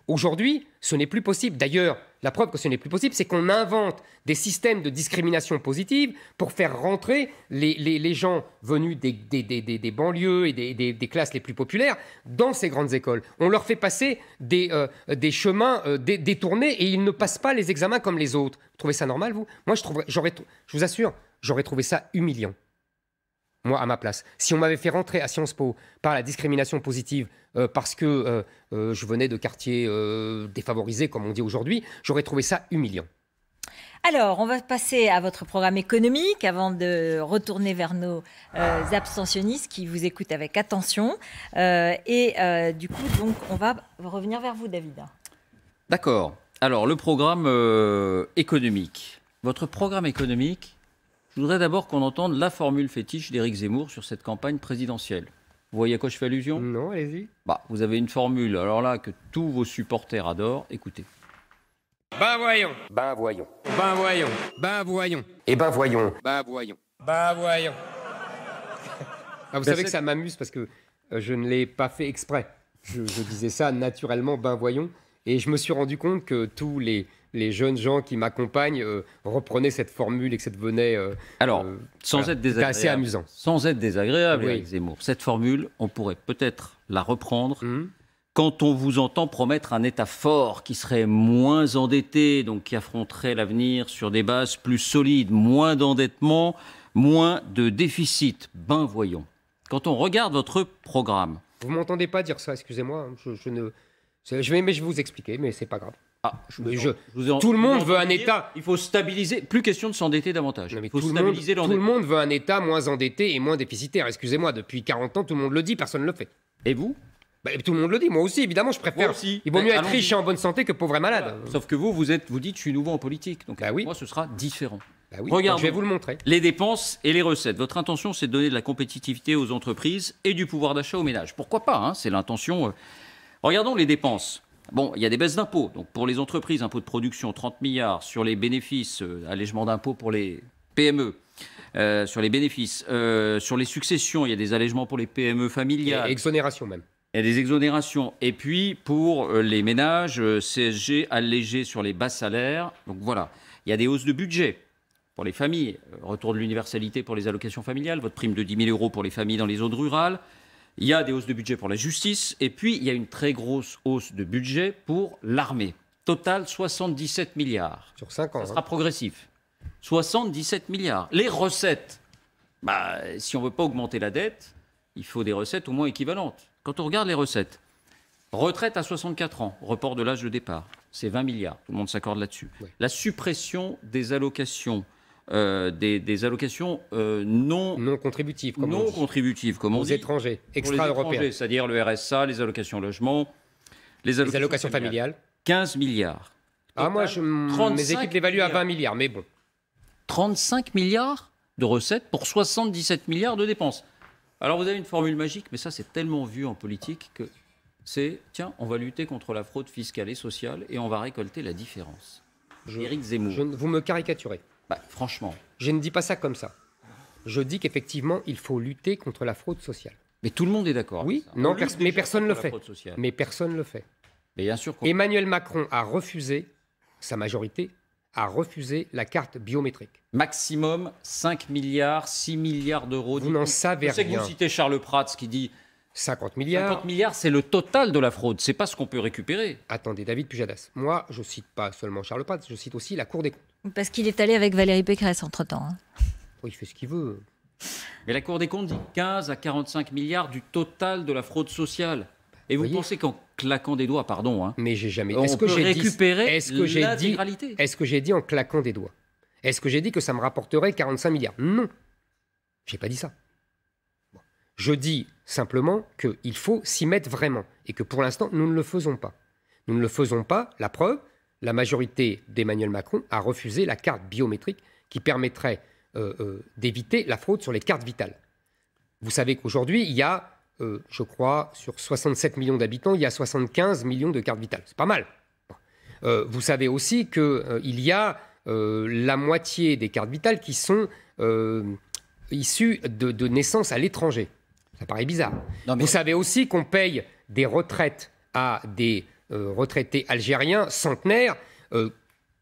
Aujourd'hui, ce n'est plus possible. D'ailleurs, la preuve que ce n'est plus possible, c'est qu'on invente des systèmes de discrimination positive pour faire rentrer les, gens venus des, banlieues et des, classes les plus populaires dans ces grandes écoles. On leur fait passer des, euh, chemins euh, détournés et ils ne passent pas les examens comme les autres. Vous trouvez ça normal, vous Moi, je, trouverais, je vous assure, j'aurais trouvé ça humiliant moi, à ma place. Si on m'avait fait rentrer à Sciences Po par la discrimination positive euh, parce que euh, euh, je venais de quartiers défavorisés, comme on dit aujourd'hui, j'aurais trouvé ça humiliant. Alors, on va passer à votre programme économique avant de retourner vers nos abstentionnistes qui vous écoutent avec attention. et du coup, donc, on va revenir vers vous, David. D'accord. Alors, le programme économique. Votre programme économique, je voudrais d'abord qu'on entende la formule fétiche d'Éric Zemmour sur cette campagne présidentielle. Vous voyez à quoi je fais allusion Non, allez-y. Bah, vous avez une formule, alors là, que tous vos supporters adorent. Écoutez. Ben voyons. Ben voyons. Ben voyons. Ben voyons. Et eh ben voyons. Ben voyons. Ben voyons. Ah, vous ben savez que ça m'amuse parce que euh, je ne l'ai pas fait exprès. Je, je disais ça naturellement, ben voyons. Et je me suis rendu compte que tous les, les jeunes gens qui m'accompagnent euh, reprenaient cette formule et que cette devenait. Euh, Alors, euh, sans être assez amusant. Sans être désagréable, Zemmour. Cette formule, on pourrait peut-être la reprendre. Hum. Quand on vous entend promettre un État fort qui serait moins endetté, donc qui affronterait l'avenir sur des bases plus solides, moins d'endettement, moins de déficit, ben voyons. Quand on regarde votre programme, vous m'entendez pas dire ça, excusez-moi. Hein, je, ne, je vais, mais je vous expliquer, mais c'est pas grave. Ah, je tout le monde veut un État. Il faut stabiliser. Plus question de s'endetter davantage. tout, le monde, veut un État moins endetté et moins déficitaire. Excusez-moi, depuis 40 ans, tout le monde le dit, personne ne le fait. Et vous bah, tout le monde le dit, moi aussi, évidemment, je préfère. aussi. Il vaut ben, mieux être riche et en bonne santé que pauvre et malade. Sauf que vous, vous, êtes, vous dites, je suis nouveau en politique. Donc, bah oui. moi, ce sera différent. Bah je vais vous le montrer. Les dépenses et les recettes. Votre intention, c'est de donner de la compétitivité aux entreprises et du pouvoir d'achat aux ménages. Pourquoi pas hein, C'est l'intention. Euh. Regardons les dépenses. Bon, il y a des baisses d'impôts. Donc pour les entreprises, impôts de production 30 milliards sur les bénéfices, euh, allègement d'impôts pour les PME. Euh, sur les bénéfices, euh, sur les successions, il y a des allègements pour les PME familiales. Et exonérations même. Il y a des exonérations. Et puis, pour les ménages, CSG allégé sur les bas salaires. Donc voilà. Il y a des hausses de budget pour les familles. Retour de l'universalité pour les allocations familiales, votre prime de 10 000 euros pour les familles dans les zones rurales. Il y a des hausses de budget pour la justice et puis il y a une très grosse hausse de budget pour l'armée. Total 77 milliards. Sur 5 ans. Ça hein. sera progressif. 77 milliards. Les recettes. Bah, si on ne veut pas augmenter la dette, il faut des recettes au moins équivalentes. Quand on regarde les recettes, retraite à 64 ans, report de l'âge de départ, c'est 20 milliards. Tout le monde s'accorde là-dessus. La suppression des allocations euh, des, allocations euh, non, contributives, non contributives, comme aux étrangers, extra-européens, c'est-à-dire le RSA, les allocations logement, les allocations, familiales. 15 milliards. Ah moi, je, mes équipes l'évaluent à 20 milliards, mais bon. 35 milliards de recettes pour 77 milliards de dépenses. Alors vous avez une formule magique, mais ça c'est tellement vu en politique que c'est tiens, on va lutter contre la fraude fiscale et sociale et on va récolter la différence. Éric Zemmour. vous me caricaturez. Bah, franchement. Je ne dis pas ça comme ça. Je dis qu'effectivement, il faut lutter contre la fraude sociale. Mais tout le monde est d'accord. Oui, non, mais personne le fait. Mais personne le fait. bien sûr. Emmanuel Macron a refusé, sa majorité a refusé la carte biométrique. Maximum 5 milliards, 6 milliards d'euros. Vous n'en savez rien. C'est que vous citez Charles Prats qui dit 50 milliards. 50 milliards, c'est le total de la fraude, c'est pas ce qu'on peut récupérer. Attendez, David Pujadas, moi je cite pas seulement Charles Paz, je cite aussi la Cour des comptes. Parce qu'il est allé avec Valérie Pécresse entre-temps. Hein. Oui, il fait ce qu'il veut. Mais la Cour des comptes dit 15 à 45 milliards du total de la fraude sociale. Et vous, pensez qu'en claquant des doigts, pardon, hein, mais j'ai jamais. Est-ce que j'ai récupéré Est-ce que j'ai dit Est-ce que j'ai dit en claquant des doigts Est-ce que j'ai dit que ça me rapporterait 45 milliards Non, j'ai pas dit ça. Je dis Simplement qu'il faut s'y mettre vraiment et que pour l'instant, nous ne le faisons pas. Nous ne le faisons pas, la preuve, la majorité d'Emmanuel Macron a refusé la carte biométrique qui permettrait euh, euh, d'éviter la fraude sur les cartes vitales. Vous savez qu'aujourd'hui, il y a, euh, je crois, sur 67 millions d'habitants, il y a 75 millions de cartes vitales. C'est pas mal. vous savez aussi qu'il y a la moitié des cartes vitales qui sont issues de, de naissance à l'étranger. Ça paraît bizarre. Vous savez aussi qu'on paye des retraites à des euh, retraités algériens centenaires. Euh,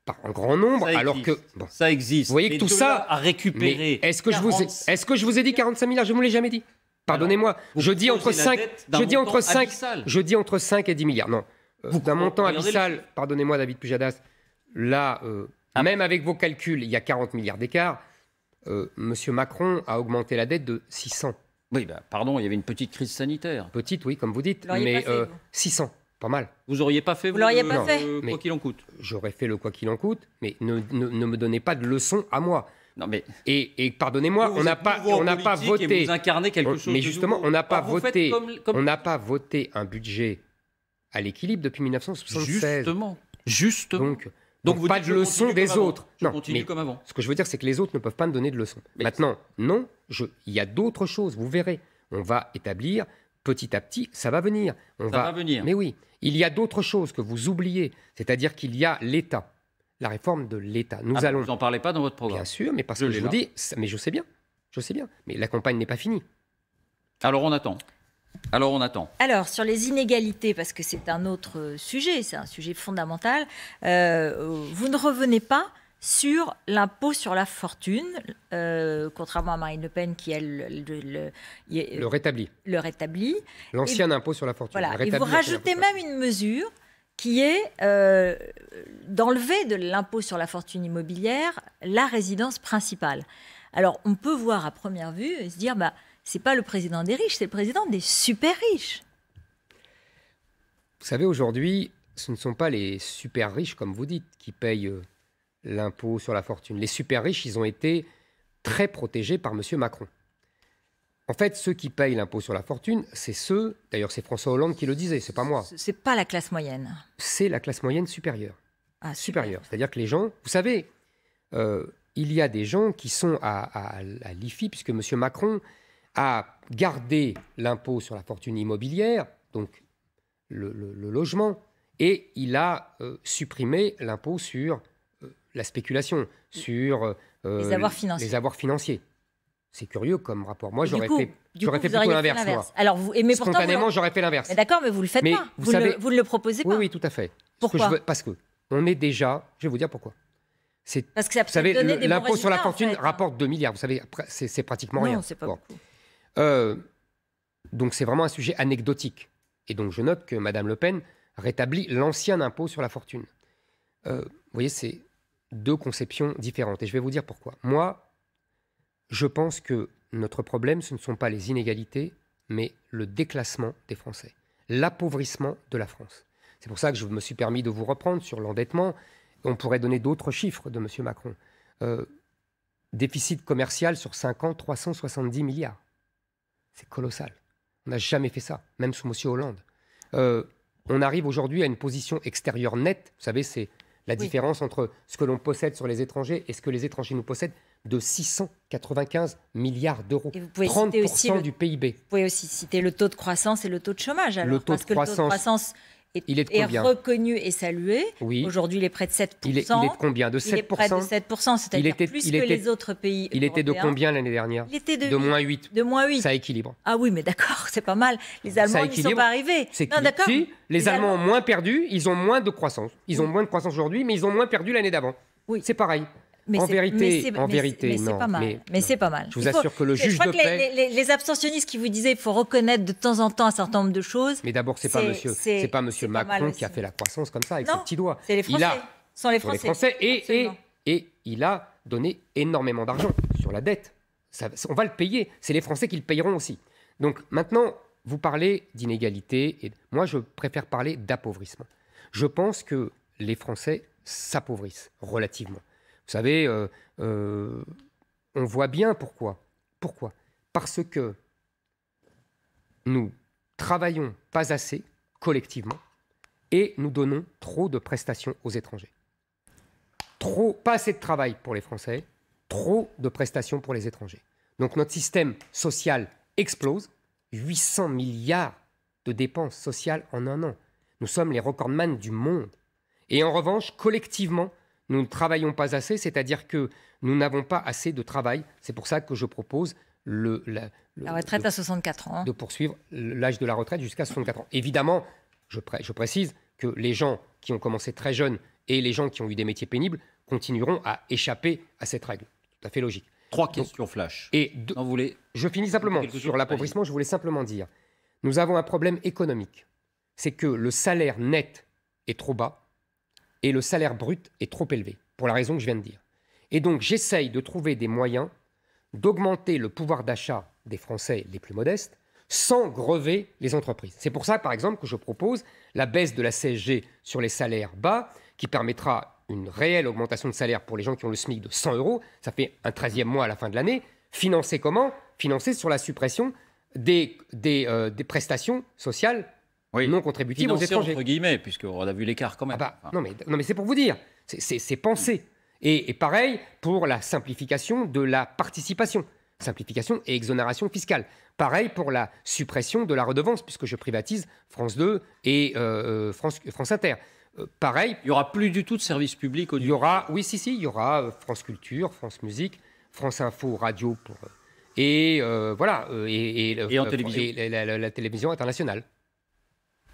par un grand nombre, alors que... Ça existe. Vous voyez que tout ça... a récupéré. Est-ce que, je vous ai, est que je vous ai dit 45 milliards Je ne vous l'ai jamais dit. Pardonnez-moi. Je dis entre 5... Je dis entre 5... Je dis entre 5 et 10 milliards. Non. Euh, D'un montant abyssal, pardonnez-moi David Pujadas, là, euh, ah. même avec vos calculs, il y a 40 milliards d'écart. Monsieur Macron a augmenté la dette de 600. Oui, bah, pardon, il y avait une petite crise sanitaire. Petite, oui, comme vous dites, mais 600, euh, pas mal. Vous auriez pas fait vous, l'auriez pas euh, fait. Le euh, quoi qu'il en coûte. J'aurais fait le quoi qu'il en coûte, mais ne, me donnez pas de leçons à moi. Non mais et, pardonnez-moi, on n'a pas pas voté. Vous incarnez quelque chose. Mais justement, on n'a pas voté. On n'a pas voté un budget à l'équilibre depuis 1976. Justement. Justement. Donc donc, pas de leçons des autres. non, continue comme avant. Ce que je veux dire, c'est que les autres ne peuvent pas me donner de leçons. Maintenant, non, il y a d'autres choses, vous verrez. On va établir petit à petit, ça va venir. On ça va... venir. Mais oui, il y a d'autres choses que vous oubliez, c'est-à-dire qu'il y a l'État, la réforme de l'État. Nous ah, allons. Vous n'en parlez pas dans votre programme. Bien sûr, mais parce que je vous dis, mais je sais bien, je sais bien, mais la campagne n'est pas finie. Alors on attend. Alors on attend. Alors sur les inégalités, parce que c'est un autre euh, sujet, c'est un sujet fondamental, euh, vous ne revenez pas sur l'impôt sur la fortune, euh, contrairement à Marine Le Pen qui, elle, le, rétablit. Le rétablit. L'ancien impôt sur la fortune. Voilà. Et vous rajoutez même une mesure qui est d'enlever de l'impôt sur la fortune immobilière la résidence principale. Alors on peut voir à première vue et se dire, bah, c'est pas le président des riches, c'est le président des super riches. Vous savez, aujourd'hui, ce ne sont pas les super riches, comme vous dites, qui payent euh, l'impôt sur la fortune. Les super riches, ils ont été très protégés par M. Macron. En fait, ceux qui payent l'impôt sur la fortune, c'est ceux, d'ailleurs c'est François Hollande qui le disait, c'est pas moi. C'est pas la classe moyenne. C'est la classe moyenne supérieure. Ah, supérieure. C'est-à-dire que les gens, vous savez, euh, il y a des gens qui sont à, à, à l'IFI, puisque M. Macron a gardé l'impôt sur la fortune immobilière, donc le, logement, et il a euh, supprimé l'impôt sur euh, la spéculation, sur euh, les, avoirs financiers. C'est curieux comme rapport. Moi, j'aurais fait, plutôt l'inverse. Alors, vous, et mais spontanément, j'aurais fait l'inverse. D'accord, mais vous le faites pas. Vous, le, vous, le proposez pas. Oui, tout à fait. Pourquoi Parce que on est déjà. Je vais vous dire pourquoi. Parce que vous l'impôt sur la fortune rapporte 2 milliards. Vous savez, c'est pratiquement non, rien. c'est pas euh, donc c'est vraiment un sujet anecdotique. Et donc je note que Madame Le Pen rétablit l'ancien impôt sur la fortune. Euh, vous voyez, c'est deux conceptions différentes. Et je vais vous dire pourquoi. Moi, je pense que notre problème, ce ne sont pas les inégalités, mais le déclassement des Français, l'appauvrissement de la France. C'est pour ça que je me suis permis de vous reprendre sur l'endettement. On pourrait donner d'autres chiffres de M. Macron. Euh, déficit commercial sur 5 ans, 370 milliards. C'est colossal. On n'a jamais fait ça, même sous M. Hollande. Euh, on arrive aujourd'hui à une position extérieure nette. Vous savez, c'est la différence entre ce que l'on possède sur les étrangers et ce que les étrangers nous possèdent de 695 milliards d'euros. 30% du PIB. Vous pouvez aussi citer le taux de croissance et le taux de chômage. le taux de croissance il est, reconnu et salué. Oui. Aujourd'hui, il est près de 7%. Il est, de combien De 7% Il près de 7%, c'est-à-dire plus que les autres pays. Il était de combien l'année dernière Il était de, moins 8. De 8. Ça équilibre. Ah oui, mais d'accord, c'est pas mal. Les Allemands n'y sont pas arrivés. Non, d'accord. Si, les, les Allemands, ont moins perdu, ils ont moins de croissance. Ils ont moins de croissance aujourd'hui, mais ils ont moins perdu l'année d'avant. Oui. C'est pareil en vérité, en vérité, mais non. Mais, c'est pas mal. Je vous assure que le juge je crois que Les, abstentionnistes qui vous disaient qu'il faut reconnaître de temps en temps un certain nombre de choses. Mais d'abord, c'est pas Monsieur, c'est pas Monsieur Macron qui a fait la croissance comme ça avec ses petits doigts. C'est les Français. Il sont les Français. et, et, et il a donné énormément d'argent sur la dette. on va le payer. C'est les Français qui le payeront aussi. Donc maintenant, vous parlez d'inégalité et moi, je préfère parler d'appauvrissement. Je pense que les Français s'appauvrissent relativement. Vous savez, euh, euh, on voit bien pourquoi. Pourquoi Parce que nous travaillons pas assez collectivement et nous donnons trop de prestations aux étrangers. Trop, pas assez de travail pour les Français, trop de prestations pour les étrangers. Donc notre système social explose, 800 milliards de dépenses sociales en un an. Nous sommes les recordman du monde. Et en revanche, collectivement, nous ne travaillons pas assez, c'est-à-dire que nous n'avons pas assez de travail. C'est pour ça que je propose le, la, retraite de, à 64 ans. De poursuivre l'âge de la retraite jusqu'à 64 ans. Évidemment, je, je précise que les gens qui ont commencé très jeunes et les gens qui ont eu des métiers pénibles continueront à échapper à cette règle. Tout à fait logique. Trois questions flash. Et voulez... Je finis simplement. Sur l'appauvrissement, je voulais simplement dire, nous avons un problème économique. C'est que le salaire net est trop bas et le salaire brut est trop élevé, pour la raison que je viens de dire. Et donc j'essaye de trouver des moyens d'augmenter le pouvoir d'achat des Français les plus modestes sans grever les entreprises. C'est pour ça, par exemple, que je propose la baisse de la CSG sur les salaires bas, qui permettra une réelle augmentation de salaire pour les gens qui ont le SMIC de 100 euros. Ça fait un 13 mois à la fin de l'année. Financé comment Financé sur la suppression des, des euh, prestations sociales oui. non contributif aux étrangers. entre guillemets, puisqu'on a vu l'écart quand même. Ah bah, non mais, non mais c'est pour vous dire, c'est pensé. Et, et, pareil pour la simplification de la participation, simplification et exonération fiscale. Pareil pour la suppression de la redevance, puisque je privatise France 2 et euh, euh, France, France Inter. Euh, pareil. Il n'y aura plus du tout de service public au Il y aura, oui, si, si, il y aura France Culture, France Musique, France Info, Radio, pour, et voilà, et, et, la télévision internationale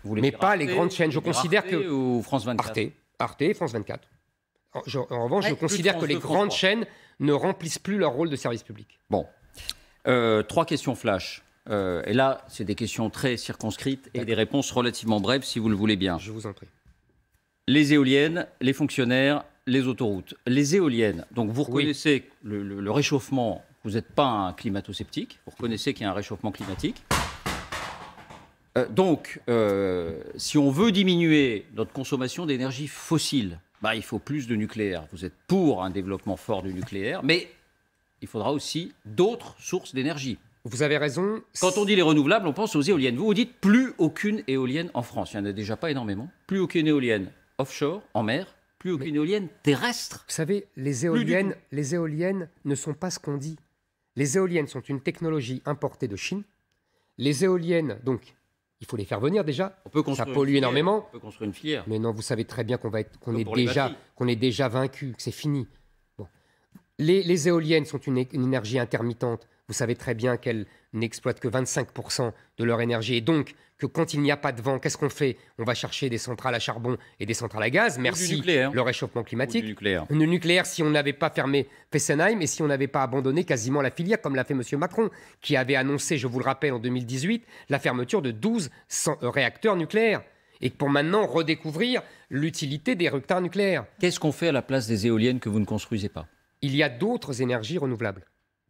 mais pas les grandes chaînes. Je considère que. France 24 Arte, Arte France 24. En, revanche, je considère que les grandes chaînes ne remplissent plus leur rôle de service public. Bon. Euh, trois questions flash. Euh, et là, c'est des questions très circonscrites et des réponses relativement brèves, si vous le voulez bien. Je vous en prie. Les éoliennes, les fonctionnaires, les autoroutes. Les éoliennes, donc vous reconnaissez le, le réchauffement vous n'êtes pas un climato-sceptique, vous reconnaissez qu'il y a un réchauffement climatique. Euh, donc, euh, si on veut diminuer notre consommation d'énergie fossile, bah, il faut plus de nucléaire. Vous êtes pour un développement fort du nucléaire, mais il faudra aussi d'autres sources d'énergie. Vous avez raison. Quand on dit les renouvelables, on pense aux éoliennes. Vous vous dites plus aucune éolienne en France. Il n'y en a déjà pas énormément. Plus aucune éolienne offshore, en mer, plus aucune éolienne terrestre. Vous savez, les éoliennes, les éoliennes ne sont pas ce qu'on dit. Les éoliennes sont une technologie importée de Chine. Les éoliennes, donc, il faut les faire venir déjà. On peut construire ça pollue énormément. On peut construire une filière. Mais non, vous savez très bien qu'on va qu'on est déjà, qu'on est déjà vaincu, que c'est fini. Les, éoliennes sont une, une énergie intermittente. Vous savez très bien qu'elles n'exploitent que 25% de leur énergie. Et donc, que quand il n'y a pas de vent, qu'est-ce qu'on fait On va chercher des centrales à charbon et des centrales à gaz. Merci le réchauffement climatique. nucléaire. Le nucléaire, si on n'avait pas fermé Fessenheim et si on n'avait pas abandonné quasiment la filière, comme l'a fait M. Macron, qui avait annoncé, je vous le rappelle, en 2018, la fermeture de 12 réacteurs nucléaires et pour maintenant redécouvrir l'utilité des réacteurs nucléaires. Qu'est-ce qu'on fait à la place des éoliennes que vous ne construisez pas Il y a d'autres énergies renouvelables.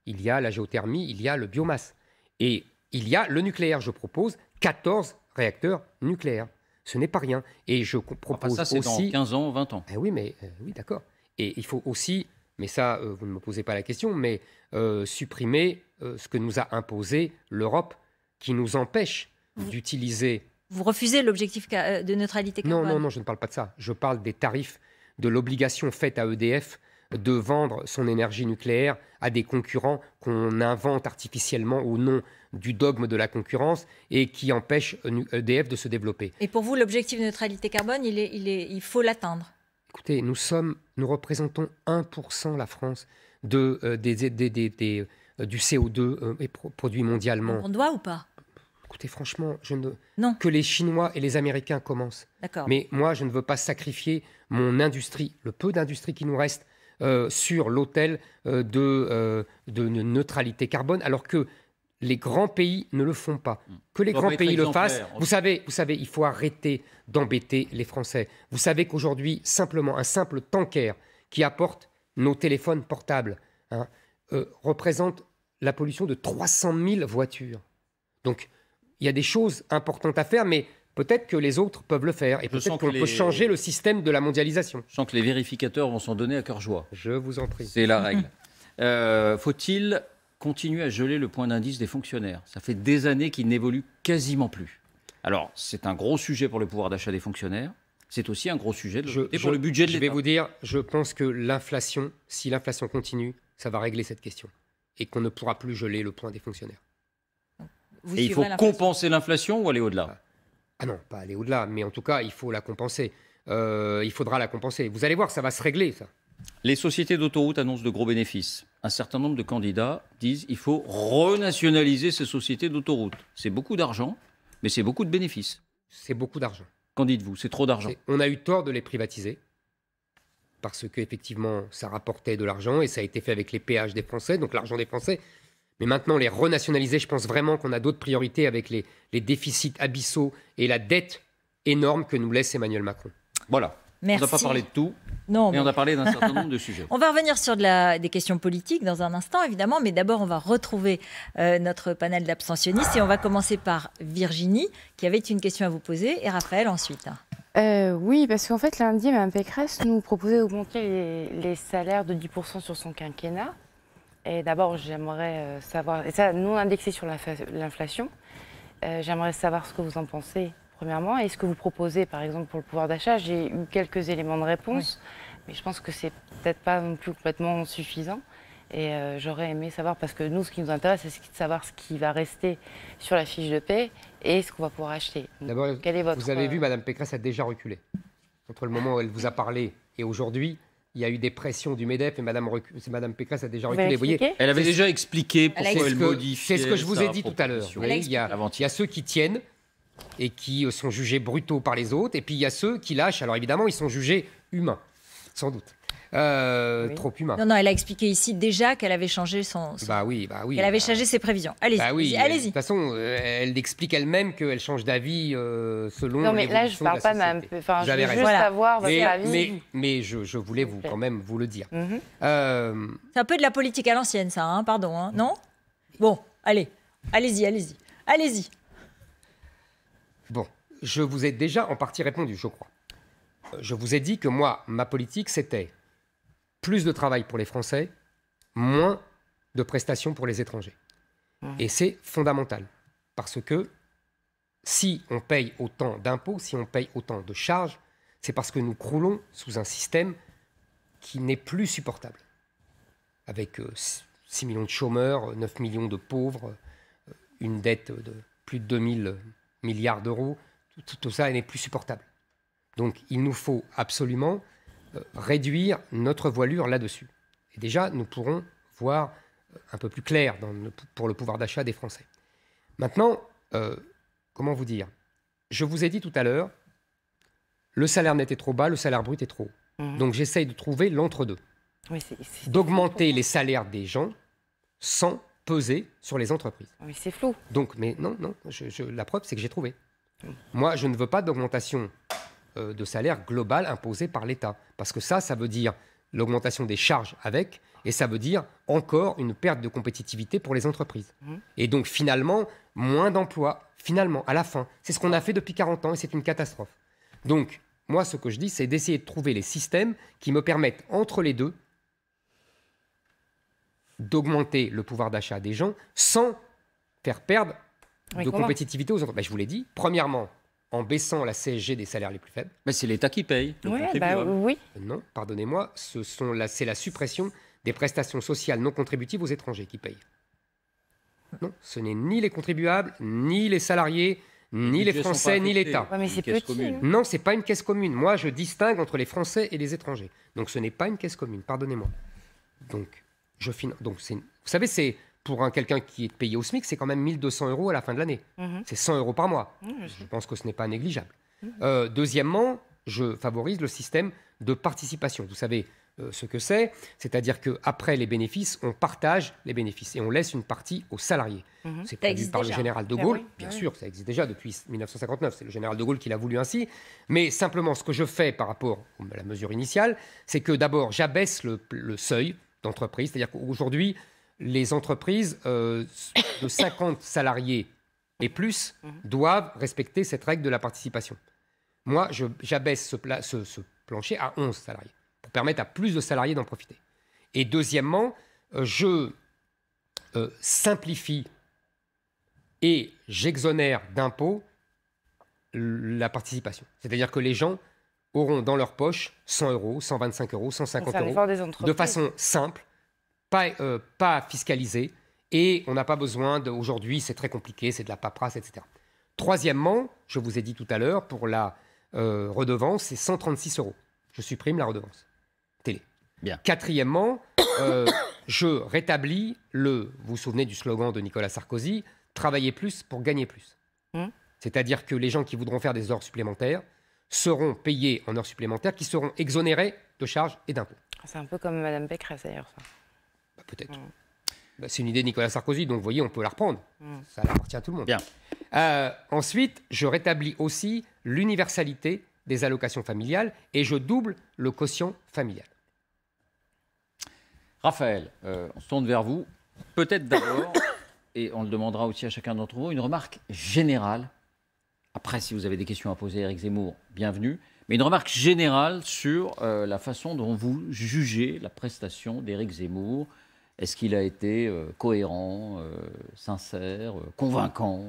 Il y a la géothermie, il y a le biomasse. Et il y a le nucléaire, je propose 14 réacteurs nucléaires. Ce n'est pas rien. Et je propose ça, c'est aussi... dans 15 ans, 20 ans. Ah oui, mais euh, oui, d'accord. Et il faut aussi, mais ça, euh, vous ne me posez pas la question, mais euh, supprimer ce que nous a imposé l'Europe, qui nous empêche d'utiliser. Vous refusez l'objectif de neutralité carbone Non, non, non, je ne parle pas de ça. Je parle des tarifs, de l'obligation faite à EDF de vendre son énergie nucléaire à des concurrents qu'on invente artificiellement au nom du dogme de la concurrence et qui empêche euh, EDF de se développer. Et pour vous, l'objectif de neutralité carbone, il, est, il, est, il faut l'atteindre Écoutez, nous, sommes, nous représentons 1% la France de, euh, des, des, euh, du CO2 produit mondialement. On doit ou pas Écoutez, franchement, je ne... que les Chinois et les Américains commencent. Mais moi, je ne veux pas sacrifier mon industrie, le peu d'industrie qui nous reste, euh, sur l'hôtel euh, de, euh, de neutralité carbone, alors que les grands pays ne le font pas. Hmm. Que les grands pays le fassent. Vous savez, vous savez, il faut arrêter d'embêter les Français. Vous savez qu'aujourd'hui, simplement un simple tanker qui apporte nos téléphones portables hein, représente la pollution de 300 000 voitures. Donc, il y a des choses importantes à faire, mais Peut-être que les autres peuvent le faire et peut-être qu'on peut changer le système de la mondialisation. Je sens que les vérificateurs vont s'en donner à cœur joie. Je vous en prie. C'est la (laughs) règle. Euh, faut-il continuer à geler le point d'indice des fonctionnaires Ça fait des années qu'il n'évolue quasiment plus. Alors, c'est un gros sujet pour le pouvoir d'achat des fonctionnaires. C'est aussi un gros sujet et pour le budget de l'État. Je vais vous dire, je pense que l'inflation, si l'inflation continue, ça va régler cette question et qu'on ne pourra plus geler le point des fonctionnaires. et il faut compenser l'inflation ou aller au-delà ah. Ah non, pas aller au-delà, mais en tout cas, il faut la compenser. Euh, il faudra la compenser. Vous allez voir, ça va se régler, ça. Les sociétés d'autoroute annoncent de gros bénéfices. Un certain nombre de candidats disent qu'il faut renationaliser ces sociétés d'autoroute. C'est beaucoup d'argent, mais c'est beaucoup de bénéfices. C'est beaucoup d'argent. Qu'en dites-vous C'est trop d'argent. On a eu tort de les privatiser parce que effectivement, ça rapportait de l'argent et ça a été fait avec les péages des Français, donc l'argent des Français. Mais maintenant, les renationaliser, je pense vraiment qu'on a d'autres priorités avec les, déficits abyssaux et la dette énorme que nous laisse Emmanuel Macron. Voilà. Merci. On n'a pas parlé de tout, mais, on a parlé d'un certain nombre de (laughs) sujets. On va revenir sur de des questions politiques dans un instant, évidemment, mais d'abord, on va retrouver euh, notre panel d'abstentionnistes et on va commencer par Virginie, qui avait une question à vous poser, et Raphaël ensuite. Euh, oui, parce qu'en fait, lundi, Mme Pécresse nous proposait d'augmenter les, salaires de 10% sur son quinquennat. Et d'abord, j'aimerais euh, savoir, et ça non indexé sur l'inflation, euh, j'aimerais savoir ce que vous en pensez, premièrement, et ce que vous proposez, par exemple, pour le pouvoir d'achat. J'ai eu quelques éléments de réponse, mais je pense que c'est peut-être pas non plus complètement suffisant. Et euh, j'aurais aimé savoir, parce que nous, ce qui nous intéresse, c'est de savoir ce qui va rester sur la fiche de paix et ce qu'on va pouvoir acheter. D'abord, vous avez vu, Madame Pécresse a déjà reculé. Entre le moment où elle vous a parlé et aujourd'hui, il y a eu des pressions du MEDEF et Madame, Madame Pécresse a déjà reculé. Vous, voyez, elle avait déjà expliqué pourquoi elle, C'est ce que je vous ai dit tout à l'heure. il y a ceux qui tiennent et qui sont jugés brutaux par les autres, et puis il y a ceux qui lâchent. Alors évidemment, ils sont jugés humains, sans doute. Euh, trop humain. Non, non, elle a expliqué ici déjà qu'elle avait changé son. Bah oui, bah oui. Elle avait bah- changé ses prévisions. Allez-y. Bah allez-y. De toute façon, euh, elle explique elle-même qu'elle change d'avis euh, selon. Non, mais là, je ne parle pas même. Enfin, je voulais juste avoir savoir votre avis. Mais, mais je, voulais vous, quand même vous le dire. Mhm. C'est un peu de la politique à l'ancienne, ça, hein pardon. Hein non Bon, allez. Allez-y, allez-y. Allez-y. Bon, je vous ai déjà en partie répondu, je crois. Je vous ai dit que moi, ma politique, c'était plus de travail pour les Français, moins de prestations pour les étrangers. Et c'est fondamental, parce que si on paye autant d'impôts, si on paye autant de charges, c'est parce que nous croulons sous un système qui n'est plus supportable. Avec 6 euh, millions de chômeurs, 9 euh, millions de pauvres, euh, une dette de plus de 2000 milliards d'euros, tout, tout, ça n'est plus supportable. Donc il nous faut absolument réduire notre voilure là-dessus. Et déjà, nous pourrons voir un peu plus clair pour le pouvoir d'achat des Français. Maintenant, euh, comment vous dire Je vous ai dit tout à l'heure, le salaire n'était trop bas, le salaire brut est trop mhm. Donc j'essaye de trouver l'entre-deux. D'augmenter les salaires des gens sans peser sur les entreprises. Oui, c'est flou. Donc, mais non, non, la preuve, c'est que j'ai trouvé. Mhm. Moi, je ne veux pas d'augmentation euh, de salaire global imposé par l'État. Parce que ça, ça veut dire l'augmentation des charges avec, et ça veut dire encore une perte de compétitivité pour les entreprises. Mhm. Et donc finalement, moins d'emplois, finalement, à la fin. C'est ce qu'on a fait depuis 40 ans et c'est une catastrophe. Donc, moi, ce que je dis, c'est d'essayer de trouver les systèmes qui me permettent, entre les deux, d'augmenter le pouvoir d'achat des gens sans faire perdre de compétitivité aux entreprises. Ben, je vous l'ai dit, premièrement, en baissant la CSG des salaires les plus faibles. Mais c'est l'État qui paye. Bah oui. Non, pardonnez-moi, ce sont la, c'est la suppression des prestations sociales non contributives aux étrangers qui payent. Non, ce n'est ni les contribuables, ni les salariés, ni les, Français, ni l'État. mais c'est hein. Commune. Non, c'est pas une caisse commune. Moi, je distingue entre les Français et les étrangers. Donc, ce n'est pas une caisse commune. Pardonnez-moi. Donc, je Donc, Vous savez, c'est pour un quelqu'un qui est payé au SMIC, c'est quand même 1200 euros à la fin de l'année. Mhm. C'est 100 euros par mois. Mhm, je pense que ce n'est pas négligeable. Mhm. Euh, deuxièmement, je favorise le système de participation. Vous savez euh, ce que c'est, c'est-à-dire qu'après les bénéfices, on partage les bénéfices et on laisse une partie aux salariés. C'est prévu par le général de ben Gaulle, bien ben sûr, ça existe déjà depuis 1959, c'est le général de Gaulle qui l'a voulu ainsi. Mais simplement, ce que je fais par rapport à la mesure initiale, c'est que d'abord, j'abaisse le seuil d'entreprise, c'est-à-dire qu'aujourd'hui, les entreprises euh, de 50 (coughs) salariés et plus mhm. doivent respecter cette règle de la participation. Moi, j'abaisse ce, plancher à 11 salariés pour permettre à plus de salariés d'en profiter. Et deuxièmement, euh, je euh, simplifie et j'exonère d'impôts la participation. C'est-à-dire que les gens auront dans leur poche 100 euros, 125 euros, 150 euros, de façon simple, euh, pas, fiscalisé et on n'a pas besoin d'aujourd'hui Aujourd'hui, c'est très compliqué, c'est de la paperasse, etc. Troisièmement, je vous ai dit tout à l'heure, pour la euh, redevance, c'est 136 euros. Je supprime la redevance télé. Bien. Quatrièmement, euh, (coughs) je rétablis le. Vous vous souvenez du slogan de Nicolas Sarkozy travailler plus pour gagner plus. Mmh. C'est-à-dire que les gens qui voudront faire des heures supplémentaires seront payés en heures supplémentaires, qui seront exonérés de charges et d'impôts. C'est un peu comme Madame Pécresse d'ailleurs, ça peut-être. Mm. Bah, c'est une idée de Nicolas Sarkozy, donc vous voyez, on peut la reprendre. Mm. Ça appartient à tout le monde. Bien. Euh, ensuite, je rétablis aussi l'universalité des allocations familiales et je double le quotient familial. Raphaël, euh, on se tourne vers vous. Peut-être d'abord, (coughs) et on le demandera aussi à chacun d'entre vous, une remarque générale. Après, si vous avez des questions à poser à Eric Zemmour, bienvenue. Mais une remarque générale sur euh, la façon dont vous jugez la prestation d'Éric Zemmour, est-ce qu'il a été euh, cohérent, euh, sincère, euh, convaincant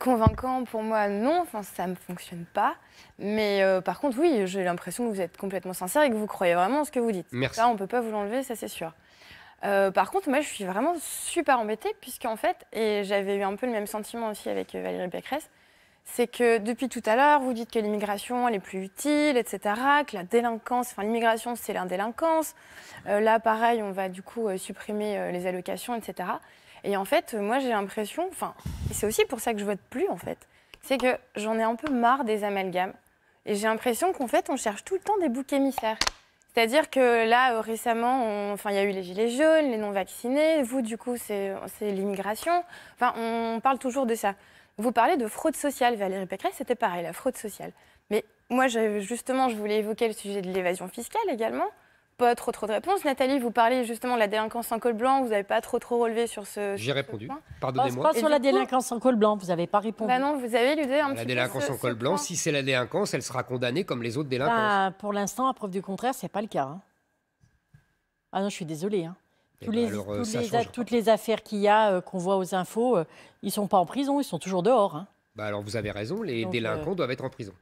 Convaincant, pour moi, non, enfin, ça ne fonctionne pas. Mais par contre, oui, j'ai l'impression que vous êtes complètement sincère et que vous croyez vraiment ce que vous dites. Merci. Ça, on ne peut pas vous l'enlever, ça c'est sûr. par contre, moi, je suis vraiment super embêtée, en fait, et j'avais eu un peu le même sentiment aussi avec Valérie Pécresse, c'est que depuis tout à l'heure, vous dites que l'immigration, elle est plus utile, etc., que la délinquance, enfin l'immigration, c'est la délinquance. Euh, là, pareil, on va du coup euh, supprimer euh, les allocations, etc. Et en fait, moi, j'ai l'impression, enfin, c'est aussi pour ça que je vote plus, en fait, c'est que j'en ai un peu marre des amalgames. Et j'ai l'impression qu'en fait, on cherche tout le temps des boucs émissaires. C'est-à-dire que là, récemment, il y a eu les gilets jaunes, les non-vaccinés, vous, du coup, c'est l'immigration. Enfin, on parle toujours de ça. Vous parlez de fraude sociale, Valérie Pécresse, c'était pareil, la fraude sociale. Mais moi, justement, je voulais évoquer le sujet de l'évasion fiscale également. Pas trop trop de réponses. Nathalie, vous parlez justement de la délinquance en col blanc, vous n'avez pas trop trop relevé sur ce. J'ai répondu. Pardonnez-moi. Pas sur la délinquance en col blanc, vous n'avez pas répondu. Bah non, vous avez l'idée un la La délinquance en col blanc, si c'est la délinquance, elle sera condamnée comme les autres délinquances. Bah, pour l'instant, à preuve du contraire, ce n'est pas le cas. Hein. Ah non, je suis désolée. Hein. Eh ben, euh, toutes les affaires qu'il y a, euh, qu'on voit aux infos, euh, ils ne sont pas en prison, ils sont toujours dehors. Hein. Bah alors vous avez raison, les délinquants doivent être en prison.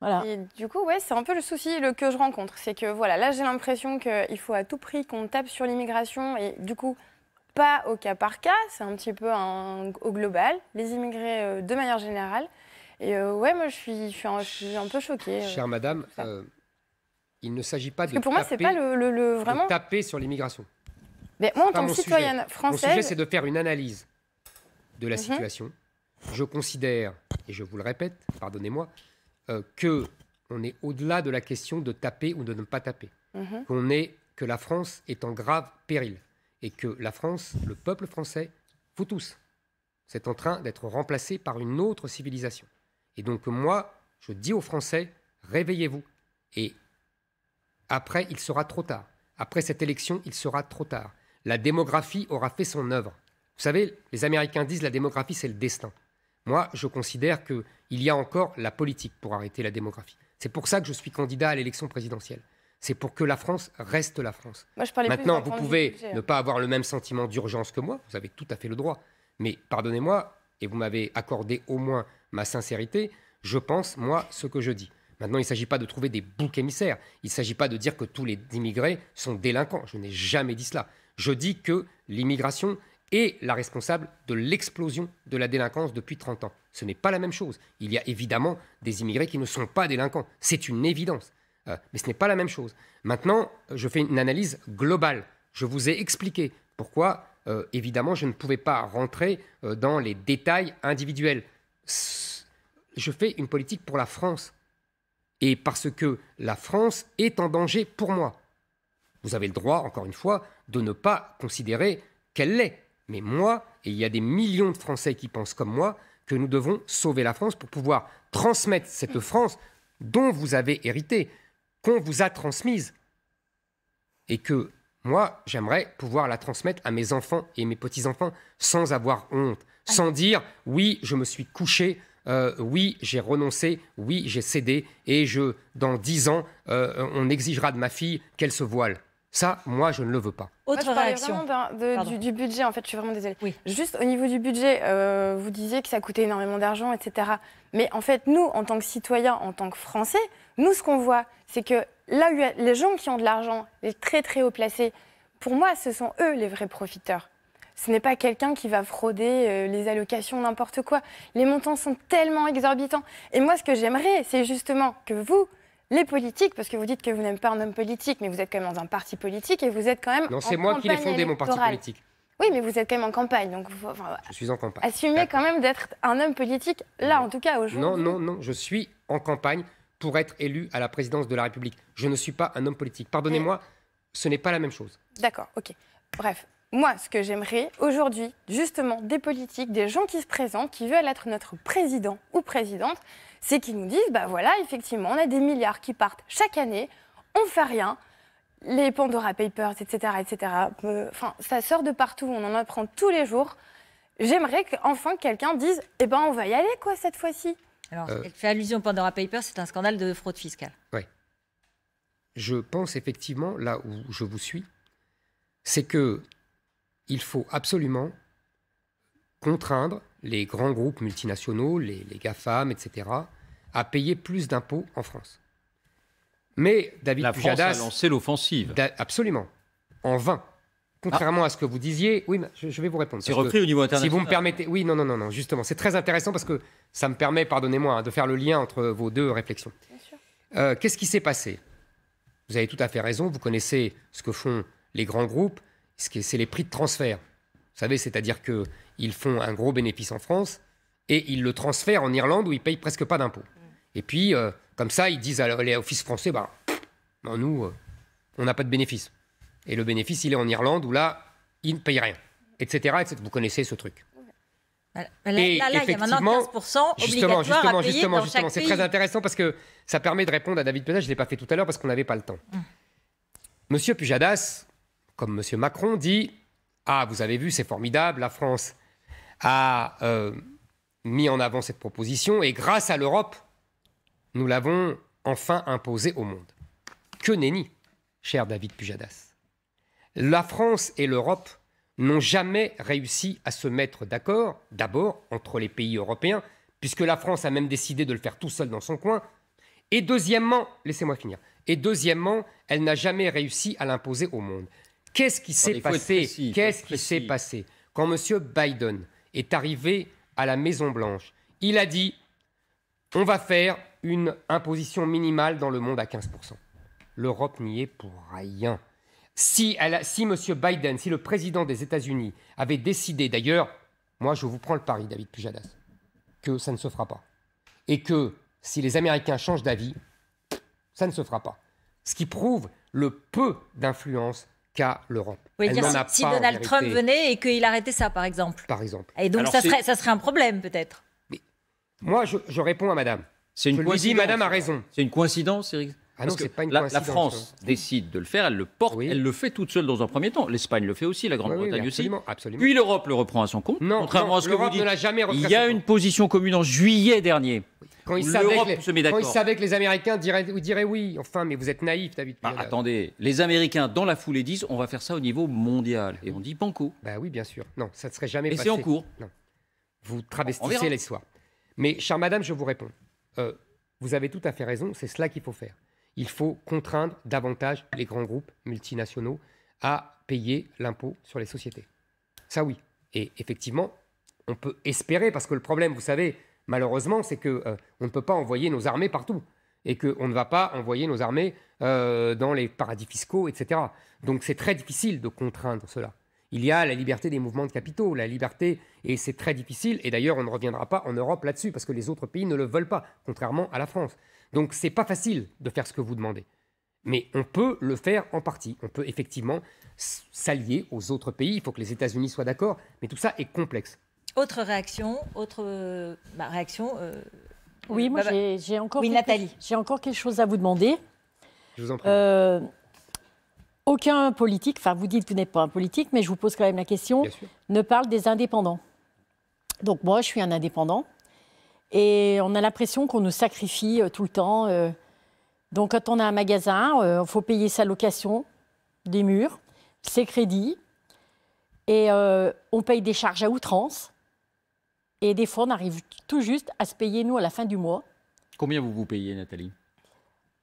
Voilà. Et du coup, ouais, c'est un peu le souci le, que je rencontre. C'est que voilà, là, j'ai l'impression qu'il faut à tout prix qu'on tape sur l'immigration et du coup, pas au cas par cas, c'est un petit peu au global, les immigrés de manière générale. Et ouais, moi, je suis, suis, un, peu choquée. Chère madame, il ne s'agit pas de. pas le vraiment. taper sur l'immigration. Mais moi, en tant que citoyenne française. Mon sujet, c'est de faire une analyse de la mhm. situation. Je considère, et je vous le répète, pardonnez-moi, qu'on euh, que on est au-delà de la question de taper ou de ne pas taper. Mhm. Qu'on est que la France est en grave péril et que la France, le peuple français, vous tous, c'est en train d'être remplacé par une autre civilisation. Et donc moi, je dis aux Français, réveillez-vous. Et après, il sera trop tard. Après cette élection, il sera trop tard la démographie aura fait son œuvre. Vous savez, les Américains disent la démographie, c'est le destin. Moi, je considère qu'il y a encore la politique pour arrêter la démographie. C'est pour ça que je suis candidat à l'élection présidentielle. C'est pour que la France reste la France. Maintenant, vous pouvez ne pas avoir le même sentiment d'urgence que moi, vous avez tout à fait le droit. Mais pardonnez-moi, et vous m'avez accordé au moins ma sincérité, je pense, moi, ce que je dis. Maintenant, il ne s'agit pas de trouver des boucs émissaires. Il ne s'agit pas de dire que tous les immigrés sont délinquants. Je n'ai jamais dit cela. Je dis que l'immigration est la responsable de l'explosion de la délinquance depuis 30 ans. Ce n'est pas la même chose. Il y a évidemment des immigrés qui ne sont pas délinquants. C'est une évidence. Euh, mais ce n'est pas la même chose. Maintenant, je fais une analyse globale. Je vous ai expliqué pourquoi, euh, évidemment, je ne pouvais pas rentrer euh, dans les détails individuels. Je fais une politique pour la France. Et parce que la France est en danger pour moi. Vous avez le droit, encore une fois, de ne pas considérer qu'elle l'est. Mais moi, et il y a des millions de Français qui pensent comme moi, que nous devons sauver la France pour pouvoir transmettre cette France dont vous avez hérité, qu'on vous a transmise. Et que moi, j'aimerais pouvoir la transmettre à mes enfants et mes petits-enfants sans avoir honte, ah sans dire oui, je me suis couché, euh, oui, j'ai renoncé, oui, j'ai cédé, et je, dans dix ans, euh, on exigera de ma fille qu'elle se voile. Ça, moi, je ne le veux pas. Autre moi, je réaction. Vraiment du, budget, en fait, je suis vraiment désolée. Oui. Juste au niveau du budget, euh, vous disiez que ça coûtait énormément d'argent, etc. Mais en fait, nous, en tant que citoyens, en tant que Français, nous, ce qu'on voit, c'est que là les gens qui ont de l'argent, les très très haut placés, pour moi, ce sont eux les vrais profiteurs. Ce n'est pas quelqu'un qui va frauder euh, les allocations, n'importe quoi. Les montants sont tellement exorbitants. Et moi, ce que j'aimerais, c'est justement que vous, les politiques, parce que vous dites que vous n'aimez pas un homme politique, mais vous êtes quand même dans un parti politique et vous êtes quand même. Non, c'est moi qui l'ai fondé, mon parti politique. Oui, mais vous êtes quand même en campagne, donc je suis en campagne. Assumez quand même d'être un homme politique là, en tout cas aujourd'hui. Non, non, non, je suis en campagne pour être élu à la présidence de la République. Je ne suis pas un homme politique. Pardonnez-moi, ce n'est pas la même chose. D'accord, ok. Bref, moi, ce que j'aimerais aujourd'hui, justement, des politiques, des gens qui se présentent, qui veulent être notre président ou présidente, c'est qu'ils nous disent, bah voilà, effectivement, on a des milliards qui partent chaque année, on fait rien, les Pandora Papers, etc., etc. Euh, enfin, ça sort de partout, on en apprend tous les jours. J'aimerais qu'enfin quelqu'un dise, eh ben on va y aller quoi cette fois-ci. Alors, euh. elle fait allusion aux Pandora Papers, c'est un scandale de fraude fiscale. Oui. Je pense effectivement, là où je vous suis, c'est que il faut absolument contraindre les grands groupes multinationaux, les, les GAFAM, etc., à payer plus d'impôts en France. Mais David La Pujadas, France a lancé l'offensive. absolument. En vain. Contrairement ah. à ce que vous disiez, oui, je, je vais vous répondre. C'est repris au niveau international. Si vous me permettez, oui, non, non, non, non justement, c'est très intéressant parce que ça me permet, pardonnez-moi, hein, de faire le lien entre vos deux réflexions. Bien Euh, Qu'est-ce qui s'est passé Vous avez tout à fait raison. Vous connaissez ce que font les grands groupes. C'est les prix de transfert. Vous savez, c'est-à-dire qu'ils font un gros bénéfice en France et ils le transfèrent en Irlande où ils payent presque pas d'impôts. Et puis, euh, comme ça, ils disent à l'office français, bah, nous, euh, on n'a pas de bénéfice. Et le bénéfice, il est en Irlande, où là, ils ne payent rien, etc. etc. vous connaissez ce truc. Bah, et là, justement, justement, justement, C'est très intéressant parce que ça permet de répondre à David Pujadas. Je ne l'ai pas fait tout à l'heure parce qu'on n'avait pas le temps. Hum. Monsieur Pujadas, comme Monsieur Macron, dit Ah, vous avez vu, c'est formidable, la France a euh, mis en avant cette proposition et grâce à l'Europe, nous l'avons enfin imposé au monde. Que nenni, cher David Pujadas. La France et l'Europe n'ont jamais réussi à se mettre d'accord, d'abord entre les pays européens, puisque la France a même décidé de le faire tout seul dans son coin, et deuxièmement, laissez-moi finir, et deuxièmement, elle n'a jamais réussi à l'imposer au monde. Qu'est-ce qui s'est passé Qu'est-ce qui s'est passé Quand M. Biden est arrivé à la Maison-Blanche, il a dit on va faire une imposition minimale dans le monde à 15%. L'Europe n'y est pour rien. Si, elle M. Biden, si le président des États-Unis avait décidé, d'ailleurs, moi je vous prends le pari, David Pujadas, que ça ne se fera pas. Et que si les Américains changent d'avis, ça ne se fera pas. Ce qui prouve le peu d'influence qu'a l'Europe. si, Donald Trump venait et qu'il arrêtait ça, par exemple. Par exemple. Et donc ça serait, un problème, peut-être. Moi, je réponds à madame. C'est une coïncidence. Madame a raison. C'est une coïncidence, Eric ah non, pas une la, la, France hein. décide de le faire, elle le porte, elle le fait toute seule dans un premier temps. L'Espagne le fait aussi, la Grande-Bretagne aussi. Puis l'Europe le reprend à son compte. Non, contrairement à ce que vous dites, il y a une position commune en juillet dernier. Quand ils quand ils savait que les Américains diraient, diraient, oui, enfin, mais vous êtes naïf, David. Bah, attendez, les Américains dans la foulée disent on va faire ça au niveau mondial. Et on dit banco. Bah oui, bien sûr. Non, ça ne serait jamais Et c'est en cours. Vous travestissez l'histoire. Mais, chère madame, je vous réponds. Euh, vous avez tout à fait raison, c'est cela qu'il faut faire. Il faut contraindre davantage les grands groupes multinationaux à payer l'impôt sur les sociétés. Ça oui. Et effectivement, on peut espérer, parce que le problème, vous savez, malheureusement, c'est que euh, ne peut pas envoyer nos armées partout et qu'on ne va pas envoyer nos armées euh, dans les paradis fiscaux, etc. Donc c'est très difficile de contraindre cela il y a la liberté des mouvements de capitaux, la liberté, et c'est très difficile, et d'ailleurs on ne reviendra pas en Europe là-dessus, parce que les autres pays ne le veulent pas, contrairement à la France. Donc c'est pas facile de faire ce que vous demandez. Mais on peut le faire en partie. On peut effectivement s'allier aux autres pays. Il faut que les États-Unis soient d'accord. Mais tout ça est complexe. Autre réaction, autre euh, bah, réaction. Euh, oui, moi j'ai encore, oui, J'ai encore quelque chose à vous demander. Je vous en prie. Euh, aucun politique, enfin vous dites que vous n'êtes pas un politique, mais je vous pose quand même la question, ne parle des indépendants. Donc moi, je suis un indépendant, et on a l'impression qu'on nous sacrifie euh, tout le temps. Euh. donc quand on a un magasin, il euh, faut payer sa location des murs, ses crédits, et on paye des charges à outrance. Et des fois, on arrive tout juste à se payer, nous, à la fin du mois. Combien vous vous payez, Nathalie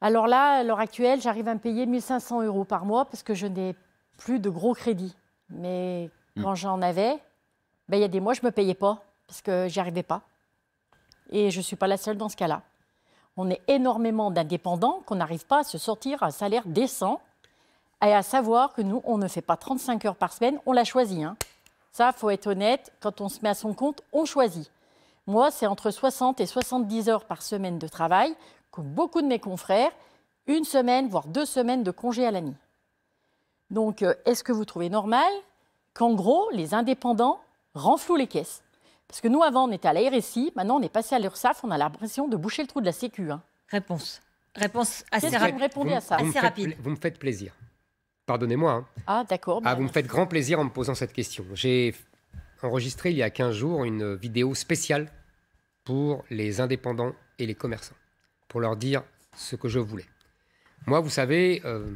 alors là, à l'heure actuelle, j'arrive à me payer 1500 euros par mois parce que je n'ai plus de gros crédits. Mais mm. quand j'en avais, ben, il y a des mois, je ne me payais pas parce que j'y arrivais pas. Et je ne suis pas la seule dans ce cas-là. On est énormément d'indépendants qu'on n'arrive pas à se sortir un salaire décent et à savoir que nous, on ne fait pas 35 heures par semaine, on la choisit. Hein. Ça, faut être honnête, quand on se met à son compte, on choisit. Moi, c'est entre 60 et 70 heures par semaine de travail comme beaucoup de mes confrères, une semaine, voire deux semaines de congé à l'année. Donc, euh, est-ce que vous trouvez normal qu'en gros, les indépendants renflouent les caisses Parce que nous, avant, on était à la RSI, maintenant, on est passé à l'URSAF, on a l'impression de boucher le trou de la Sécu. Hein. Réponse. Réponse assez rapide. Vous à Vous me faites plaisir. Pardonnez-moi. Hein. Ah, d'accord. Ah, bah vous me faites grand plaisir en me posant cette question. J'ai enregistré il y a 15 jours une vidéo spéciale pour les indépendants et les commerçants pour leur dire ce que je voulais. Moi, vous savez, euh,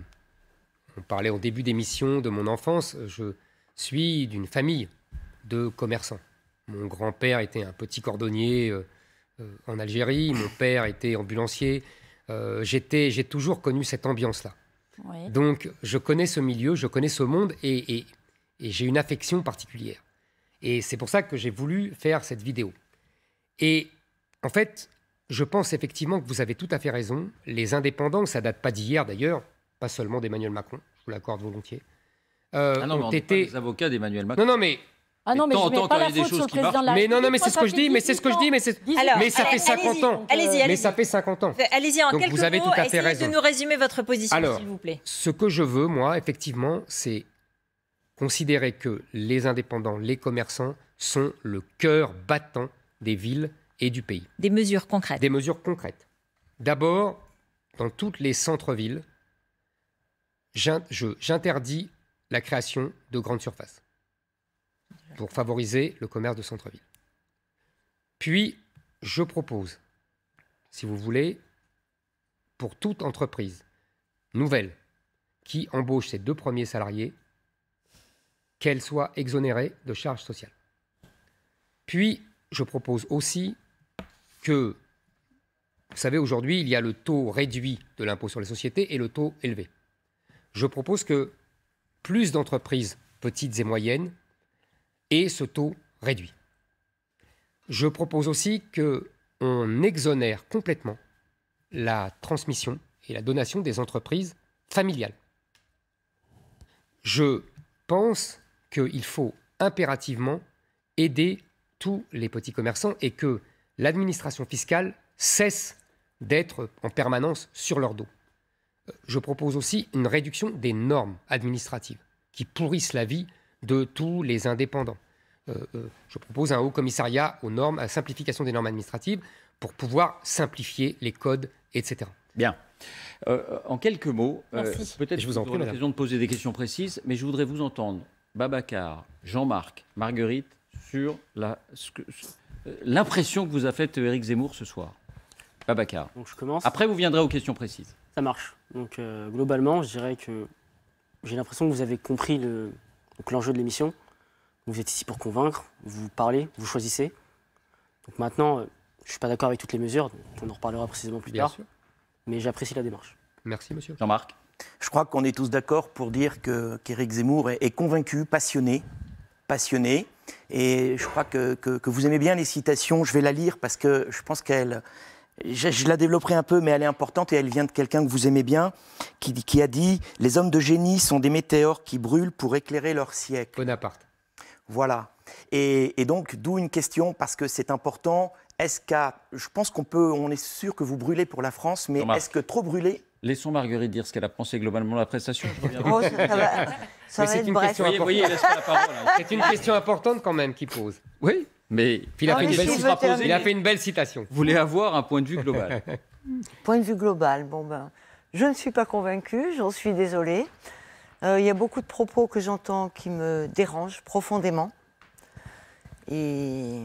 on parlait au début d'émission de mon enfance, je suis d'une famille de commerçants. Mon grand-père était un petit cordonnier euh, euh, en Algérie, mon père était ambulancier. J'étais, j'ai toujours connu cette ambiance-là. Donc, je connais ce milieu, je connais ce monde et j'ai une affection particulière. Et c'est pour ça que j'ai voulu faire cette vidéo. Et en fait, je pense effectivement que vous avez tout à fait raison. Les indépendants, ça date pas d'hier d'ailleurs, pas seulement d'Emmanuel Macron, je vous l'accorde volontiers. Euh, ah non, mais on été... les avocats d'Emmanuel Macron. Non, non, mais ah non, mais je pas la faute sur le Mais non, non, mais c'est ce que je dis, mais c'est ce que je dis, mais c'est ça fait 50 ans. Mais ça fait 50 ans. Allez-y en quelques vous avez mots, tout à fait raison. de nous résumer votre position s'il vous plaît. Ce que je veux moi effectivement, c'est considérer que les indépendants, les commerçants sont le cœur battant des villes et du pays. Des mesures concrètes. Des mesures concrètes. D'abord, dans toutes les centres-villes, j'interdis la création de grandes surfaces pour favoriser le commerce de centre-ville. Puis, je propose, si vous voulez, pour toute entreprise nouvelle qui embauche ses deux premiers salariés, qu'elle soit exonérée de charges sociales. Puis, je propose aussi que, vous savez, aujourd'hui, il y a le taux réduit de l'impôt sur les sociétés et le taux élevé. Je propose que plus d'entreprises petites et moyennes aient ce taux réduit. Je propose aussi que exonère complètement la transmission et la donation des entreprises familiales. Je pense qu'il faut impérativement aider tous les petits commerçants et que l'administration fiscale cesse d'être en permanence sur leur dos. Euh, je propose aussi une réduction des normes administratives qui pourrissent la vie de tous les indépendants. Euh, euh, je propose un haut commissariat aux normes, à la simplification des normes administratives pour pouvoir simplifier les codes, etc. Bien. en quelques mots, peut-être je vous, l'occasion de poser des questions précises, mais je voudrais vous entendre, Babacar, Jean-Marc, Marguerite, sur la, l'impression que vous a faite Éric Zemmour ce soir Babacar. Donc je commence. Après, vous viendrez aux questions précises. Ça marche. Donc euh, globalement, je dirais que j'ai l'impression que vous avez compris l'enjeu de l'émission. Vous êtes ici pour convaincre, vous parlez, vous choisissez. Donc maintenant, euh, je ne suis pas d'accord avec toutes les mesures, on en reparlera précisément plus tard. Mais j'apprécie la démarche. Merci, monsieur. Jean-Marc. Je crois qu'on est tous d'accord pour dire qu'Éric Zemmour est, est convaincu, passionné, passionné, et je crois que, vous aimez bien les citations. Je vais la lire parce que je pense qu'elle. Je, la développerai un peu, mais elle est importante et elle vient de quelqu'un que vous aimez bien, qui, qui a dit Les hommes de génie sont des météores qui brûlent pour éclairer leur siècle. Bonaparte. Voilà. Et, et donc, d'où une question, parce que c'est important. Est-ce qu'à. Je pense qu'on peut. On est sûr que vous brûlez pour la France, mais est-ce que trop brûler Laissons Marguerite dire ce qu'elle a pensé globalement de la prestation. Hein. C'est une question importante quand même qu'il pose. Oui, mais, il a, fait une belle citation. Vous voulez avoir un point de vue global. (laughs) point de vue global, bon ben, je ne suis pas convaincue, j'en suis désolée. Euh, il y a beaucoup de propos que j'entends qui me dérangent profondément. Et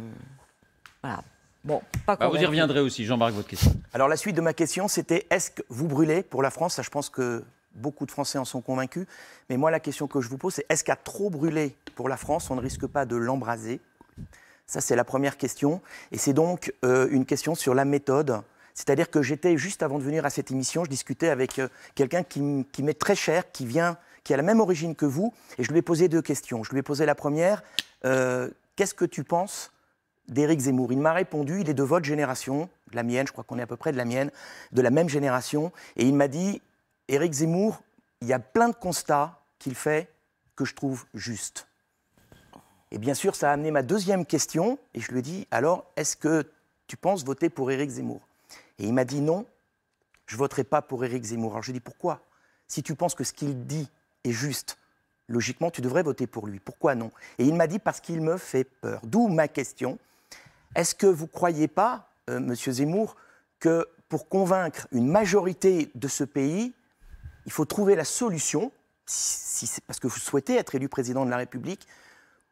voilà, bah, vous y reviendrez aussi, Jean-Marc, votre question. Alors la suite de ma question, c'était est-ce que vous brûlez pour la France Ça, je pense que beaucoup de Français en sont convaincus. Mais moi, la question que je vous pose, c'est est-ce qu'à trop brûler pour la France, on ne risque pas de l'embraser Ça, c'est la première question. Et c'est donc euh, une question sur la méthode. C'est-à-dire que j'étais, juste avant de venir à cette émission, je discutais avec euh, quelqu'un qui, m'est très cher, qui vient, qui a la même origine que vous, et je lui ai posé deux questions. Je lui ai posé la première, euh, qu'est-ce que tu penses d'Éric Zemmour. Il m'a répondu, il est de votre génération, de la mienne, je crois qu'on est à peu près de la mienne, de la même génération. Et il m'a dit, Éric Zemmour, il y a plein de constats qu'il fait que je trouve juste. » Et bien sûr, ça a amené ma deuxième question, et je lui ai dit, alors, est-ce que tu penses voter pour Éric Zemmour Et il m'a dit, non, je voterai pas pour Éric Zemmour. Alors je lui ai dit, pourquoi Si tu penses que ce qu'il dit est juste, logiquement, tu devrais voter pour lui. Pourquoi non Et il m'a dit, parce qu'il me fait peur. D'où ma question. Est-ce que vous ne croyez pas, euh, Monsieur Zemmour, que pour convaincre une majorité de ce pays, il faut trouver la solution, parce que vous souhaitez être élu président de la République,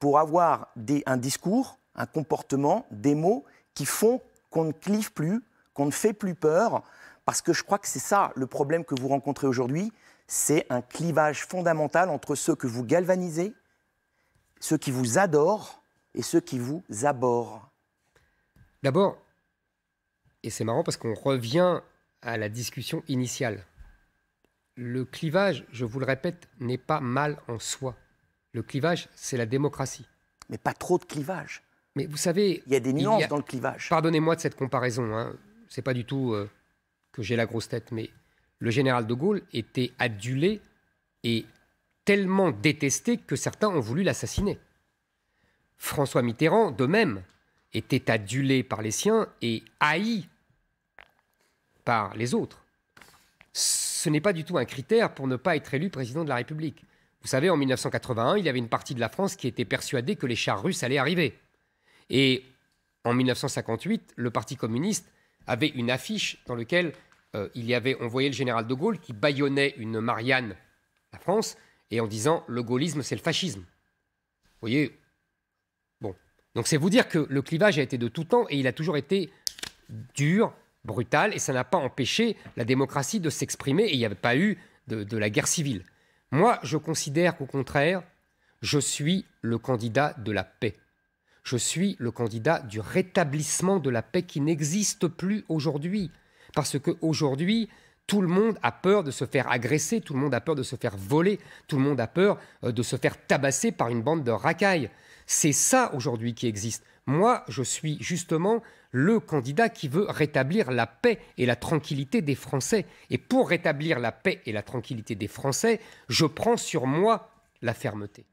pour avoir un discours, un comportement, des mots qui font qu'on ne clive plus, qu'on ne fait plus peur, parce que je crois que c'est ça le problème que vous rencontrez aujourd'hui, c'est un clivage fondamental entre ceux que vous galvanisez, ceux qui vous adorent et ceux qui vous abhorrent. D'abord, et c'est marrant parce qu'on revient à la discussion initiale. Le clivage, je vous le répète, n'est pas mal en soi. Le clivage, c'est la démocratie. Mais pas trop de clivage. Mais vous savez, il y a des nuances dans le clivage. Pardonnez-moi de cette comparaison. Hein. C'est pas du tout euh, que j'ai la grosse tête, mais le général de Gaulle était adulé et tellement détesté que certains ont voulu l'assassiner. François Mitterrand, de même, était adulé par les siens et haï par les autres. Ce n'est pas du tout un critère pour ne pas être élu président de la République. Vous savez, en 1981, il y avait une partie de la France qui était persuadée que les chars russes allaient arriver. Et en 1958, le Parti communiste avait une affiche dans laquelle euh, il y avait, on voyait le général de Gaulle qui bâillonnait une Marianne, la France, et en disant le gaullisme, c'est le fascisme. Vous voyez, donc c'est vous dire que le clivage a été de tout temps et il a toujours été dur, brutal, et ça n'a pas empêché la démocratie de s'exprimer et il n'y avait pas eu de, la guerre civile. Moi, je considère qu'au contraire, je suis le candidat de la paix. Je suis le candidat du rétablissement de la paix qui n'existe plus aujourd'hui. Parce qu'aujourd'hui, tout le monde a peur de se faire agresser, tout le monde a peur de se faire voler, tout le monde a peur euh, de se faire tabasser par une bande de racailles. C'est ça aujourd'hui qui existe. Moi, je suis justement le candidat qui veut rétablir la paix et la tranquillité des Français. Et pour rétablir la paix et la tranquillité des Français, je prends sur moi la fermeté.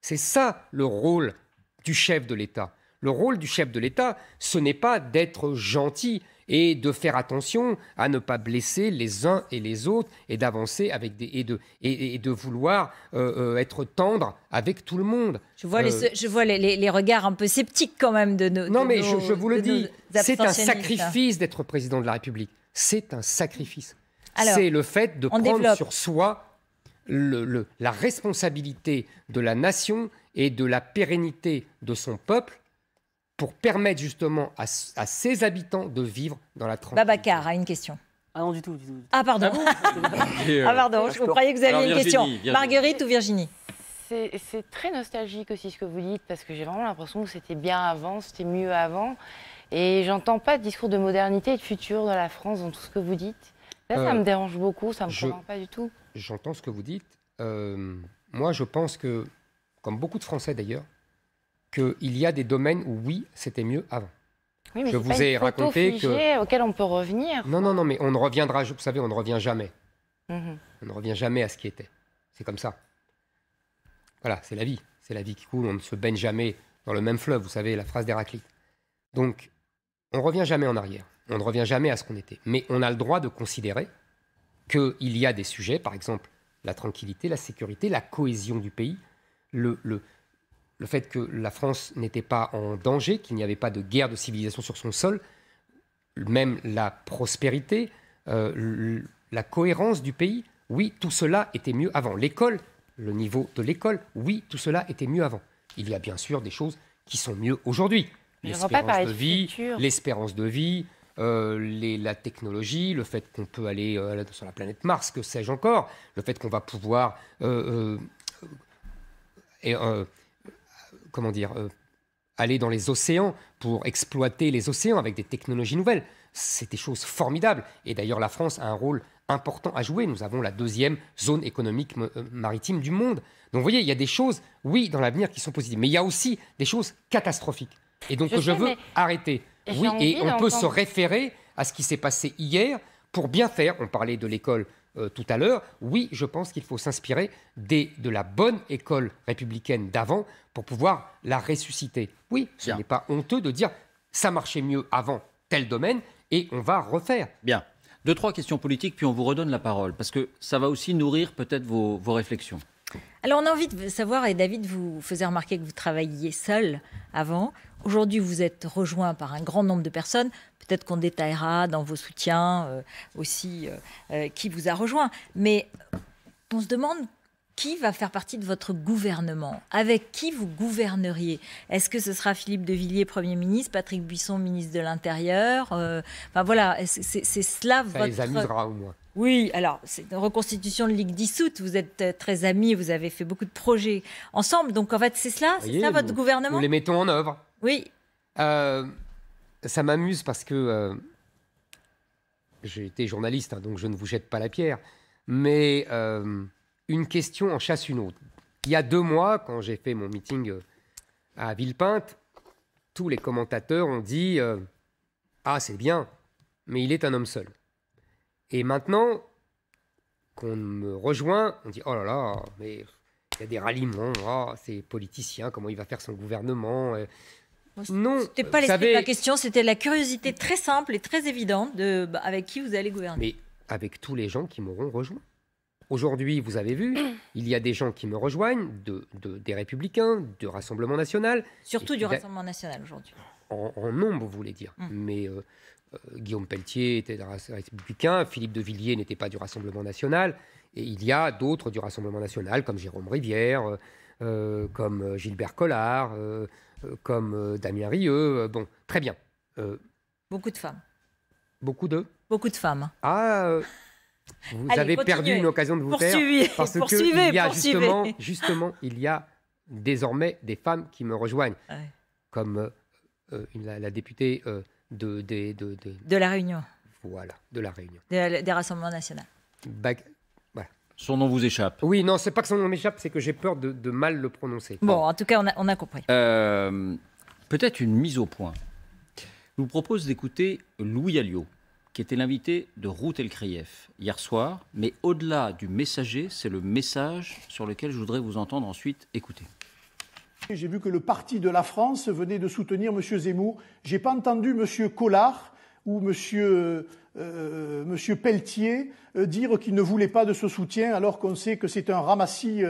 C'est ça le rôle du chef de l'État. Le rôle du chef de l'État, ce n'est pas d'être gentil, et de faire attention à ne pas blesser les uns et les autres et d'avancer avec des et de vouloir euh, euh, être tendre avec tout le monde. Je vois, les, euh, je vois les, regards un peu sceptiques quand même de nos. Non mais je, vous le dis, c'est un sacrifice d'être président de la République. C'est un sacrifice. C'est le fait de prendre sur soi le, la responsabilité de la nation et de la pérennité de son peuple pour permettre justement à, ses habitants de vivre dans la tranquillité. Babacar a une question. Ah non, du tout. Ah pardon. Ah, (laughs) ah pardon, je, croyais que vous aviez une question. Marguerite ou Virginie C'est très nostalgique aussi ce que vous dites, parce que j'ai vraiment l'impression que c'était bien avant, c'était mieux avant. Et j'entends pas de discours de modernité et de futur dans la France, dans tout ce que vous dites. Là, ça euh, me dérange beaucoup, ça me je, pas du tout. J'entends ce que vous dites. Euh, moi, je pense que, comme beaucoup de Français d'ailleurs, qu'il y a des domaines où oui, c'était mieux avant. Oui, mais je vous ai raconté que auquel on peut revenir. Non, non, non, mais on ne reviendra. Vous savez, on ne revient jamais. Mhm. On ne revient jamais à ce qui était. C'est comme ça. Voilà, c'est la vie. C'est la vie qui coule. On ne se baigne jamais dans le même fleuve. Vous savez la phrase d'Héraclite. Donc, on ne revient jamais en arrière. On ne revient jamais à ce qu'on était. Mais on a le droit de considérer qu'il y a des sujets, par exemple la tranquillité, la sécurité, la cohésion du pays, le, le, le fait que la France n'était pas en danger, qu'il n'y avait pas de guerre de civilisation sur son sol, même la prospérité, euh, la cohérence du pays, oui, tout cela était mieux avant. L'école, le niveau de l'école, oui, tout cela était mieux avant. Il y a bien sûr des choses qui sont mieux aujourd'hui. L'espérance de, vie, l'espérance de vie, les, la technologie, le fait qu'on peut aller euh, sur la planète Mars, que sais-je encore, le fait qu'on va pouvoir euh, et, comment dire, euh, aller dans les océans pour exploiter les océans avec des technologies nouvelles. C'est des choses formidables. Et d'ailleurs, la France a un rôle important à jouer. Nous avons la deuxième zone économique euh, maritime du monde. Donc vous voyez, il y a des choses, oui, dans l'avenir qui sont positives, mais il y a aussi des choses catastrophiques. Et donc je, veux arrêter. Oui, et on peut se référer à ce qui s'est passé hier pour bien faire. On parlait de l'école euh, tout à l'heure, oui, je pense qu'il faut s'inspirer de la bonne école républicaine d'avant pour pouvoir la ressusciter. Oui, ce n'est pas honteux de dire ça marchait mieux avant tel domaine et on va refaire. Bien. Deux, trois questions politiques, puis on vous redonne la parole, parce que ça va aussi nourrir peut-être vos, vos réflexions. Alors on a envie de savoir, et David vous faisait remarquer que vous travailliez seul avant, Aujourd'hui, vous êtes rejoint par un grand nombre de personnes. Peut-être qu'on détaillera dans vos soutiens euh, aussi euh, euh, qui vous a rejoint. Mais on se demande qui va faire partie de votre gouvernement Avec qui vous gouverneriez Est-ce que ce sera Philippe de Villiers, Premier ministre, Patrick Buisson, ministre de l'Intérieur Enfin voilà, c'est cela Ça les amusera au moins. Oui, alors c'est une reconstitution de Ligue dissoute. Vous êtes très amis, vous avez fait beaucoup de projets ensemble. Donc en fait, c'est cela, c'est ça votre gouvernement Nous les mettons en œuvre. Oui. Euh, ça m'amuse parce que euh, j'ai été journaliste, hein, donc je ne vous jette pas la pierre. Mais euh, une question en chasse une autre. Il y a deux mois, quand j'ai fait mon meeting à Villepinte, tous les commentateurs ont dit Ah, c'est bien, mais il est un homme seul. Et maintenant qu'on me rejoint, on dit Oh là là, mais il y a des ralliements, oh, c'est politicien, comment il va faire son gouvernement, non, c'était pas l'esprit de la question, c'était la curiosité très simple et très évidente de bah, avec qui vous allez gouverner. Mais avec tous les gens qui m'auront rejoint. Aujourd'hui, vous avez vu, (coughs) il y a des gens qui me rejoignent, de, des Républicains, du Rassemblement National. Surtout du Rassemblement National aujourd'hui. En, nombre, vous voulez dire. Hum. Mais euh, euh, Guillaume Pelletier était Républicain, Philippe de Villiers n'était pas du Rassemblement National. Et il y a d'autres du Rassemblement National, comme Jérôme Rivière, euh, comme Gilbert Collard. Euh, comme euh, Damien Rieu. Euh, bon, très bien. Beaucoup de femmes. Beaucoup de Beaucoup de femmes. Ah, vous avez perdu une occasion de vous faire. (laughs) Parce poursuivez, que il justement, justement, il y a désormais des femmes qui me rejoignent. Comme la, députée de, de, de, de, La Réunion. Voilà, de La Réunion. des Rassemblements Nationaux. Son nom vous échappe Oui, non, c'est pas que son nom m'échappe, c'est que j'ai peur de, mal le prononcer. Bon, en tout cas, on a, compris. Euh, peut-être une mise au point. Je vous propose d'écouter Louis Alliot, qui était l'invité de Route le Krief hier soir. Mais au-delà du messager, c'est le message sur lequel je voudrais vous entendre ensuite écouter. J'ai vu que le parti de la France venait de soutenir M. Zemmour. J'ai pas entendu M. Collard ou M. Euh, euh, monsieur Pelletier euh, dire qu'il ne voulait pas de ce soutien alors qu'on sait que c'est un ramassis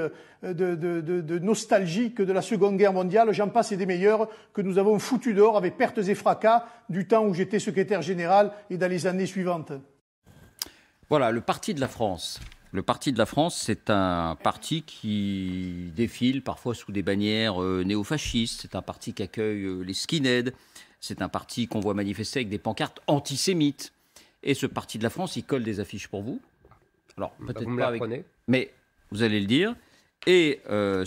de, de, nostalgique de la Seconde Guerre mondiale, j'en passe et des meilleurs, que nous avons foutu dehors avec pertes et fracas du temps où j'étais secrétaire général et dans les années suivantes. Voilà, le Parti de la France. Le Parti de la France, c'est un parti qui défile parfois sous des bannières néofascistes, c'est un parti qui accueille les skinheads, c'est un parti qu'on voit manifester avec des pancartes antisémites. Et ce parti de la France, il colle des affiches pour vous. Alors, bah, peut-être pas Mais vous allez le dire. Et euh,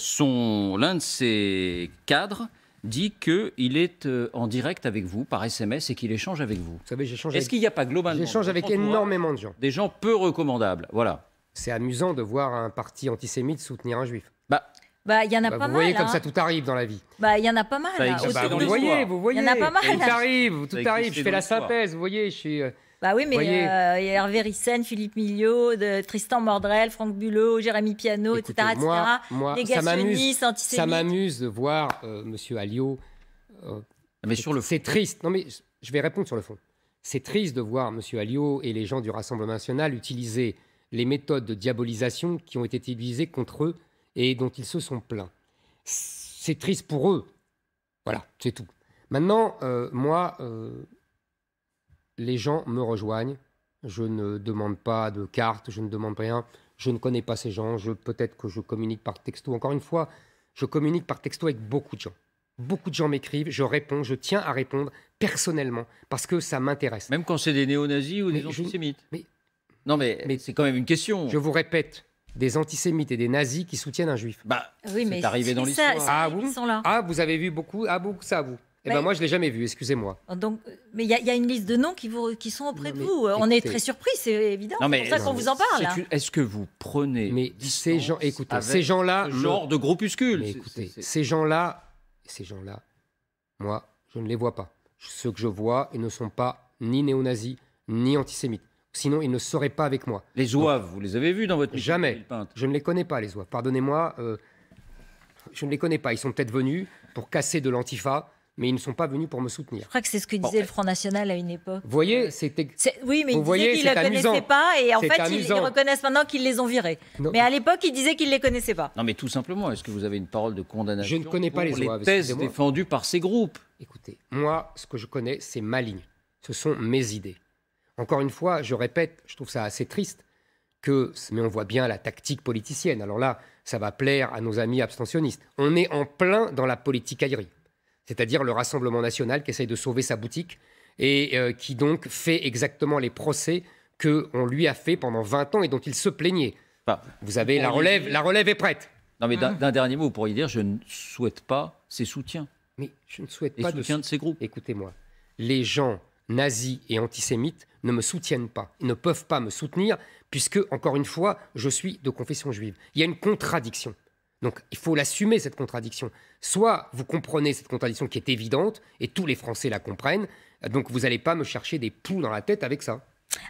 l'un de ses cadres dit qu'il est euh, en direct avec vous par SMS et qu'il échange avec vous. Vous savez, Est-ce qu'il n'y a pas globalement... J'échange avec énormément de gens. Des gens peu recommandables, voilà. C'est amusant de voir un parti antisémite soutenir un juif. Bah, il y en a bah, pas mal. Vous voyez comme hein. ça tout arrive dans la vie. Bah, il y en a pas mal. vous voyez, vous voyez. Il y en a pas mal. Tout arrive, tout arrive. Je fais la synthèse, vous voyez, je suis. Euh, bah oui, mais euh, il y a Hervé Rissen, Philippe Milliot, de Tristan Mordrel, Franck Bulot, Jérémy Piano, etc., moi, ça m'amuse de voir M. Euh, Monsieur Alliot. mais sur le c'est triste. Non mais je vais répondre sur le fond. C'est triste de voir Monsieur Alliot et les gens du Rassemblement national utiliser les méthodes de diabolisation qui ont été utilisées contre eux et dont ils se sont plaints. C'est triste pour eux. Voilà, c'est tout. Maintenant, euh, moi, euh, les gens me rejoignent. Je ne demande pas de carte, je ne demande rien. Je ne connais pas ces gens. Je peut-être que je communique par texto. Encore une fois, je communique par texto avec beaucoup de gens. Beaucoup de gens m'écrivent, je réponds, je tiens à répondre personnellement parce que ça m'intéresse. Même quand c'est des néo-nazis ou des antisémites. non, mais, mais c'est quand même une question. Je vous répète, des antisémites et des nazis qui soutiennent un juif. Bah, ah c'est arrivé dans l'histoire. Ah, vous ah, vous avez vu beaucoup, ah, beaucoup ça, vous eh ben bah, moi, je ne l'ai jamais vu, excusez-moi. Oh, mais il y, a une liste de noms qui, sont auprès de vous. On est très surpris, c'est évident. C'est pour ça qu'on vous en parle. Hein. Est-ce que vous prenez. Mais ces gens, écoutez, ces gens-là. genre de groupuscules écoutez, ces gens-là, ces gens-là, moi, je ne les vois pas. Ceux que je vois, ils ne sont pas ni néo-nazis, ni antisémites. Sinon, ils ne seraient pas avec moi. Les jouaves vous les avez vus dans votre Jamais. Je ne les connais pas, les zouaves. Pardonnez-moi, euh, je ne les connais pas. Ils sont peut-être venus pour casser de l'antifa, mais ils ne sont pas venus pour me soutenir. Je crois que c'est ce que disait le Front National à une époque. Vous voyez, c'était. Euh, oui, mais vous voyez, qu'ils ne les connaissaient pas et en fait, ils, reconnaissent maintenant qu'ils les ont virés. Mais à l'époque, ils disaient qu'ils ne les connaissaient pas. Non, mais tout simplement, est-ce que vous avez une parole de condamnation Je ne connais pas les, les thèses défendues par ces groupes. Écoutez, moi, ce que je connais, c'est ma Ce sont mes idées. Encore une fois, je répète, je trouve ça assez triste que, mais on voit bien la tactique politicienne. Alors là, ça va plaire à nos amis abstentionnistes. On est en plein dans la politique politicaillerie, c'est-à-dire le Rassemblement national qui essaye de sauver sa boutique et euh, qui donc fait exactement les procès que on lui a fait pendant 20 ans et dont il se plaignait. Bah, vous avez la relève, la relève est prête. Non, mais d'un ah. dernier mot, vous pourriez dire je ne souhaite pas ses soutiens. Mais je ne souhaite pas de, de ces groupes. Écoutez-moi, les gens nazis et antisémites ne me soutiennent pas, ne peuvent pas me soutenir, puisque, encore une fois, je suis de confession juive. Il y a une contradiction. Donc il faut l'assumer, cette contradiction. Soit vous comprenez cette contradiction qui est évidente, et tous les Français la comprennent, donc vous n'allez pas me chercher des poux dans la tête avec ça.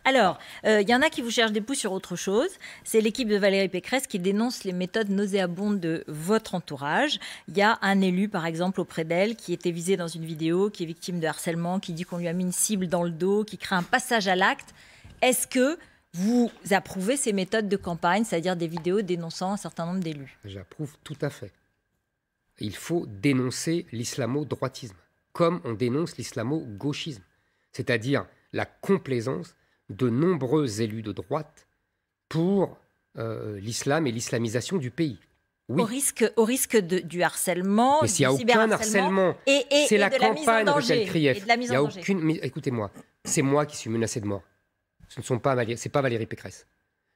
Alors, il euh, y en a qui vous cherchent des pouces sur autre chose. C'est l'équipe de Valérie Pécresse qui dénonce les méthodes nauséabondes de votre entourage. Il y a un élu, par exemple, auprès d'elle, qui était visé dans une vidéo, qui est victime de harcèlement, qui dit qu'on lui a mis une cible dans le dos, qui crée un passage à l'acte. Est-ce que vous approuvez ces méthodes de campagne, c'est-à-dire des vidéos dénonçant un certain nombre d'élus J'approuve tout à fait. Il faut dénoncer l'islamo-droitisme, comme on dénonce l'islamo-gauchisme, c'est-à-dire la complaisance de nombreux élus de droite pour euh, l'islam et l'islamisation du pays. Oui. Au risque, au risque du harcèlement, du cyberharcèlement, aucun harcèlement. Et, c'est la campagne la mise en Il a aucune. Écoutez-moi, c'est moi qui suis menacé de mort. Ce ne sont pas Valérie, c'est pas Valérie Pécresse.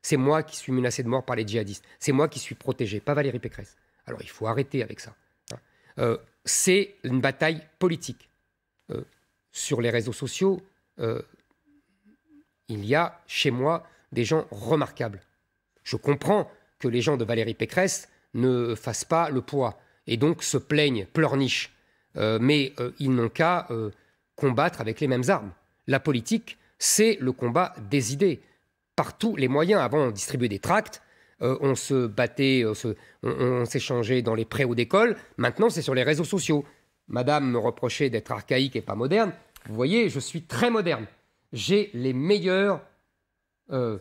C'est moi qui suis menacé de mort par les djihadistes. C'est moi qui suis protégé, pas Valérie Pécresse. Alors il faut arrêter avec ça. Hein. Euh, c'est une bataille politique. Euh, sur les réseaux sociaux, il y a chez moi des gens remarquables. Je comprends que les gens de Valérie Pécresse ne fassent pas le poids et donc se plaignent, pleurnichent. Euh, mais euh, ils n'ont qu'à euh, combattre avec les mêmes armes. La politique, c'est le combat des idées. Par tous les moyens, avant on distribuait des tracts, on se battait, on s'échangeait dans les préaux d'école, maintenant c'est sur les réseaux sociaux. Madame me reprochait d'être archaïque et pas moderne. Vous voyez, je suis très moderne j'ai les meilleurs euh,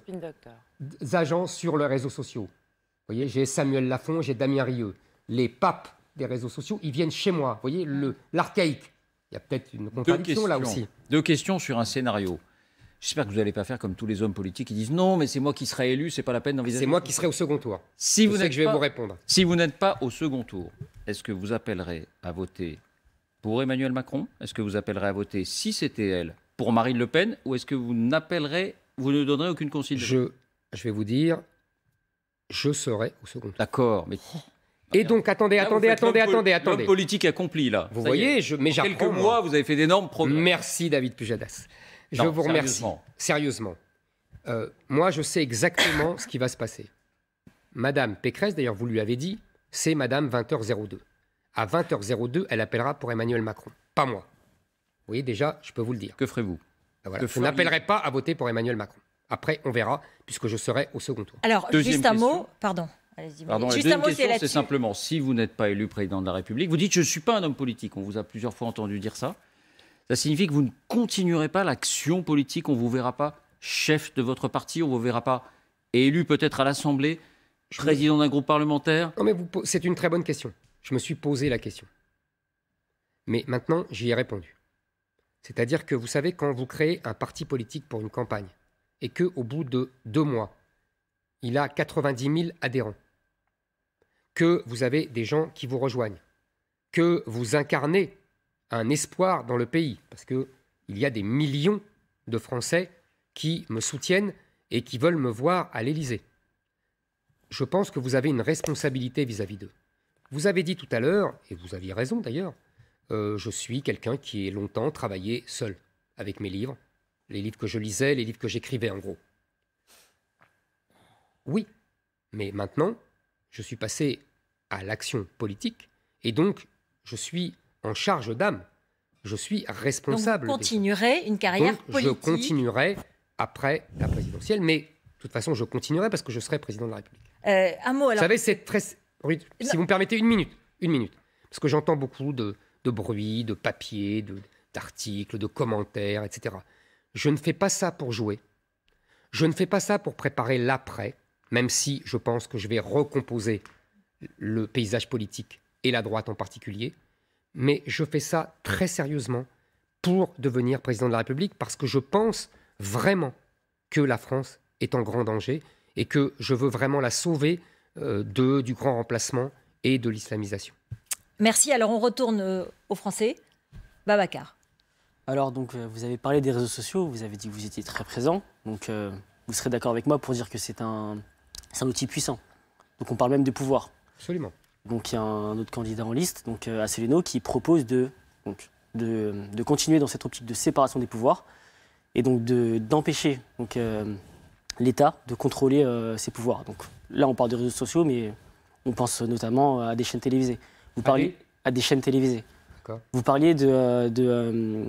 agents sur les réseaux sociaux. Vous voyez, j'ai Samuel Lafont, j'ai Damien Rieu. Les papes des réseaux sociaux, ils viennent chez moi. Vous voyez, l'archaïque. Il y a peut-être une contradiction là aussi. Deux questions sur un scénario. J'espère que vous n'allez pas faire comme tous les hommes politiques qui disent non, mais c'est moi qui serai élu, c'est pas la peine d'envisager. C'est moi qui serai au second tour. Si vous n'êtes je vais vous répondre. Si vous n'êtes pas au second tour, est-ce que vous appellerez à voter pour Emmanuel Macron Est-ce que vous appellerez à voter si c'était elle pour Marine Le Pen ou est-ce que vous n'appellerez, vous ne donnerez aucune consigne je, vais vous dire, je serai au second D'accord, mais et ah, donc, attendez, attendez, attendez, attendez, attendez. politique accompli, là. Vous voyez, je, mais j'apprends. quelques mois, vous avez fait d'énormes progrès. Merci, David Pujadas. Je vous remercie. Sérieusement. Euh, moi, je sais exactement ce qui va se passer. Madame Pécresse, d'ailleurs, vous lui avez dit, c'est Madame 20h02. À 20h02, elle appellera pour Emmanuel Macron, pas moi voyez, déjà, je peux vous le dire. Que ferez-vous ben Je n'appellerai pas à voter pour Emmanuel Macron. Après, on verra, puisque je serai au second tour. Alors, juste un mot, pardon. Pardon, Juste la deuxième question, c'est simplement, si vous n'êtes pas élu président de la République, vous dites je ne suis pas un homme politique, on vous a plusieurs fois entendu dire ça, ça signifie que vous ne continuerez pas l'action politique, on ne vous verra pas chef de votre parti, on ne vous verra pas élu peut-être à l'Assemblée, président d'un groupe parlementaire Non mais c'est une très bonne question. Je me suis posé la question. Mais maintenant, j'y ai répondu. C'est-à-dire que vous savez, quand vous créez un parti politique pour une campagne, et qu'au bout de deux mois, il a 90 000 adhérents, que vous avez des gens qui vous rejoignent, que vous incarnez un espoir dans le pays, parce qu'il y a des millions de Français qui me soutiennent et qui veulent me voir à l'Élysée. Je pense que vous avez une responsabilité vis-à-vis d'eux. Vous avez dit tout à l'heure, et vous aviez raison d'ailleurs, euh, je suis quelqu'un qui ait longtemps travaillé seul avec mes livres, les livres que je lisais, les livres que j'écrivais en gros. Oui, mais maintenant, je suis passé à l'action politique et donc je suis en charge d'âme. Je suis responsable. Donc vous continuerez une carrière politique. Je continuerai après la présidentielle, mais de toute façon, je continuerai parce que je serai président de la République. Euh, un mot alors. Vous savez, c'est très. si vous me permettez une minute, une minute, parce que j'entends beaucoup de, de bruit, de papier, d'articles, de, commentaires, etc. Je ne fais pas ça pour jouer. Je ne fais pas ça pour préparer l'après, même si je pense que je vais recomposer le paysage politique et la droite en particulier. Mais je fais ça très sérieusement pour devenir président de la République parce que je pense vraiment que la France est en grand danger et que je veux vraiment la sauver euh, de, du grand remplacement et de l'islamisation. Merci. Alors, on retourne euh, aux Français. Babacar. Alors, donc, euh, vous avez parlé des réseaux sociaux, vous avez dit que vous étiez très présent. Donc, euh, vous serez d'accord avec moi pour dire que c'est un, outil puissant. Donc, on parle même de pouvoir. Absolument. Donc, il y a un autre candidat en liste, donc Asselineau, qui propose de, continuer dans cette optique de séparation des pouvoirs et donc d'empêcher l'État de contrôler ses pouvoirs. Donc, là, on parle des réseaux sociaux, mais on pense notamment à des chaînes télévisées. Vous parliez à des chaînes télévisées. Vous parliez de, euh, euh,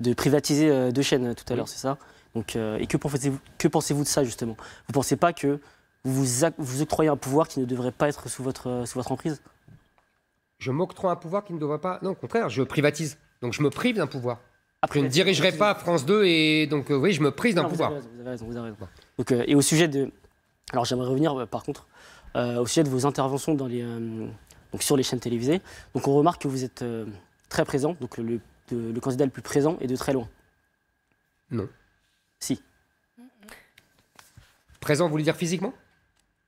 de, privatiser euh, deux chaînes tout à l'heure, c'est ça Donc, Et que pensez-vous de ça, justement Vous ne pensez pas que vous vous octroyez un pouvoir qui ne devrait pas être sous votre, sous votre emprise Je m'octroie un pouvoir qui ne devrait pas... Non, au contraire, je privatise. Donc je me prive d'un pouvoir. Après, je ne dirigerai pas France 2 et donc oui, je me prive d'un pouvoir. vous avez raison, vous avez raison. et au sujet de... Alors j'aimerais revenir par contre au sujet de vos interventions dans les, donc sur les chaînes télévisées. Donc on remarque que vous êtes euh, très présent, donc le, candidat le plus présent est de très loin. Non. Si. Présent, vous voulez dire physiquement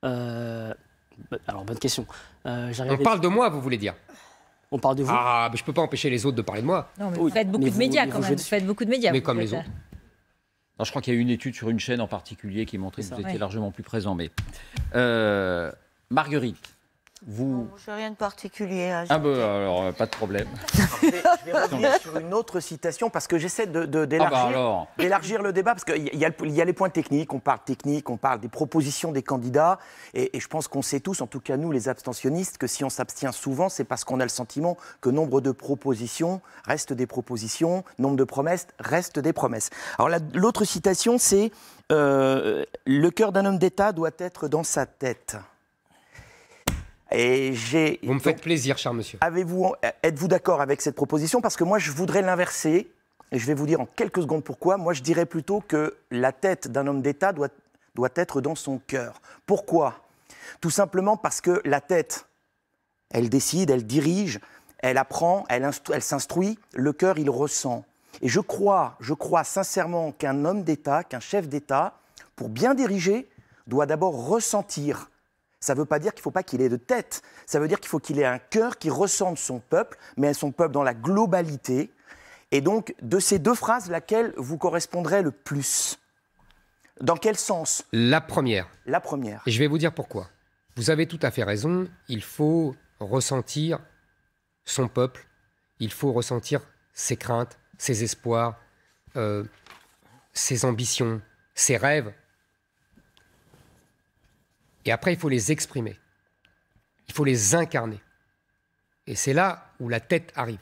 euh, bah, Alors, bonne question. Euh, on parle de moi, vous voulez dire on parle de vous. Ah, mais je peux pas empêcher les autres de parler de moi. Non, vous faites beaucoup de médias quand même. Vous faites beaucoup de médias. Mais comme les autres. je crois qu'il y a eu une étude sur une chaîne en particulier qui montrait que vous étiez largement plus présent. Mais Marguerite, – Je n'ai rien de particulier. ajouter. – ah ben bah, alors, euh, pas de problème. je vais, revenir (laughs) sur une autre citation parce que j'essaie d'élargir de, de, ah bah, le débat parce qu'il y, y, a les points techniques, on parle technique, on parle des propositions des candidats et, je pense qu'on sait tous, en tout cas nous les abstentionnistes, que si on s'abstient souvent, c'est parce qu'on a le sentiment que nombre de propositions restent des propositions, nombre de promesses restent des promesses. Alors l'autre citation c'est euh, Le cœur d'un homme d'État doit être dans sa tête ». Et Vous me faites plaisir, cher monsieur. Euh, êtes-vous d'accord avec cette proposition Parce que moi, je voudrais l'inverser. Et je vais vous dire en quelques secondes pourquoi. Moi, je dirais plutôt que la tête d'un homme d'État doit, être dans son cœur. Pourquoi Tout simplement parce que la tête, elle décide, elle dirige, elle apprend, elle, elle s'instruit, le cœur, il ressent. Et je crois, je crois sincèrement qu'un homme d'État, qu'un chef d'État, pour bien diriger, doit d'abord ressentir ça ne veut pas dire qu'il ne faut pas qu'il ait de tête. Ça veut dire qu'il faut qu'il ait un cœur qui ressemble son peuple, mais son peuple dans la globalité. Et donc, de ces deux phrases, laquelle vous correspondrait le plus Dans quel sens La première. La première. Et je vais vous dire pourquoi. Vous avez tout à fait raison. Il faut ressentir son peuple. Il faut ressentir ses craintes, ses espoirs, euh, ses ambitions, ses rêves, et après, il faut les exprimer. Il faut les incarner. Et c'est là où la tête arrive.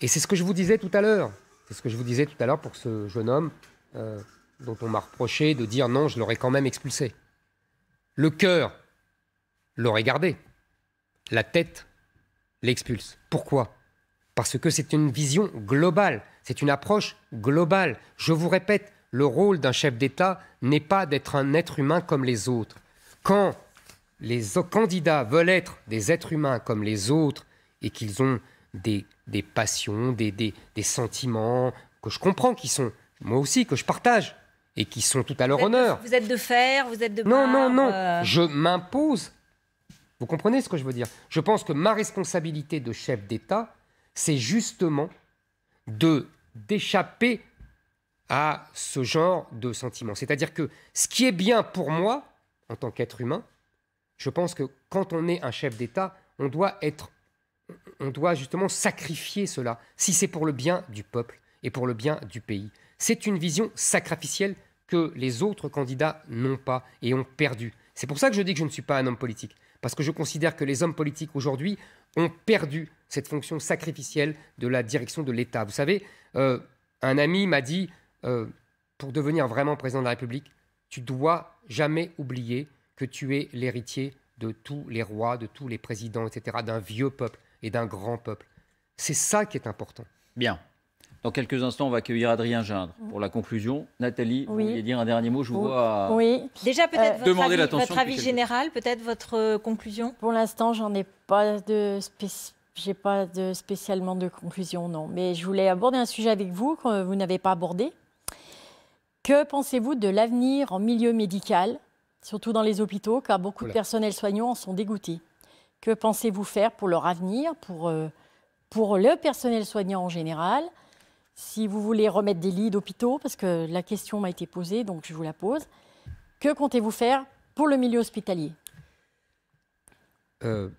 Et c'est ce que je vous disais tout à l'heure. C'est ce que je vous disais tout à l'heure pour ce jeune homme euh, dont on m'a reproché de dire non, je l'aurais quand même expulsé. Le cœur l'aurait gardé. La tête l'expulse. Pourquoi Parce que c'est une vision globale, c'est une approche globale. Je vous répète, le rôle d'un chef d'État n'est pas d'être un être humain comme les autres. Quand les candidats veulent être des êtres humains comme les autres et qu'ils ont des, passions, des, sentiments que je comprends, qui sont moi aussi, que je partage et qui sont tout à leur honneur. vous êtes de fer, vous êtes de Non, non, non, euh. je m'impose. Vous comprenez ce que je veux dire Je pense que ma responsabilité de chef d'État, c'est justement de d'échapper à ce genre de sentiments. C'est-à-dire que ce qui est bien pour moi, en tant qu'être humain, je pense que quand on est un chef d'État, on doit être, on doit justement sacrifier cela, si c'est pour le bien du peuple et pour le bien du pays. C'est une vision sacrificielle que les autres candidats n'ont pas et ont perdu. C'est pour ça que je dis que je ne suis pas un homme politique, parce que je considère que les hommes politiques aujourd'hui ont perdu cette fonction sacrificielle de la direction de l'État. Vous savez, euh, un ami m'a dit, euh, pour devenir vraiment président de la République, tu dois jamais oublier que tu es l'héritier de tous les rois, de tous les présidents, etc., d'un vieux peuple et d'un grand peuple. C'est ça qui est important. Bien. Dans quelques instants, on va accueillir Adrien Gindre mm. pour la conclusion. Nathalie, vous vouliez dire un dernier mot Je vous vois. Euh, oui. Déjà, peut-être euh, votre, avis, général, peut-être votre euh, conclusion Pour l'instant, j'en ai pas de J'ai pas de spécialement de conclusion, non. Mais je voulais aborder un sujet avec vous que vous n'avez pas abordé, que pensez-vous de l'avenir en milieu médical, surtout dans les hôpitaux, car beaucoup de personnels soignants en sont dégoûtés Que pensez-vous faire pour leur avenir, pour, euh, pour le personnel soignant en général Si vous voulez remettre des lits d'hôpitaux, parce que la question m'a été posée, donc je vous la pose. Que comptez-vous faire pour le milieu hospitalier euh,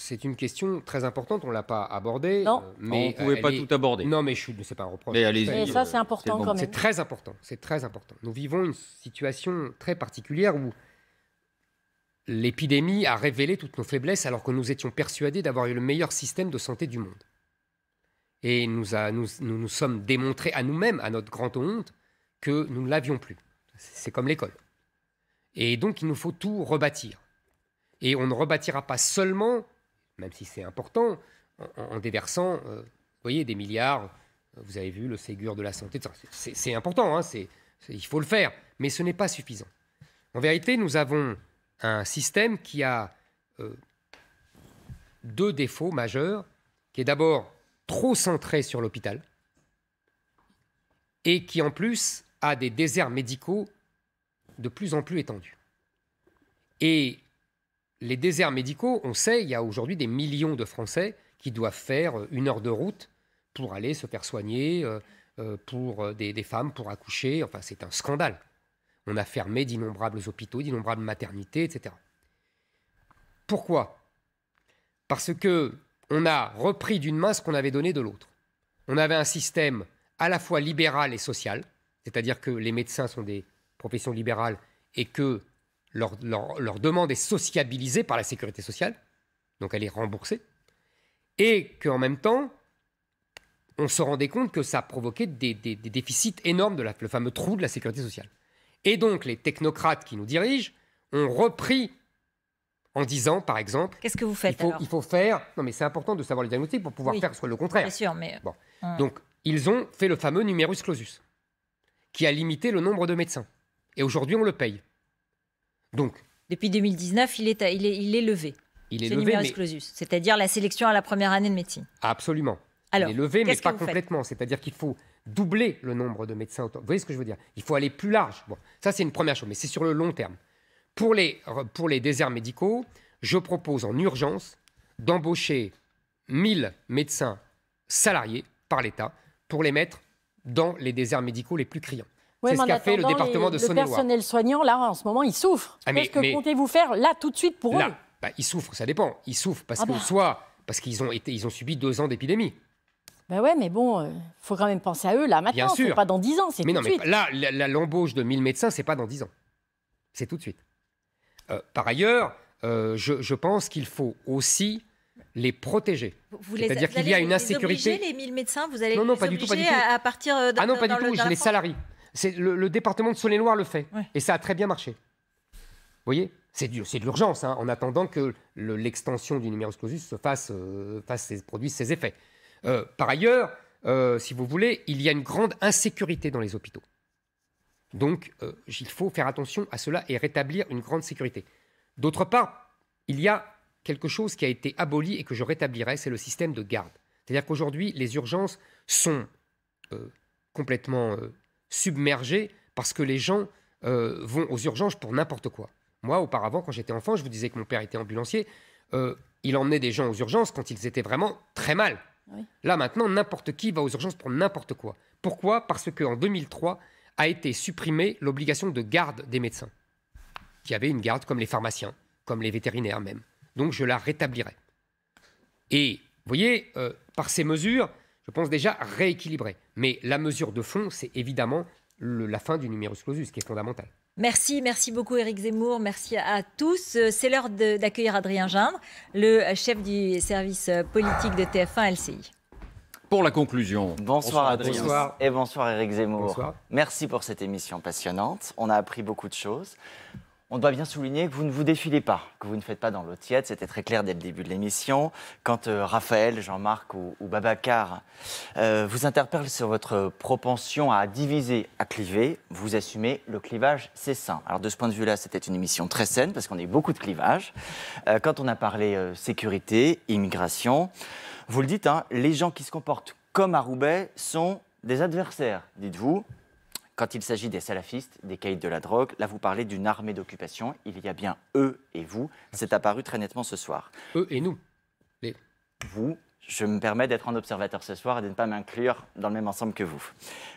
c'est une question très importante, on ne l'a pas abordée. Non, euh, mais on ne pouvait pas tout aborder. Non, mais je ne sais pas un Mais ça, c'est euh, important quand même. C'est très important, c'est très important. Nous vivons une situation très particulière où l'épidémie a révélé toutes nos faiblesses alors que nous étions persuadés d'avoir eu le meilleur système de santé du monde. Et nous a, nous, nous, nous sommes démontrés à nous-mêmes, à notre grande honte, que nous ne l'avions plus. C'est comme l'école. Et donc, il nous faut tout rebâtir. Et on ne rebâtira pas seulement même si c'est important, en, déversant, euh, voyez, des milliards. Euh, vous avez vu le Ségur de la santé, c'est important, hein, il faut le faire, mais ce n'est pas suffisant. En vérité, nous avons un système qui a euh, deux défauts majeurs, qui est d'abord trop centré sur l'hôpital, et qui en plus a des déserts médicaux de plus en plus étendus. Et les déserts médicaux, on sait, il y a aujourd'hui des millions de Français qui doivent faire euh, une heure de route pour aller se faire soigner, euh, euh, pour des, des, femmes, pour accoucher. Enfin, c'est un scandale. On a fermé d'innombrables hôpitaux, d'innombrables maternités, etc. Pourquoi Parce que on a repris d'une main ce qu'on avait donné de l'autre. On avait un système à la fois libéral et social, c'est-à-dire que les médecins sont des professions libérales et que leur, demande est sociabilisée par la sécurité sociale, donc elle est remboursée, et qu'en même temps, on se rendait compte que ça provoquait des, déficits énormes, de la, le fameux trou de la sécurité sociale. Et donc les technocrates qui nous dirigent ont repris en disant, par exemple, qu'est-ce que vous faites il faut, il faut faire. Non, mais c'est important de savoir les diagnostics pour pouvoir faire soit le contraire. Bien sûr, mais Donc ils ont fait le fameux numerus clausus, qui a limité le nombre de médecins. Et aujourd'hui, on le paye. Donc. Depuis 2019, il est, il est, il est levé. Il est levé. c'est-à-dire la sélection à la première année de médecine. Absolument. il est levé, mais pas complètement. C'est-à-dire qu'il faut doubler le nombre de médecins. Vous voyez ce que je veux dire Il faut aller plus large. Bon, ça, c'est une première chose, mais c'est sur le long terme. Pour les, pour les déserts médicaux, je propose en urgence d'embaucher 1000 médecins salariés par l'État pour les mettre dans les déserts médicaux les plus criants c'est ce qu'a fait le département de Saône-et-Loire. Le personnel soignant, là, en ce moment, il souffre. Ah, mais Qu'est-ce que comptez-vous faire là, tout de suite, pour eux bah, Ils souffrent, ça dépend. Ils souffrent parce ah que bah. soit parce qu'ils ont, été, ils ont subi deux ans d'épidémie. Ben ouais, mais bon, il euh, faut quand même penser à eux là maintenant. Bien sûr. Pas dans dix ans, c'est tout non, de suite. Mais là, l'embauche de 1000 médecins, c'est pas dans dix ans. C'est tout de suite. Euh, par ailleurs, euh, je, pense qu'il faut aussi les protéger. C'est-à-dire qu'il y a une les insécurité. les 1000 médecins, vous allez les protéger à partir Ah non, pas du tout, je les salarie le, département de Saône-et-Loire le fait. Et ça a très bien marché. Vous voyez c'est, de l'urgence, hein, en attendant que l'extension du numerus clausus se fasse, euh, produise ses effets. Euh, par ailleurs, euh, si vous voulez, il y a une grande insécurité dans les hôpitaux. Donc, il faut faire attention à cela et rétablir une grande sécurité. D'autre part, il y a quelque chose qui a été aboli et que je rétablirai, c'est le système de garde. C'est-à-dire qu'aujourd'hui, les urgences sont complètement submergés parce que les gens euh, vont aux urgences pour n'importe quoi. Moi, auparavant, quand j'étais enfant, je vous disais que mon père était ambulancier. Euh, il emmenait des gens aux urgences quand ils étaient vraiment très mal. Là, maintenant, n'importe qui va aux urgences pour n'importe quoi. Pourquoi Parce qu'en 2003 a été supprimée l'obligation de garde des médecins, qui avait une garde comme les pharmaciens, comme les vétérinaires même. Donc, je la rétablirai. Et, vous voyez, euh, par ces mesures, je pense déjà rééquilibrer. Mais la mesure de fond, c'est évidemment la fin du numerus clausus qui est fondamental. Merci, merci beaucoup Éric Zemmour, merci à tous. Euh, c'est l'heure d'accueillir Adrien Gindre, le chef du service euh, politique de TF1 LCI. Pour la conclusion. Bonsoir, Adrien. Bonsoir. Et bonsoir Éric Zemmour. Bonsoir. Merci pour cette émission passionnante. On a appris beaucoup de choses. On doit bien souligner que vous ne vous défilez pas, que vous ne faites pas dans l'eau tiède. C'était très clair dès le début de l'émission. Quand euh, Raphaël, Jean-Marc ou, Babacar euh, vous interpellent sur votre propension à diviser, à cliver, vous assumez le clivage, c'est sain. Alors de ce point de vue-là, c'était une émission très saine parce qu'on a eu beaucoup de clivages. Euh, quand on a parlé sécurité, immigration, vous le dites, hein, les gens qui se comportent comme à Roubaix sont des adversaires, dites-vous. Quand il s'agit des salafistes, des caïds de la drogue, là vous parlez d'une armée d'occupation. Il y a bien eux et vous. C'est apparu très nettement ce soir. Eux et nous. Les... Vous, je me permets d'être un observateur ce soir et de ne pas m'inclure dans le même ensemble que vous.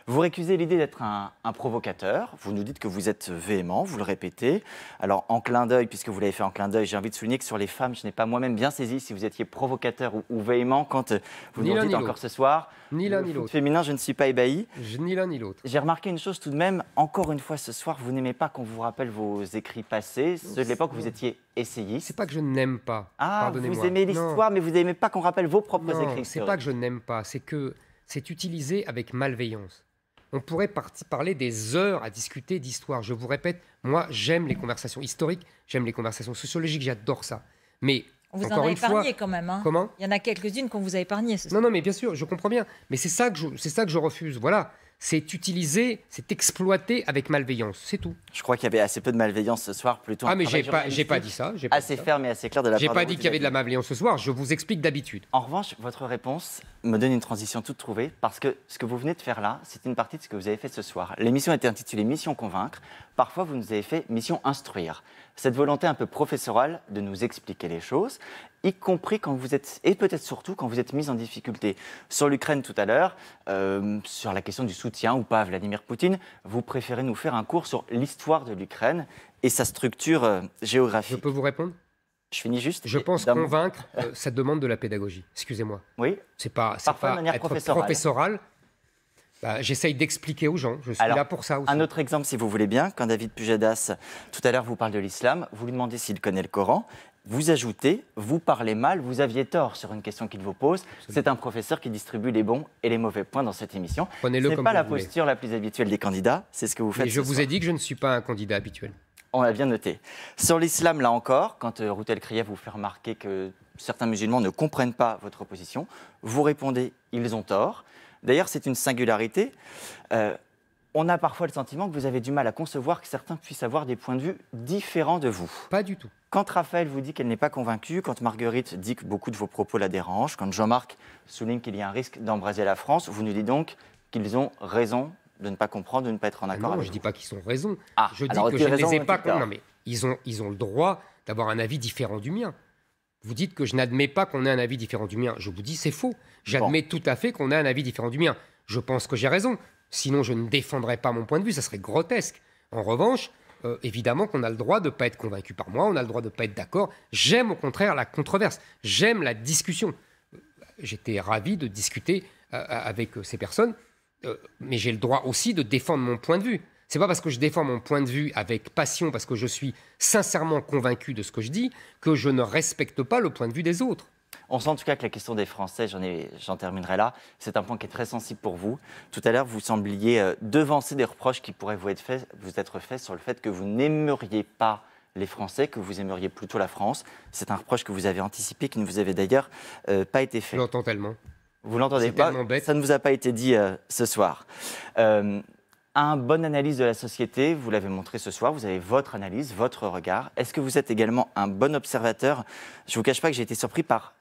Vous récusez l'idée d'être un, provocateur, vous nous dites que vous êtes véhément, vous le répétez. Alors en clin d'œil, puisque vous l'avez fait en clin d'œil, j'ai envie de souligner que sur les femmes, je n'ai pas moi-même bien saisi si vous étiez provocateur ou, véhément quand euh, vous nous dites encore ce soir. Ni l'un ni l'autre. Féminin, je ne suis pas ébahi. Je, ni l'un ni l'autre. J'ai remarqué une chose tout de même, encore une fois ce soir, vous n'aimez pas qu'on vous rappelle vos écrits passés, ceux de l'époque où vous étiez essayiste. C'est pas que je n'aime pas. Ah, vous aimez l'histoire, mais vous n'aimez pas qu'on rappelle vos propres non, C'est pas que je n'aime pas, c'est que c'est utilisé avec malveillance. On pourrait parler des heures à discuter d'histoire. Je vous répète, moi j'aime les conversations historiques, j'aime les conversations sociologiques, j'adore ça. Mais on vous en a épargné quand même. Hein. Comment Il y en a quelques-unes qu'on vous a épargnées. Non, non, mais bien sûr, je comprends bien. Mais c'est ça que c'est ça que je refuse. Voilà, c'est utilisé, c'est exploité avec malveillance, c'est tout. Je crois qu'il y avait assez peu de malveillance ce soir, plutôt. Ah mais j'ai pas, pas dit ça. assez ferme et assez clair de la part. J'ai pas dit qu'il y avait de la malveillance ce soir. Je vous explique d'habitude. En revanche, votre réponse me donne une transition toute trouvée parce que ce que vous venez de faire là, c'est une partie de ce que vous avez fait ce soir. L'émission était intitulée Mission convaincre. Parfois, vous nous avez fait Mission instruire cette volonté un peu professorale de nous expliquer les choses, y compris quand vous êtes, et peut-être surtout quand vous êtes mis en difficulté. Sur l'Ukraine tout à l'heure, euh, sur la question du soutien ou pas à Vladimir Poutine, vous préférez nous faire un cours sur l'histoire de l'Ukraine et sa structure euh, géographique. Je peux vous répondre je finis juste. Je pense convaincre, euh, cette demande de la pédagogie. Excusez-moi. Oui. C'est pas, c'est de manière professorale. Bah, j'essaye d'expliquer aux gens, je suis Alors, là pour ça aussi. Un autre exemple, si vous voulez bien, quand David Pujadas, tout à l'heure, vous parle de l'islam, vous lui demandez s'il connaît le Coran, vous ajoutez, vous parlez mal, vous aviez tort sur une question qu'il vous pose. C'est un professeur qui distribue les bons et les mauvais points dans cette émission. Ce n'est pas la posture la plus habituelle des candidats, c'est ce que vous faites. Et je vous ai dit que je ne suis pas un candidat habituel. On l'a bien noté. Sur l'islam, là encore, quand euh, Routel Kriyev vous fait remarquer que certains musulmans ne comprennent pas votre position, vous répondez ils ont tort. D'ailleurs, c'est une singularité. Euh, on a parfois le sentiment que vous avez du mal à concevoir que certains puissent avoir des points de vue différents de vous. Pas du tout. Quand Raphaël vous dit qu'elle n'est pas convaincue, quand Marguerite dit que beaucoup de vos propos la dérangent, quand Jean-Marc souligne qu'il y a un risque d'embraser la France, vous nous dites donc qu'ils ont raison de ne pas comprendre, de ne pas être en ah accord. non, je ne dis pas qu'ils ont raison. Ah, je dis que je ne les ai pas. Non, mais ils ont, ils ont le droit d'avoir un avis différent du mien. Vous dites que je n'admets pas qu'on ait un avis différent du mien. Je vous dis c'est faux. J'admets tout à fait qu'on a un avis différent du mien. Je pense que j'ai raison. Sinon, je ne défendrais pas mon point de vue. Ça serait grotesque. En revanche, euh, évidemment qu'on a le droit de ne pas être convaincu par moi, on a le droit de ne pas être d'accord. J'aime au contraire la controverse, j'aime la discussion. Euh, j'étais ravi de discuter euh, avec ces personnes, mais j'ai le droit aussi de défendre mon point de vue. C'est pas parce que je défends mon point de vue avec passion, parce que je suis sincèrement convaincu de ce que je dis, que je ne respecte pas le point de vue des autres. On sent en tout cas que la question des Français, j'en terminerai là, c'est un point qui est très sensible pour vous. Tout à l'heure, vous sembliez euh, devancer des reproches qui pourraient vous être faits, vous être sur le fait que vous n'aimeriez pas les Français, que vous aimeriez plutôt la France. C'est un reproche que vous avez anticipé, qui ne vous avait d'ailleurs euh, pas été fait. Je l'entends tellement. Vous l'entendez pas bête. Ça ne vous a pas été dit euh, ce soir. un bon analyse de la société, vous l'avez montré ce soir, vous avez votre analyse, votre regard. Est-ce que vous êtes également un bon observateur Je ne vous cache pas que j'ai été surpris par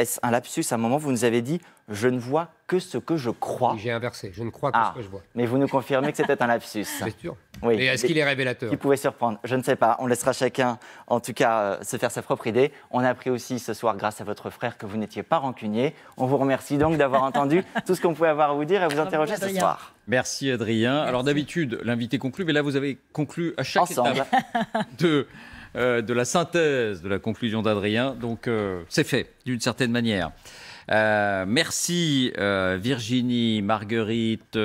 est-ce un lapsus À un moment, vous nous avez dit Je ne vois que ce que je crois. J'ai inversé, je ne crois que ce ah, que je vois. Mais vous nous confirmez que c'était un lapsus. C'est (laughs) sûr. Oui. Mais est-ce qu'il est révélateur Il pouvait surprendre, je ne sais pas. On laissera chacun, en tout cas, euh, se faire sa propre idée. On a appris aussi ce soir, grâce à votre frère, que vous n'étiez pas rancunier. On vous remercie donc d'avoir entendu (laughs) tout ce qu'on pouvait avoir à vous dire et vous interroger ce soir. Merci Adrien. Alors d'habitude, l'invité conclut, mais là vous avez conclu à chaque Ensemble. étape euh, de la synthèse de la conclusion d'Adrien. Donc euh, c'est fait, d'une certaine manière. Euh, merci Virginie, Marguerite,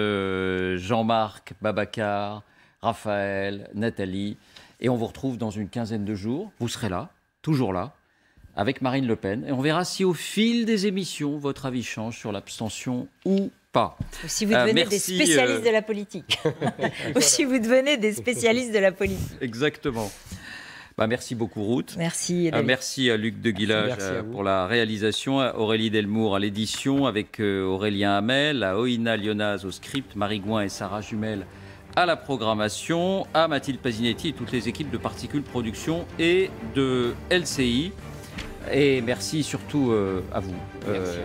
Jean-Marc, Babacar, Raphaël, Nathalie. Et on vous retrouve dans une quinzaine de jours. Vous serez là, toujours là, avec Marine Le Pen. Et on verra si au fil des émissions, votre avis change sur l'abstention ou pas. Ou si vous devenez des spécialistes de la politique. (laughs) Ou si vous devenez des spécialistes de la politique. Exactement. Bah, merci beaucoup, Ruth. Merci. Euh, merci à Luc Deguillage euh, pour la réalisation, à Aurélie Delmour à l'édition, avec euh, Aurélien Hamel, à Oina Lionaz au script, Marie Gouin et Sarah Jumel à la programmation, à Mathilde Pasinetti et toutes les équipes de Particules Production et de LCI. Et merci surtout à vous,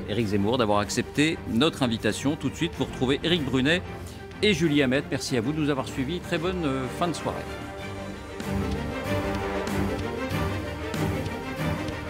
Eric Zemmour, d'avoir accepté notre invitation. Tout de suite, pour trouver Éric Brunet et Julie Hamet. Merci à vous de nous avoir suivis. Très bonne fin de soirée.